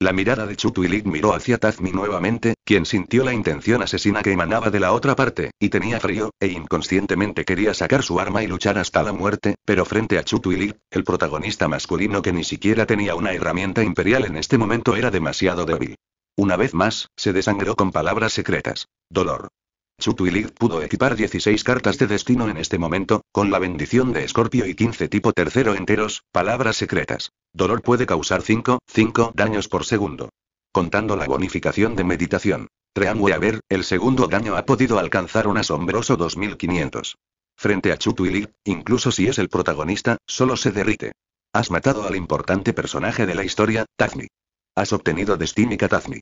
La mirada de Chutwilik miró hacia Tazmi nuevamente, quien sintió la intención asesina que emanaba de la otra parte, y tenía frío, e inconscientemente quería sacar su arma y luchar hasta la muerte, pero frente a Chutwilik, el protagonista masculino que ni siquiera tenía una herramienta imperial en este momento era demasiado débil. Una vez más, se desangró con palabras secretas. Dolor. Chutuilig pudo equipar 16 cartas de destino en este momento, con la bendición de Escorpio y 15 tipo tercero enteros, palabras secretas. Dolor puede causar 5, 5 daños por segundo. Contando la bonificación de meditación. a ver, el segundo daño ha podido alcanzar un asombroso 2500. Frente a Chutuilig, incluso si es el protagonista, solo se derrite. Has matado al importante personaje de la historia, Tazmi. Has obtenido Destínica Tazmi.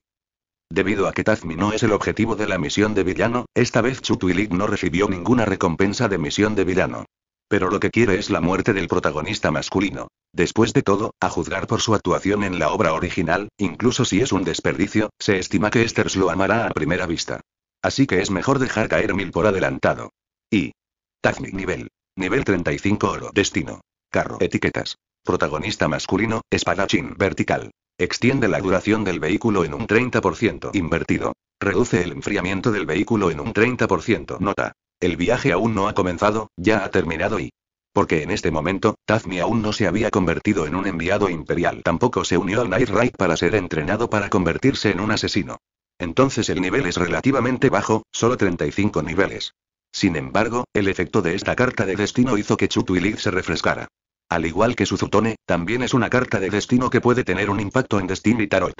Debido a que Tazmi no es el objetivo de la misión de villano, esta vez Chutuilik no recibió ninguna recompensa de misión de villano. Pero lo que quiere es la muerte del protagonista masculino. Después de todo, a juzgar por su actuación en la obra original, incluso si es un desperdicio, se estima que Esters lo amará a primera vista. Así que es mejor dejar caer mil por adelantado. Y. Tazmi nivel. Nivel 35 oro. Destino. Carro. Etiquetas. Protagonista masculino, espadachín vertical. Extiende la duración del vehículo en un 30% invertido. Reduce el enfriamiento del vehículo en un 30%. Nota. El viaje aún no ha comenzado, ya ha terminado y... Porque en este momento, Tazmi aún no se había convertido en un enviado imperial. Tampoco se unió al Night Raid para ser entrenado para convertirse en un asesino. Entonces el nivel es relativamente bajo, solo 35 niveles. Sin embargo, el efecto de esta carta de destino hizo que Chutuilid se refrescara. Al igual que su Zutone, también es una carta de destino que puede tener un impacto en Destiny Tarot.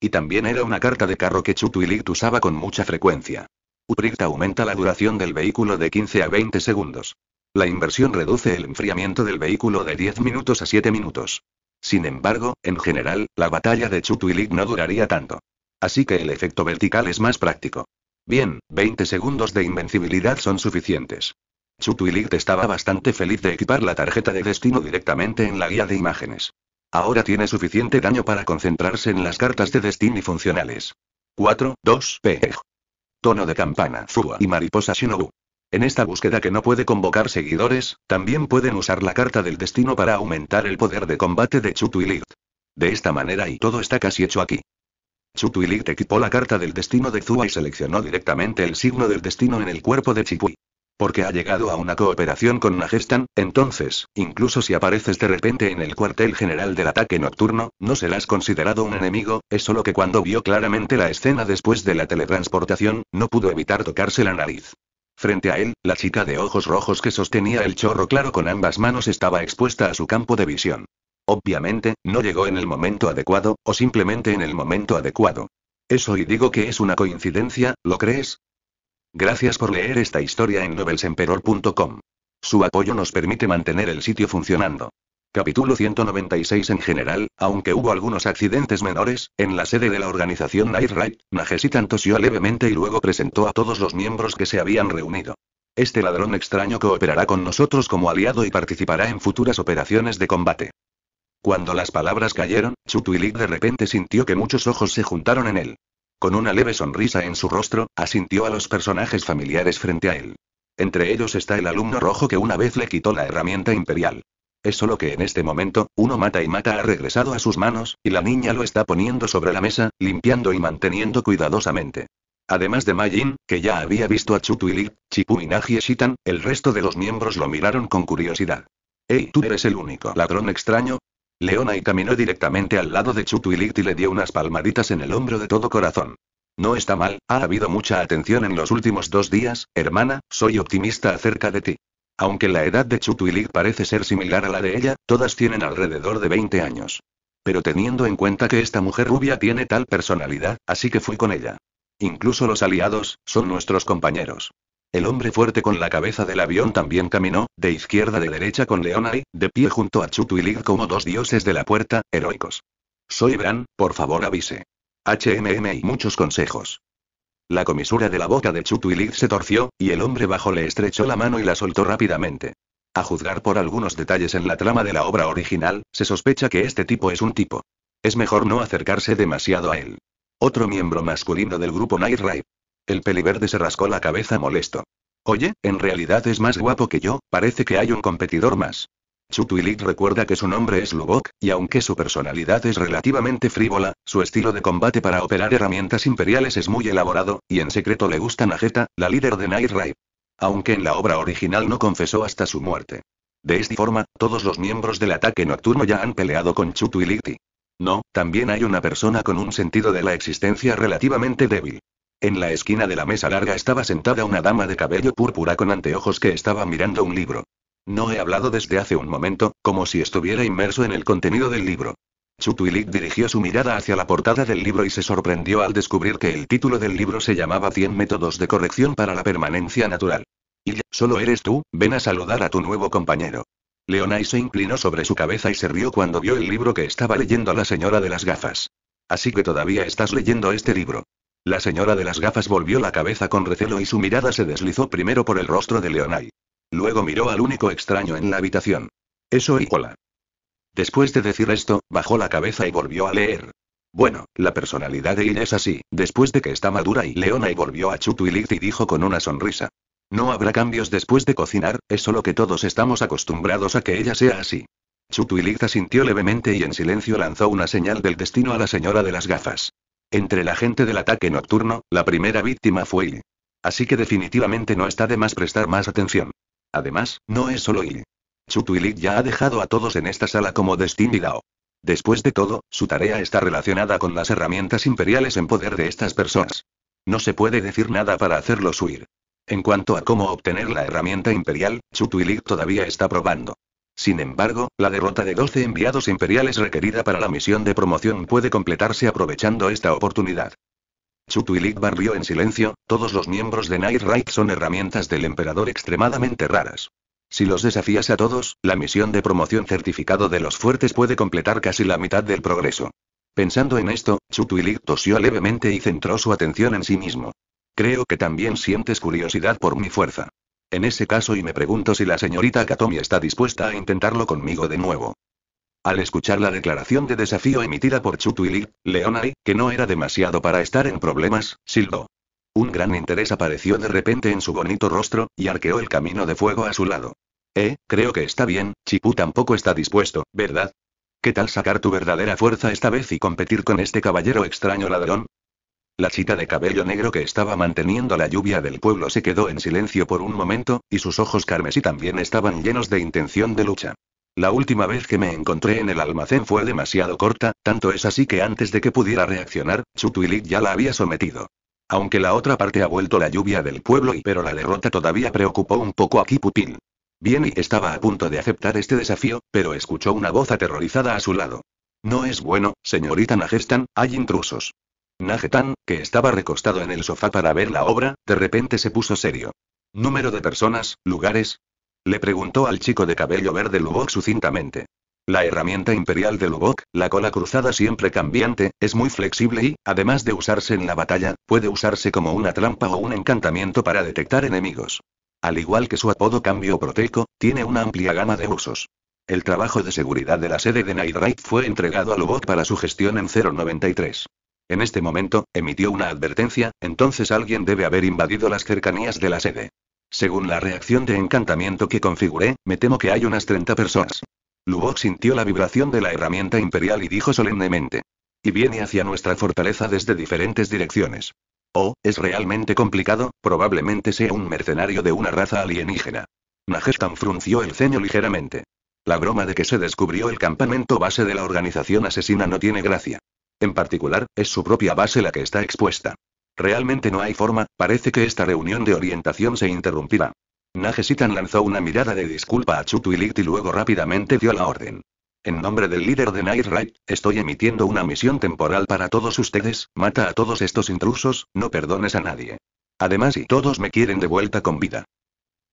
Y también era una carta de carro que Ligt usaba con mucha frecuencia. Upright aumenta la duración del vehículo de 15 a 20 segundos. La inversión reduce el enfriamiento del vehículo de 10 minutos a 7 minutos. Sin embargo, en general, la batalla de Ligt no duraría tanto. Así que el efecto vertical es más práctico. Bien, 20 segundos de invencibilidad son suficientes. Chutuilict estaba bastante feliz de equipar la tarjeta de destino directamente en la guía de imágenes. Ahora tiene suficiente daño para concentrarse en las cartas de destino y funcionales. 4, 2, PEG. Tono de campana Zua y mariposa Shinobu. En esta búsqueda que no puede convocar seguidores, también pueden usar la carta del destino para aumentar el poder de combate de Chutuilict. De esta manera y todo está casi hecho aquí. Chutuilict equipó la carta del destino de Zua y seleccionó directamente el signo del destino en el cuerpo de Chipui. Porque ha llegado a una cooperación con Najestan, entonces, incluso si apareces de repente en el cuartel general del ataque nocturno, no serás considerado un enemigo, es solo que cuando vio claramente la escena después de la teletransportación, no pudo evitar tocarse la nariz. Frente a él, la chica de ojos rojos que sostenía el chorro claro con ambas manos estaba expuesta a su campo de visión. Obviamente, no llegó en el momento adecuado, o simplemente en el momento adecuado. Eso y digo que es una coincidencia, ¿lo crees? Gracias por leer esta historia en novelsemperor.com. Su apoyo nos permite mantener el sitio funcionando. Capítulo 196 En general, aunque hubo algunos accidentes menores, en la sede de la organización Night Raid, tosió levemente y luego presentó a todos los miembros que se habían reunido. Este ladrón extraño cooperará con nosotros como aliado y participará en futuras operaciones de combate. Cuando las palabras cayeron, Chutuilik de repente sintió que muchos ojos se juntaron en él. Con una leve sonrisa en su rostro, asintió a los personajes familiares frente a él. Entre ellos está el alumno rojo que una vez le quitó la herramienta imperial. Es solo que en este momento, uno mata y mata ha regresado a sus manos, y la niña lo está poniendo sobre la mesa, limpiando y manteniendo cuidadosamente. Además de Majin, que ya había visto a Chutuili, Chipu y Shitan, el resto de los miembros lo miraron con curiosidad. «¡Ey, tú eres el único ladrón extraño! Leona y caminó directamente al lado de Chutuilit y le dio unas palmaditas en el hombro de todo corazón. No está mal, ha habido mucha atención en los últimos dos días, hermana, soy optimista acerca de ti. Aunque la edad de Chutuilik parece ser similar a la de ella, todas tienen alrededor de 20 años. Pero teniendo en cuenta que esta mujer rubia tiene tal personalidad, así que fui con ella. Incluso los aliados, son nuestros compañeros. El hombre fuerte con la cabeza del avión también caminó, de izquierda de derecha con y, de pie junto a Chutu y Lig, como dos dioses de la puerta, heroicos. Soy Bran, por favor avise. HMM y muchos consejos. La comisura de la boca de Chutu y Lig se torció, y el hombre bajo le estrechó la mano y la soltó rápidamente. A juzgar por algunos detalles en la trama de la obra original, se sospecha que este tipo es un tipo. Es mejor no acercarse demasiado a él. Otro miembro masculino del grupo Night Ride. El peliverde se rascó la cabeza molesto. Oye, en realidad es más guapo que yo, parece que hay un competidor más. Chutuilit recuerda que su nombre es Lubok, y aunque su personalidad es relativamente frívola, su estilo de combate para operar herramientas imperiales es muy elaborado, y en secreto le gusta Najeta, la líder de Night Raid. Aunque en la obra original no confesó hasta su muerte. De esta forma, todos los miembros del ataque nocturno ya han peleado con Chutuiliti. No, también hay una persona con un sentido de la existencia relativamente débil. En la esquina de la mesa larga estaba sentada una dama de cabello púrpura con anteojos que estaba mirando un libro. No he hablado desde hace un momento, como si estuviera inmerso en el contenido del libro. Chutuilik dirigió su mirada hacia la portada del libro y se sorprendió al descubrir que el título del libro se llamaba 100 métodos de corrección para la permanencia natural. Y ya, solo eres tú, ven a saludar a tu nuevo compañero. Leonai se inclinó sobre su cabeza y se rió cuando vio el libro que estaba leyendo la señora de las gafas. Así que todavía estás leyendo este libro. La señora de las gafas volvió la cabeza con recelo y su mirada se deslizó primero por el rostro de Leonay. Luego miró al único extraño en la habitación. Eso y Después de decir esto, bajó la cabeza y volvió a leer. Bueno, la personalidad de es así, después de que está madura y Leona volvió a Chutu y dijo con una sonrisa. No habrá cambios después de cocinar, es solo que todos estamos acostumbrados a que ella sea así. Chutuilit asintió levemente y en silencio lanzó una señal del destino a la señora de las gafas. Entre la gente del ataque nocturno, la primera víctima fue I. Así que definitivamente no está de más prestar más atención. Además, no es solo I. Chutuilik ya ha dejado a todos en esta sala como Destiny dao. Después de todo, su tarea está relacionada con las herramientas imperiales en poder de estas personas. No se puede decir nada para hacerlos huir. En cuanto a cómo obtener la herramienta imperial, Chutuilik todavía está probando. Sin embargo, la derrota de 12 enviados imperiales requerida para la misión de promoción puede completarse aprovechando esta oportunidad. Chutu barrió en silencio, todos los miembros de Night Raid son herramientas del emperador extremadamente raras. Si los desafías a todos, la misión de promoción certificado de los fuertes puede completar casi la mitad del progreso. Pensando en esto, Chutuilik tosió levemente y centró su atención en sí mismo. Creo que también sientes curiosidad por mi fuerza. En ese caso y me pregunto si la señorita Katomi está dispuesta a intentarlo conmigo de nuevo. Al escuchar la declaración de desafío emitida por Chutuili, Leonai, que no era demasiado para estar en problemas, silbó. Un gran interés apareció de repente en su bonito rostro, y arqueó el camino de fuego a su lado. Eh, creo que está bien, Chipu tampoco está dispuesto, ¿verdad? ¿Qué tal sacar tu verdadera fuerza esta vez y competir con este caballero extraño ladrón? La chita de cabello negro que estaba manteniendo la lluvia del pueblo se quedó en silencio por un momento, y sus ojos carmesí también estaban llenos de intención de lucha. La última vez que me encontré en el almacén fue demasiado corta, tanto es así que antes de que pudiera reaccionar, Chutuilit ya la había sometido. Aunque la otra parte ha vuelto la lluvia del pueblo y pero la derrota todavía preocupó un poco a Kiputin. Bien y estaba a punto de aceptar este desafío, pero escuchó una voz aterrorizada a su lado. No es bueno, señorita Najestan, hay intrusos. Nagetan, que estaba recostado en el sofá para ver la obra, de repente se puso serio. ¿Número de personas, lugares? Le preguntó al chico de cabello verde Lubok sucintamente. La herramienta imperial de Lubok, la cola cruzada siempre cambiante, es muy flexible y, además de usarse en la batalla, puede usarse como una trampa o un encantamiento para detectar enemigos. Al igual que su apodo cambio proteico, tiene una amplia gama de usos. El trabajo de seguridad de la sede de Night fue entregado a Lubok para su gestión en 093. En este momento, emitió una advertencia, entonces alguien debe haber invadido las cercanías de la sede. Según la reacción de encantamiento que configuré, me temo que hay unas 30 personas. Lubok sintió la vibración de la herramienta imperial y dijo solemnemente. Y viene hacia nuestra fortaleza desde diferentes direcciones. Oh, es realmente complicado, probablemente sea un mercenario de una raza alienígena. Najestan frunció el ceño ligeramente. La broma de que se descubrió el campamento base de la organización asesina no tiene gracia. En particular, es su propia base la que está expuesta. Realmente no hay forma, parece que esta reunión de orientación se interrumpirá. Najesitan lanzó una mirada de disculpa a Chutu y luego rápidamente dio la orden. En nombre del líder de Night Raid, estoy emitiendo una misión temporal para todos ustedes, mata a todos estos intrusos, no perdones a nadie. Además, y todos me quieren de vuelta con vida.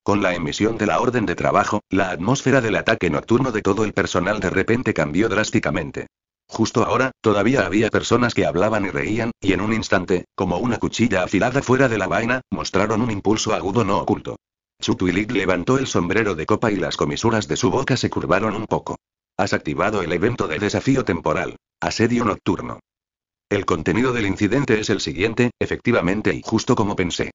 Con la emisión de la orden de trabajo, la atmósfera del ataque nocturno de todo el personal de repente cambió drásticamente. Justo ahora, todavía había personas que hablaban y reían, y en un instante, como una cuchilla afilada fuera de la vaina, mostraron un impulso agudo no oculto. Chutuilik levantó el sombrero de copa y las comisuras de su boca se curvaron un poco. Has activado el evento de desafío temporal. Asedio nocturno. El contenido del incidente es el siguiente, efectivamente y justo como pensé.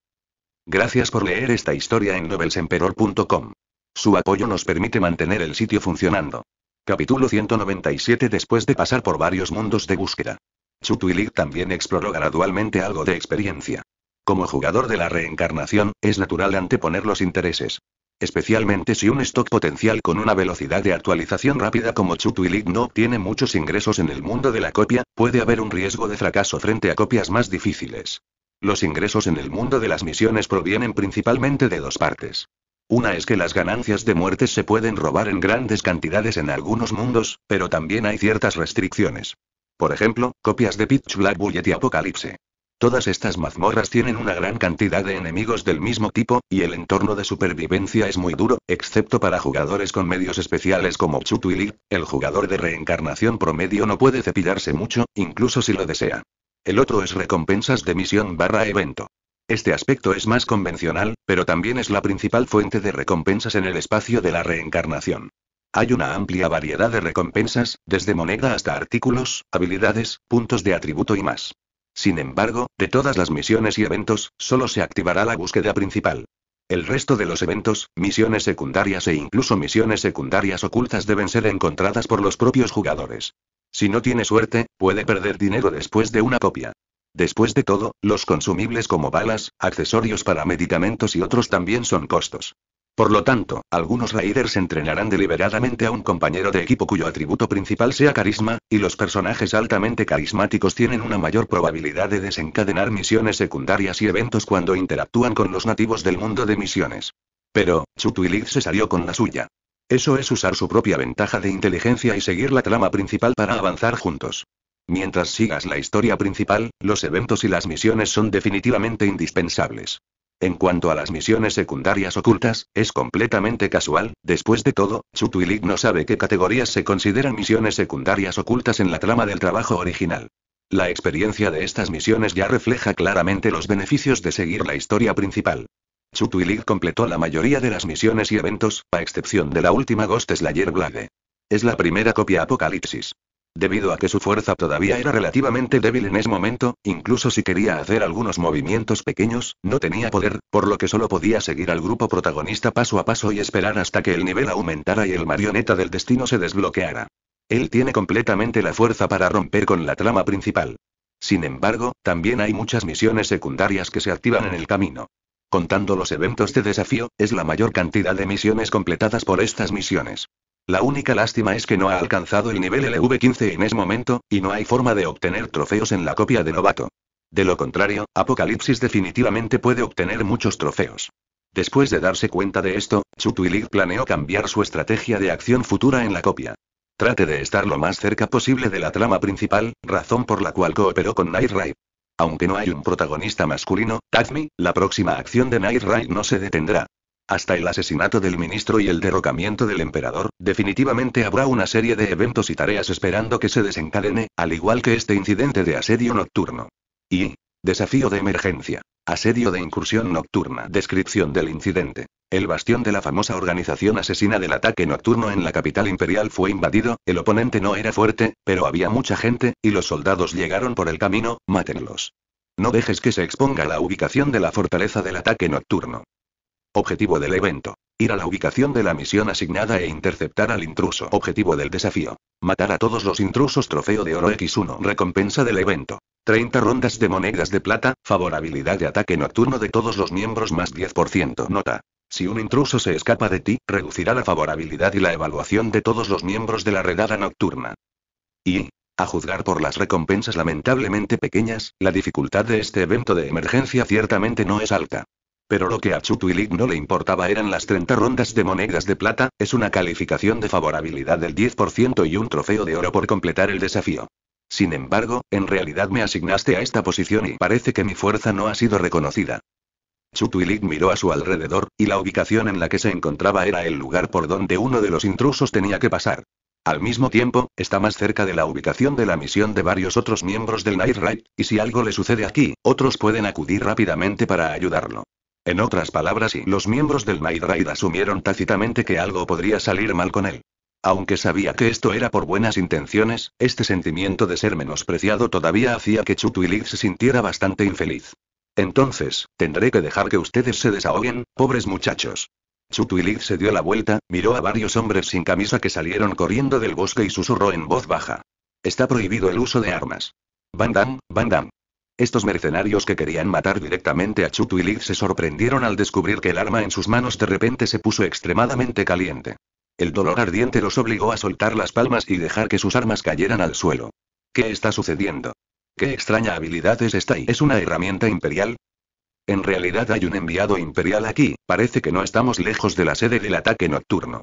Gracias por leer esta historia en novelsemperor.com. Su apoyo nos permite mantener el sitio funcionando. Capítulo 197 Después de pasar por varios mundos de búsqueda. Chutuilik también exploró gradualmente algo de experiencia. Como jugador de la reencarnación, es natural anteponer los intereses. Especialmente si un stock potencial con una velocidad de actualización rápida como League no obtiene muchos ingresos en el mundo de la copia, puede haber un riesgo de fracaso frente a copias más difíciles. Los ingresos en el mundo de las misiones provienen principalmente de dos partes. Una es que las ganancias de muertes se pueden robar en grandes cantidades en algunos mundos, pero también hay ciertas restricciones. Por ejemplo, copias de Pitch Black Bullet y Apocalipse. Todas estas mazmorras tienen una gran cantidad de enemigos del mismo tipo, y el entorno de supervivencia es muy duro, excepto para jugadores con medios especiales como Chutuili, el jugador de reencarnación promedio no puede cepillarse mucho, incluso si lo desea. El otro es recompensas de misión barra evento. Este aspecto es más convencional, pero también es la principal fuente de recompensas en el espacio de la reencarnación. Hay una amplia variedad de recompensas, desde moneda hasta artículos, habilidades, puntos de atributo y más. Sin embargo, de todas las misiones y eventos, solo se activará la búsqueda principal. El resto de los eventos, misiones secundarias e incluso misiones secundarias ocultas deben ser encontradas por los propios jugadores. Si no tiene suerte, puede perder dinero después de una copia. Después de todo, los consumibles como balas, accesorios para medicamentos y otros también son costos. Por lo tanto, algunos raiders entrenarán deliberadamente a un compañero de equipo cuyo atributo principal sea carisma, y los personajes altamente carismáticos tienen una mayor probabilidad de desencadenar misiones secundarias y eventos cuando interactúan con los nativos del mundo de misiones. Pero, Chutuilid se salió con la suya. Eso es usar su propia ventaja de inteligencia y seguir la trama principal para avanzar juntos. Mientras sigas la historia principal, los eventos y las misiones son definitivamente indispensables. En cuanto a las misiones secundarias ocultas, es completamente casual, después de todo, Chutuilik no sabe qué categorías se consideran misiones secundarias ocultas en la trama del trabajo original. La experiencia de estas misiones ya refleja claramente los beneficios de seguir la historia principal. Chutuilik completó la mayoría de las misiones y eventos, a excepción de la última Ghost Slayer Blade. Es la primera copia Apocalipsis. Debido a que su fuerza todavía era relativamente débil en ese momento, incluso si quería hacer algunos movimientos pequeños, no tenía poder, por lo que solo podía seguir al grupo protagonista paso a paso y esperar hasta que el nivel aumentara y el marioneta del destino se desbloqueara. Él tiene completamente la fuerza para romper con la trama principal. Sin embargo, también hay muchas misiones secundarias que se activan en el camino. Contando los eventos de desafío, es la mayor cantidad de misiones completadas por estas misiones. La única lástima es que no ha alcanzado el nivel LV15 en ese momento, y no hay forma de obtener trofeos en la copia de novato. De lo contrario, Apocalipsis definitivamente puede obtener muchos trofeos. Después de darse cuenta de esto, Chutuilig planeó cambiar su estrategia de acción futura en la copia. Trate de estar lo más cerca posible de la trama principal, razón por la cual cooperó con Night Raid. Aunque no hay un protagonista masculino, Tazmi, la próxima acción de Night Raid no se detendrá. Hasta el asesinato del ministro y el derrocamiento del emperador, definitivamente habrá una serie de eventos y tareas esperando que se desencadene, al igual que este incidente de asedio nocturno. Y. Desafío de emergencia. Asedio de incursión nocturna. Descripción del incidente. El bastión de la famosa organización asesina del ataque nocturno en la capital imperial fue invadido, el oponente no era fuerte, pero había mucha gente, y los soldados llegaron por el camino, mátenlos. No dejes que se exponga la ubicación de la fortaleza del ataque nocturno. Objetivo del evento. Ir a la ubicación de la misión asignada e interceptar al intruso. Objetivo del desafío. Matar a todos los intrusos. Trofeo de oro X1. Recompensa del evento. 30 rondas de monedas de plata, favorabilidad de ataque nocturno de todos los miembros más 10%. Nota. Si un intruso se escapa de ti, reducirá la favorabilidad y la evaluación de todos los miembros de la redada nocturna. Y, a juzgar por las recompensas lamentablemente pequeñas, la dificultad de este evento de emergencia ciertamente no es alta. Pero lo que a no le importaba eran las 30 rondas de monedas de plata, es una calificación de favorabilidad del 10% y un trofeo de oro por completar el desafío. Sin embargo, en realidad me asignaste a esta posición y parece que mi fuerza no ha sido reconocida. Chutuilik miró a su alrededor, y la ubicación en la que se encontraba era el lugar por donde uno de los intrusos tenía que pasar. Al mismo tiempo, está más cerca de la ubicación de la misión de varios otros miembros del Night Raid, y si algo le sucede aquí, otros pueden acudir rápidamente para ayudarlo. En otras palabras, y los miembros del Night asumieron tácitamente que algo podría salir mal con él. Aunque sabía que esto era por buenas intenciones, este sentimiento de ser menospreciado todavía hacía que Chutuilid se sintiera bastante infeliz. Entonces, tendré que dejar que ustedes se desahoguen, pobres muchachos. Chutuilid se dio la vuelta, miró a varios hombres sin camisa que salieron corriendo del bosque y susurró en voz baja. Está prohibido el uso de armas. Bandam, bandam. Estos mercenarios que querían matar directamente a Chutu y Lid se sorprendieron al descubrir que el arma en sus manos de repente se puso extremadamente caliente. El dolor ardiente los obligó a soltar las palmas y dejar que sus armas cayeran al suelo. ¿Qué está sucediendo? ¿Qué extraña habilidad es esta y es una herramienta imperial? En realidad hay un enviado imperial aquí, parece que no estamos lejos de la sede del ataque nocturno.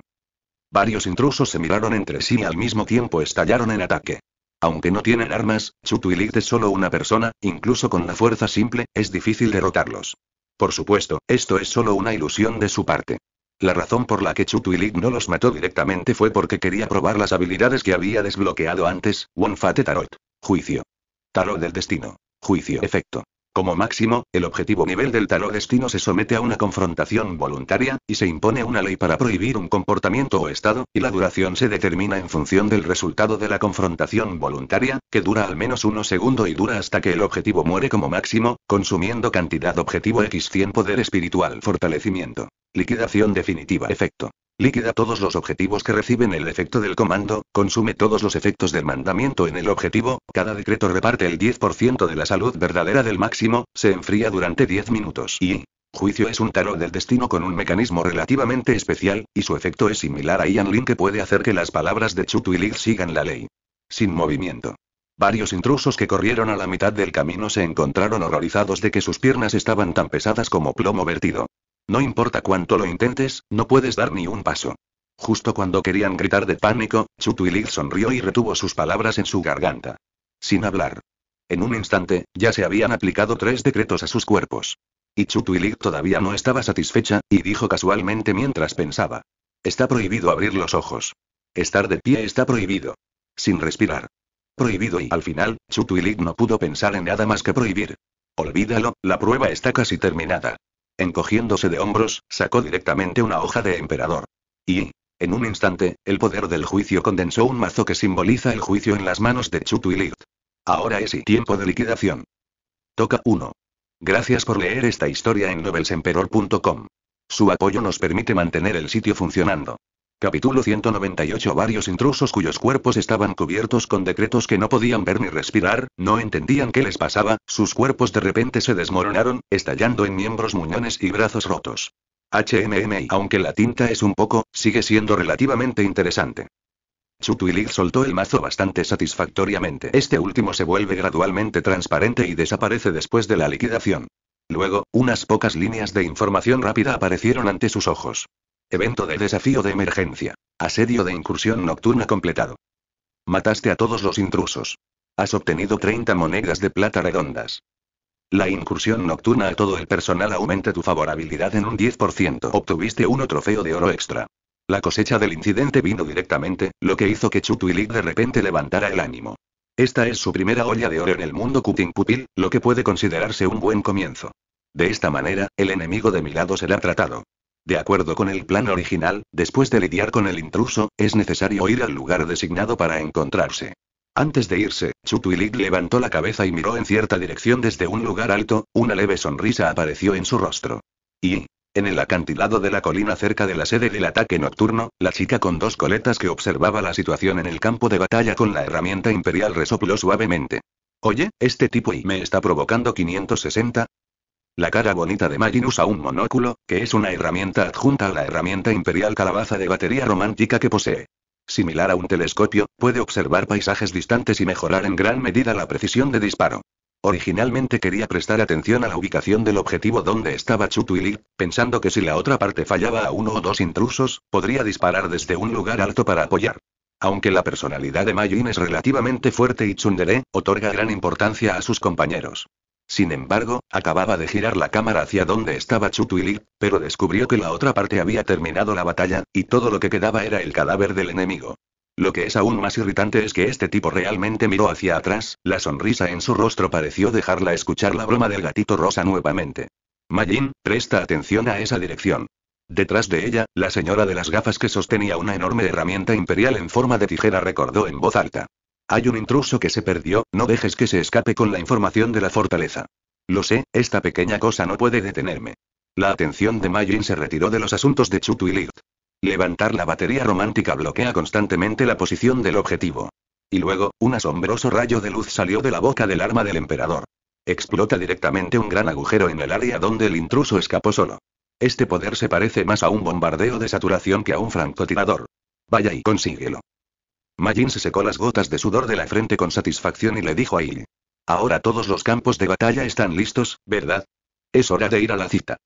Varios intrusos se miraron entre sí y al mismo tiempo estallaron en ataque. Aunque no tienen armas, Chutu es de solo una persona, incluso con la fuerza simple, es difícil derrotarlos. Por supuesto, esto es solo una ilusión de su parte. La razón por la que Chutu no los mató directamente fue porque quería probar las habilidades que había desbloqueado antes, One Fate Tarot. Juicio. Tarot del destino. Juicio. Efecto. Como máximo, el objetivo nivel del talo destino se somete a una confrontación voluntaria, y se impone una ley para prohibir un comportamiento o estado, y la duración se determina en función del resultado de la confrontación voluntaria, que dura al menos uno segundo y dura hasta que el objetivo muere como máximo, consumiendo cantidad objetivo X 100 poder espiritual fortalecimiento. Liquidación definitiva efecto. Líquida todos los objetivos que reciben el efecto del comando, consume todos los efectos del mandamiento en el objetivo, cada decreto reparte el 10% de la salud verdadera del máximo, se enfría durante 10 minutos y... Juicio es un tarot del destino con un mecanismo relativamente especial, y su efecto es similar a Ian Lin que puede hacer que las palabras de Chutu y Liz sigan la ley. Sin movimiento. Varios intrusos que corrieron a la mitad del camino se encontraron horrorizados de que sus piernas estaban tan pesadas como plomo vertido. No importa cuánto lo intentes, no puedes dar ni un paso. Justo cuando querían gritar de pánico, Chutuilig sonrió y retuvo sus palabras en su garganta. Sin hablar. En un instante, ya se habían aplicado tres decretos a sus cuerpos. Y Chutuilig todavía no estaba satisfecha, y dijo casualmente mientras pensaba. Está prohibido abrir los ojos. Estar de pie está prohibido. Sin respirar. Prohibido y al final, Chutuilig no pudo pensar en nada más que prohibir. Olvídalo, la prueba está casi terminada. Encogiéndose de hombros, sacó directamente una hoja de emperador. Y, en un instante, el poder del juicio condensó un mazo que simboliza el juicio en las manos de Chutuilit. Ahora es y tiempo de liquidación. Toca 1. Gracias por leer esta historia en novelsemperor.com. Su apoyo nos permite mantener el sitio funcionando. Capítulo 198 Varios intrusos cuyos cuerpos estaban cubiertos con decretos que no podían ver ni respirar, no entendían qué les pasaba, sus cuerpos de repente se desmoronaron, estallando en miembros muñones y brazos rotos. HMM aunque la tinta es un poco, sigue siendo relativamente interesante. Chutuilig soltó el mazo bastante satisfactoriamente. Este último se vuelve gradualmente transparente y desaparece después de la liquidación. Luego, unas pocas líneas de información rápida aparecieron ante sus ojos. Evento de desafío de emergencia. Asedio de incursión nocturna completado. Mataste a todos los intrusos. Has obtenido 30 monedas de plata redondas. La incursión nocturna a todo el personal aumenta tu favorabilidad en un 10%. Obtuviste uno trofeo de oro extra. La cosecha del incidente vino directamente, lo que hizo que Li de repente levantara el ánimo. Esta es su primera olla de oro en el mundo Kutin Pupil, lo que puede considerarse un buen comienzo. De esta manera, el enemigo de mi lado será tratado. De acuerdo con el plan original, después de lidiar con el intruso, es necesario ir al lugar designado para encontrarse. Antes de irse, Chutuilik levantó la cabeza y miró en cierta dirección desde un lugar alto, una leve sonrisa apareció en su rostro. Y, en el acantilado de la colina cerca de la sede del ataque nocturno, la chica con dos coletas que observaba la situación en el campo de batalla con la herramienta imperial resopló suavemente. Oye, este tipo y me está provocando 560, la cara bonita de Majin usa un monóculo, que es una herramienta adjunta a la herramienta imperial calabaza de batería romántica que posee. Similar a un telescopio, puede observar paisajes distantes y mejorar en gran medida la precisión de disparo. Originalmente quería prestar atención a la ubicación del objetivo donde estaba Lil, pensando que si la otra parte fallaba a uno o dos intrusos, podría disparar desde un lugar alto para apoyar. Aunque la personalidad de Mayuin es relativamente fuerte y tsundere, otorga gran importancia a sus compañeros. Sin embargo, acababa de girar la cámara hacia donde estaba Chutuilil, pero descubrió que la otra parte había terminado la batalla, y todo lo que quedaba era el cadáver del enemigo. Lo que es aún más irritante es que este tipo realmente miró hacia atrás, la sonrisa en su rostro pareció dejarla escuchar la broma del gatito rosa nuevamente. Majin, presta atención a esa dirección. Detrás de ella, la señora de las gafas que sostenía una enorme herramienta imperial en forma de tijera recordó en voz alta. Hay un intruso que se perdió, no dejes que se escape con la información de la fortaleza. Lo sé, esta pequeña cosa no puede detenerme. La atención de Mayin se retiró de los asuntos de Chutu y Levantar la batería romántica bloquea constantemente la posición del objetivo. Y luego, un asombroso rayo de luz salió de la boca del arma del emperador. Explota directamente un gran agujero en el área donde el intruso escapó solo. Este poder se parece más a un bombardeo de saturación que a un francotirador. Vaya y consíguelo. Majin se secó las gotas de sudor de la frente con satisfacción y le dijo a Il. Ahora todos los campos de batalla están listos, ¿verdad? Es hora de ir a la cita.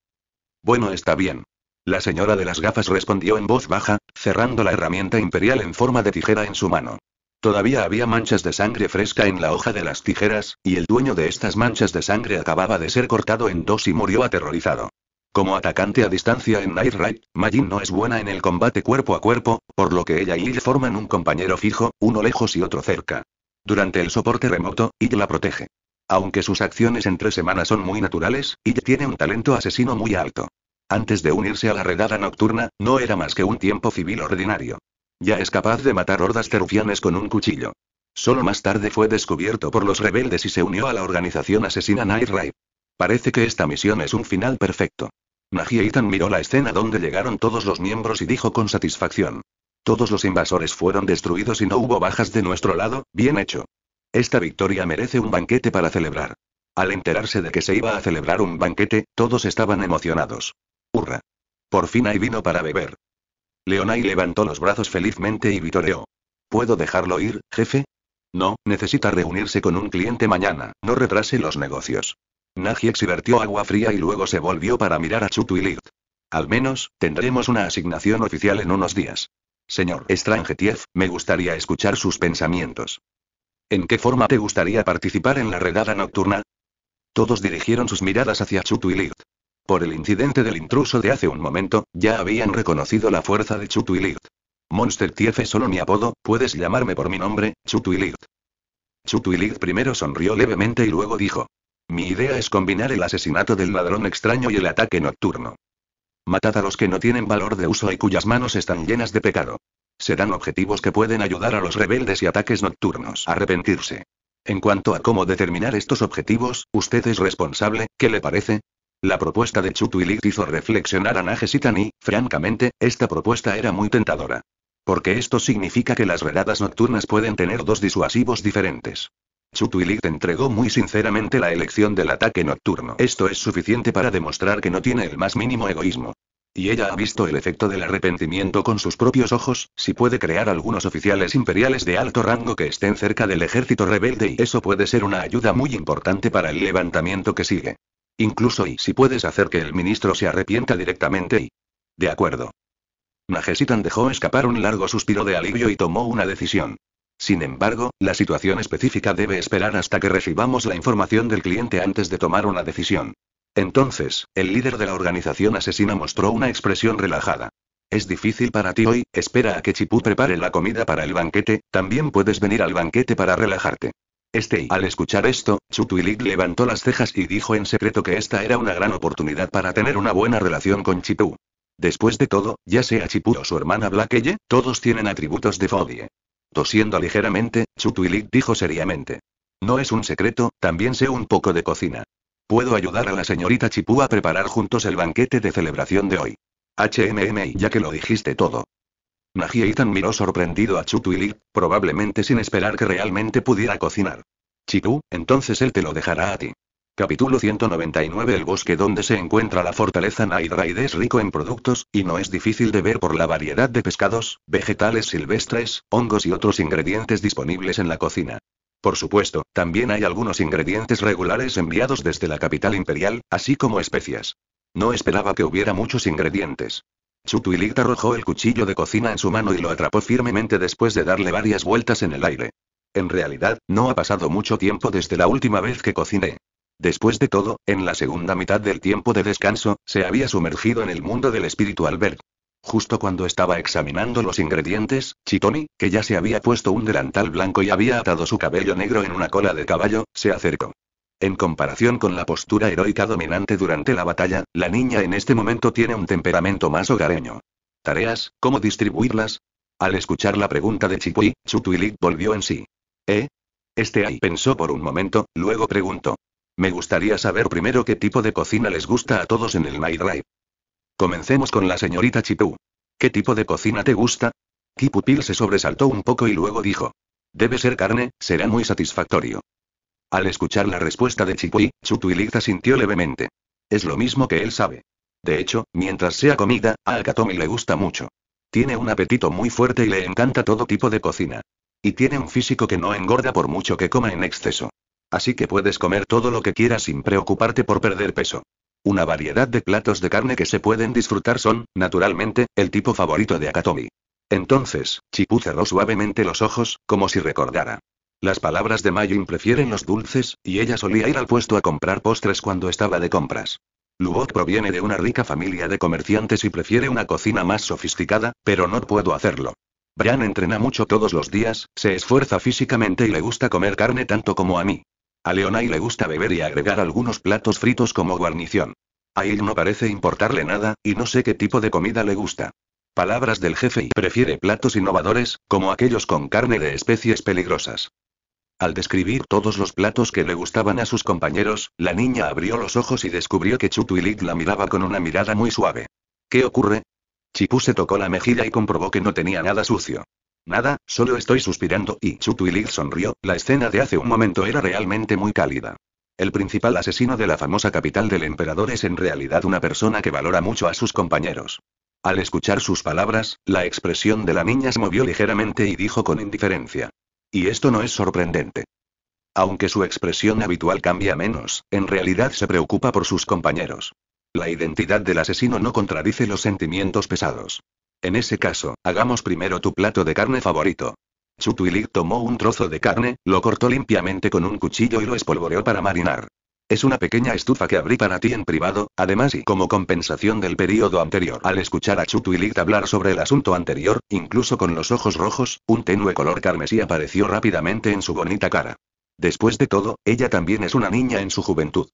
Bueno, está bien. La señora de las gafas respondió en voz baja, cerrando la herramienta imperial en forma de tijera en su mano. Todavía había manchas de sangre fresca en la hoja de las tijeras, y el dueño de estas manchas de sangre acababa de ser cortado en dos y murió aterrorizado. Como atacante a distancia en Night Raid, Majin no es buena en el combate cuerpo a cuerpo, por lo que ella y forman un compañero fijo, uno lejos y otro cerca. Durante el soporte remoto, Ill la protege. Aunque sus acciones entre semanas son muy naturales, y tiene un talento asesino muy alto. Antes de unirse a la redada nocturna, no era más que un tiempo civil ordinario. Ya es capaz de matar hordas terufianes con un cuchillo. Solo más tarde fue descubierto por los rebeldes y se unió a la organización asesina Night Raid. Parece que esta misión es un final perfecto. Magia miró la escena donde llegaron todos los miembros y dijo con satisfacción. Todos los invasores fueron destruidos y no hubo bajas de nuestro lado, bien hecho. Esta victoria merece un banquete para celebrar. Al enterarse de que se iba a celebrar un banquete, todos estaban emocionados. ¡Hurra! Por fin hay vino para beber. Leonai levantó los brazos felizmente y vitoreó. ¿Puedo dejarlo ir, jefe? No, necesita reunirse con un cliente mañana, no retrase los negocios. Nagix vertió agua fría y luego se volvió para mirar a Chutuilit. Al menos, tendremos una asignación oficial en unos días. Señor Estrange-Tief, me gustaría escuchar sus pensamientos. ¿En qué forma te gustaría participar en la redada nocturna? Todos dirigieron sus miradas hacia Chutuilit. Por el incidente del intruso de hace un momento, ya habían reconocido la fuerza de Chutuilit. Monster Tief es solo mi apodo, puedes llamarme por mi nombre, y Chutuilit primero sonrió levemente y luego dijo, mi idea es combinar el asesinato del ladrón extraño y el ataque nocturno. Matad a los que no tienen valor de uso y cuyas manos están llenas de pecado. Serán objetivos que pueden ayudar a los rebeldes y ataques nocturnos a arrepentirse. En cuanto a cómo determinar estos objetivos, usted es responsable, ¿qué le parece? La propuesta de Chutuilit hizo reflexionar a Nages y francamente, esta propuesta era muy tentadora. Porque esto significa que las redadas nocturnas pueden tener dos disuasivos diferentes. Tuilit entregó muy sinceramente la elección del ataque nocturno. Esto es suficiente para demostrar que no tiene el más mínimo egoísmo. Y ella ha visto el efecto del arrepentimiento con sus propios ojos, si puede crear algunos oficiales imperiales de alto rango que estén cerca del ejército rebelde y eso puede ser una ayuda muy importante para el levantamiento que sigue. Incluso y si puedes hacer que el ministro se arrepienta directamente y... De acuerdo. Najesitan dejó escapar un largo suspiro de alivio y tomó una decisión. Sin embargo, la situación específica debe esperar hasta que recibamos la información del cliente antes de tomar una decisión. Entonces, el líder de la organización asesina mostró una expresión relajada. Es difícil para ti hoy, espera a que Chipú prepare la comida para el banquete, también puedes venir al banquete para relajarte. Este al escuchar esto, Chutuilik levantó las cejas y dijo en secreto que esta era una gran oportunidad para tener una buena relación con Chipú. Después de todo, ya sea Chipú o su hermana Blackeye, todos tienen atributos de Fodie. Tosiendo ligeramente, Chutuilik dijo seriamente. No es un secreto, también sé un poco de cocina. Puedo ayudar a la señorita Chipú a preparar juntos el banquete de celebración de hoy. HMM, ya que lo dijiste todo. y miró sorprendido a Chutuilik, probablemente sin esperar que realmente pudiera cocinar. Chipú, entonces él te lo dejará a ti. Capítulo 199 El bosque donde se encuentra la fortaleza Naidraide es rico en productos, y no es difícil de ver por la variedad de pescados, vegetales silvestres, hongos y otros ingredientes disponibles en la cocina. Por supuesto, también hay algunos ingredientes regulares enviados desde la capital imperial, así como especias. No esperaba que hubiera muchos ingredientes. tuilita arrojó el cuchillo de cocina en su mano y lo atrapó firmemente después de darle varias vueltas en el aire. En realidad, no ha pasado mucho tiempo desde la última vez que cociné. Después de todo, en la segunda mitad del tiempo de descanso, se había sumergido en el mundo del espíritu Albert. Justo cuando estaba examinando los ingredientes, Chitoni, que ya se había puesto un delantal blanco y había atado su cabello negro en una cola de caballo, se acercó. En comparación con la postura heroica dominante durante la batalla, la niña en este momento tiene un temperamento más hogareño. ¿Tareas? ¿Cómo distribuirlas? Al escuchar la pregunta de Chipui, Chutuilit volvió en sí. ¿Eh? Este ahí pensó por un momento, luego preguntó. Me gustaría saber primero qué tipo de cocina les gusta a todos en el Night Drive. Comencemos con la señorita Chipu. ¿Qué tipo de cocina te gusta? Kipupil se sobresaltó un poco y luego dijo. Debe ser carne, será muy satisfactorio. Al escuchar la respuesta de Chipui, Chutuiliza sintió levemente. Es lo mismo que él sabe. De hecho, mientras sea comida, a Akatomi le gusta mucho. Tiene un apetito muy fuerte y le encanta todo tipo de cocina. Y tiene un físico que no engorda por mucho que coma en exceso. Así que puedes comer todo lo que quieras sin preocuparte por perder peso. Una variedad de platos de carne que se pueden disfrutar son, naturalmente, el tipo favorito de Akatomi. Entonces, Chipu cerró suavemente los ojos, como si recordara. Las palabras de Mayu prefieren los dulces, y ella solía ir al puesto a comprar postres cuando estaba de compras. Lubot proviene de una rica familia de comerciantes y prefiere una cocina más sofisticada, pero no puedo hacerlo. Brian entrena mucho todos los días, se esfuerza físicamente y le gusta comer carne tanto como a mí. A Leonay le gusta beber y agregar algunos platos fritos como guarnición. A él no parece importarle nada, y no sé qué tipo de comida le gusta. Palabras del jefe y prefiere platos innovadores, como aquellos con carne de especies peligrosas. Al describir todos los platos que le gustaban a sus compañeros, la niña abrió los ojos y descubrió que Lid la miraba con una mirada muy suave. ¿Qué ocurre? Chipu se tocó la mejilla y comprobó que no tenía nada sucio. Nada, solo estoy suspirando y Lil sonrió, la escena de hace un momento era realmente muy cálida. El principal asesino de la famosa capital del emperador es en realidad una persona que valora mucho a sus compañeros. Al escuchar sus palabras, la expresión de la niña se movió ligeramente y dijo con indiferencia. Y esto no es sorprendente. Aunque su expresión habitual cambia menos, en realidad se preocupa por sus compañeros. La identidad del asesino no contradice los sentimientos pesados. En ese caso, hagamos primero tu plato de carne favorito. Chutuilik tomó un trozo de carne, lo cortó limpiamente con un cuchillo y lo espolvoreó para marinar. Es una pequeña estufa que abrí para ti en privado, además y como compensación del periodo anterior. Al escuchar a Chutuilik hablar sobre el asunto anterior, incluso con los ojos rojos, un tenue color carmesí apareció rápidamente en su bonita cara. Después de todo, ella también es una niña en su juventud.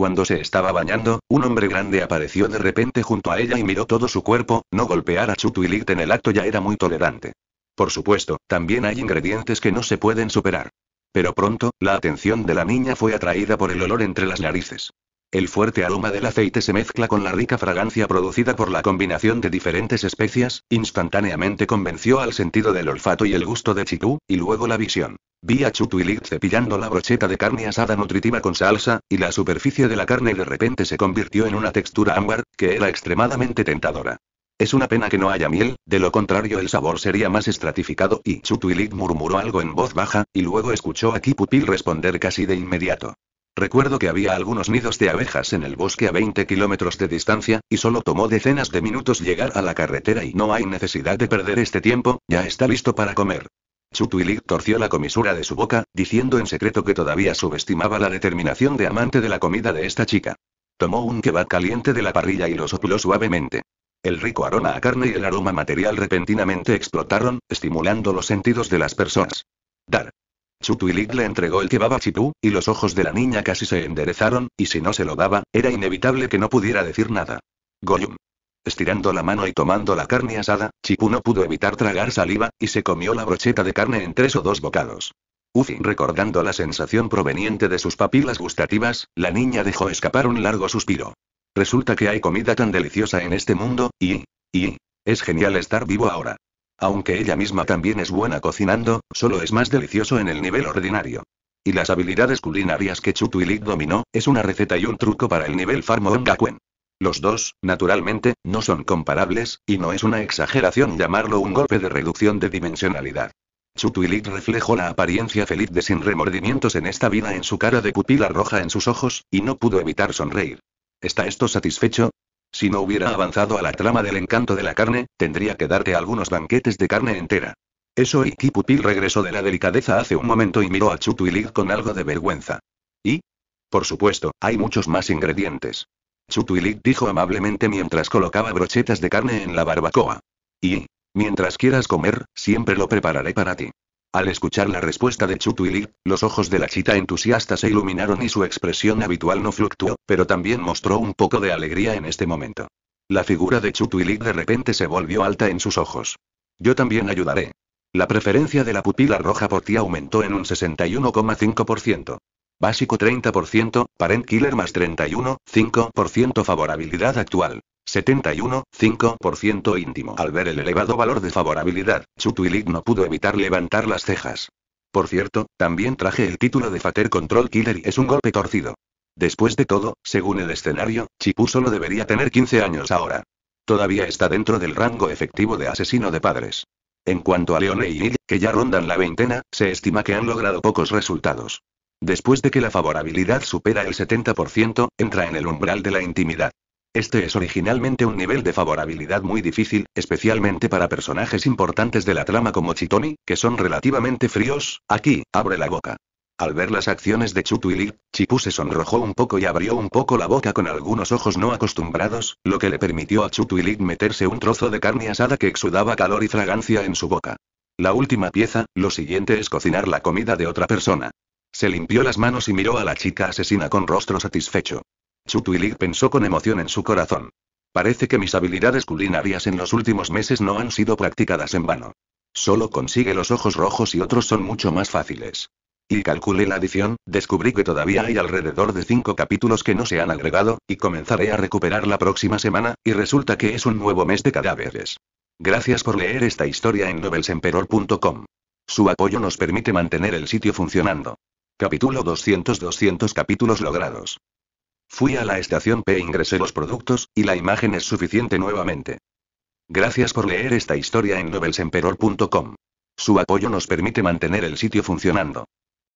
Cuando se estaba bañando, un hombre grande apareció de repente junto a ella y miró todo su cuerpo, no golpear a Chutwilit en el acto ya era muy tolerante. Por supuesto, también hay ingredientes que no se pueden superar. Pero pronto, la atención de la niña fue atraída por el olor entre las narices. El fuerte aroma del aceite se mezcla con la rica fragancia producida por la combinación de diferentes especias, instantáneamente convenció al sentido del olfato y el gusto de Chitu, y luego la visión. Vi a Chutu y cepillando la brocheta de carne asada nutritiva con salsa, y la superficie de la carne de repente se convirtió en una textura ámbar, que era extremadamente tentadora. Es una pena que no haya miel, de lo contrario el sabor sería más estratificado, y Chutu murmuró algo en voz baja, y luego escuchó a Kipupil responder casi de inmediato. Recuerdo que había algunos nidos de abejas en el bosque a 20 kilómetros de distancia, y solo tomó decenas de minutos llegar a la carretera y no hay necesidad de perder este tiempo, ya está listo para comer. Chutuilik torció la comisura de su boca, diciendo en secreto que todavía subestimaba la determinación de amante de la comida de esta chica. Tomó un kebab caliente de la parrilla y lo sopló suavemente. El rico aroma a carne y el aroma material repentinamente explotaron, estimulando los sentidos de las personas. Dar. Lid le entregó el kebab a Chipú, y los ojos de la niña casi se enderezaron, y si no se lo daba, era inevitable que no pudiera decir nada. Goyum. Estirando la mano y tomando la carne asada, Chipu no pudo evitar tragar saliva, y se comió la brocheta de carne en tres o dos bocados. Ufin, recordando la sensación proveniente de sus papilas gustativas, la niña dejó escapar un largo suspiro. Resulta que hay comida tan deliciosa en este mundo, y... y... es genial estar vivo ahora. Aunque ella misma también es buena cocinando, solo es más delicioso en el nivel ordinario. Y las habilidades culinarias que Chutuilik dominó, es una receta y un truco para el nivel Farmon Gakuen. Los dos, naturalmente, no son comparables, y no es una exageración llamarlo un golpe de reducción de dimensionalidad. Chutuilik reflejó la apariencia feliz de sin remordimientos en esta vida en su cara de pupila roja en sus ojos, y no pudo evitar sonreír. ¿Está esto satisfecho? Si no hubiera avanzado a la trama del encanto de la carne, tendría que darte algunos banquetes de carne entera. Eso y Kipupil regresó de la delicadeza hace un momento y miró a Chutuilig con algo de vergüenza. ¿Y? Por supuesto, hay muchos más ingredientes. Chutuilig dijo amablemente mientras colocaba brochetas de carne en la barbacoa. Y, mientras quieras comer, siempre lo prepararé para ti. Al escuchar la respuesta de Chutuili, los ojos de la chita entusiasta se iluminaron y su expresión habitual no fluctuó, pero también mostró un poco de alegría en este momento. La figura de Chutuili de repente se volvió alta en sus ojos. Yo también ayudaré. La preferencia de la pupila roja por ti aumentó en un 61,5%. Básico 30%, Parent Killer más 31,5% favorabilidad actual. 71,5% íntimo. Al ver el elevado valor de favorabilidad, Chutuilik no pudo evitar levantar las cejas. Por cierto, también traje el título de Fater Control Killer y es un golpe torcido. Después de todo, según el escenario, Chipu solo debería tener 15 años ahora. Todavía está dentro del rango efectivo de asesino de padres. En cuanto a Leone y que ya rondan la veintena, se estima que han logrado pocos resultados. Después de que la favorabilidad supera el 70%, entra en el umbral de la intimidad. Este es originalmente un nivel de favorabilidad muy difícil, especialmente para personajes importantes de la trama como Chitoni, que son relativamente fríos, aquí, abre la boca. Al ver las acciones de Chutu y Chipu se sonrojó un poco y abrió un poco la boca con algunos ojos no acostumbrados, lo que le permitió a Chutu y meterse un trozo de carne asada que exudaba calor y fragancia en su boca. La última pieza, lo siguiente es cocinar la comida de otra persona. Se limpió las manos y miró a la chica asesina con rostro satisfecho. Chutuilik pensó con emoción en su corazón. Parece que mis habilidades culinarias en los últimos meses no han sido practicadas en vano. Solo consigue los ojos rojos y otros son mucho más fáciles. Y calculé la adición, descubrí que todavía hay alrededor de cinco capítulos que no se han agregado, y comenzaré a recuperar la próxima semana, y resulta que es un nuevo mes de cadáveres. Gracias por leer esta historia en novelsemperor.com. Su apoyo nos permite mantener el sitio funcionando. Capítulo 200 200 capítulos logrados. Fui a la estación P e ingresé los productos, y la imagen es suficiente nuevamente. Gracias por leer esta historia en novelsemperor.com. Su apoyo nos permite mantener el sitio funcionando.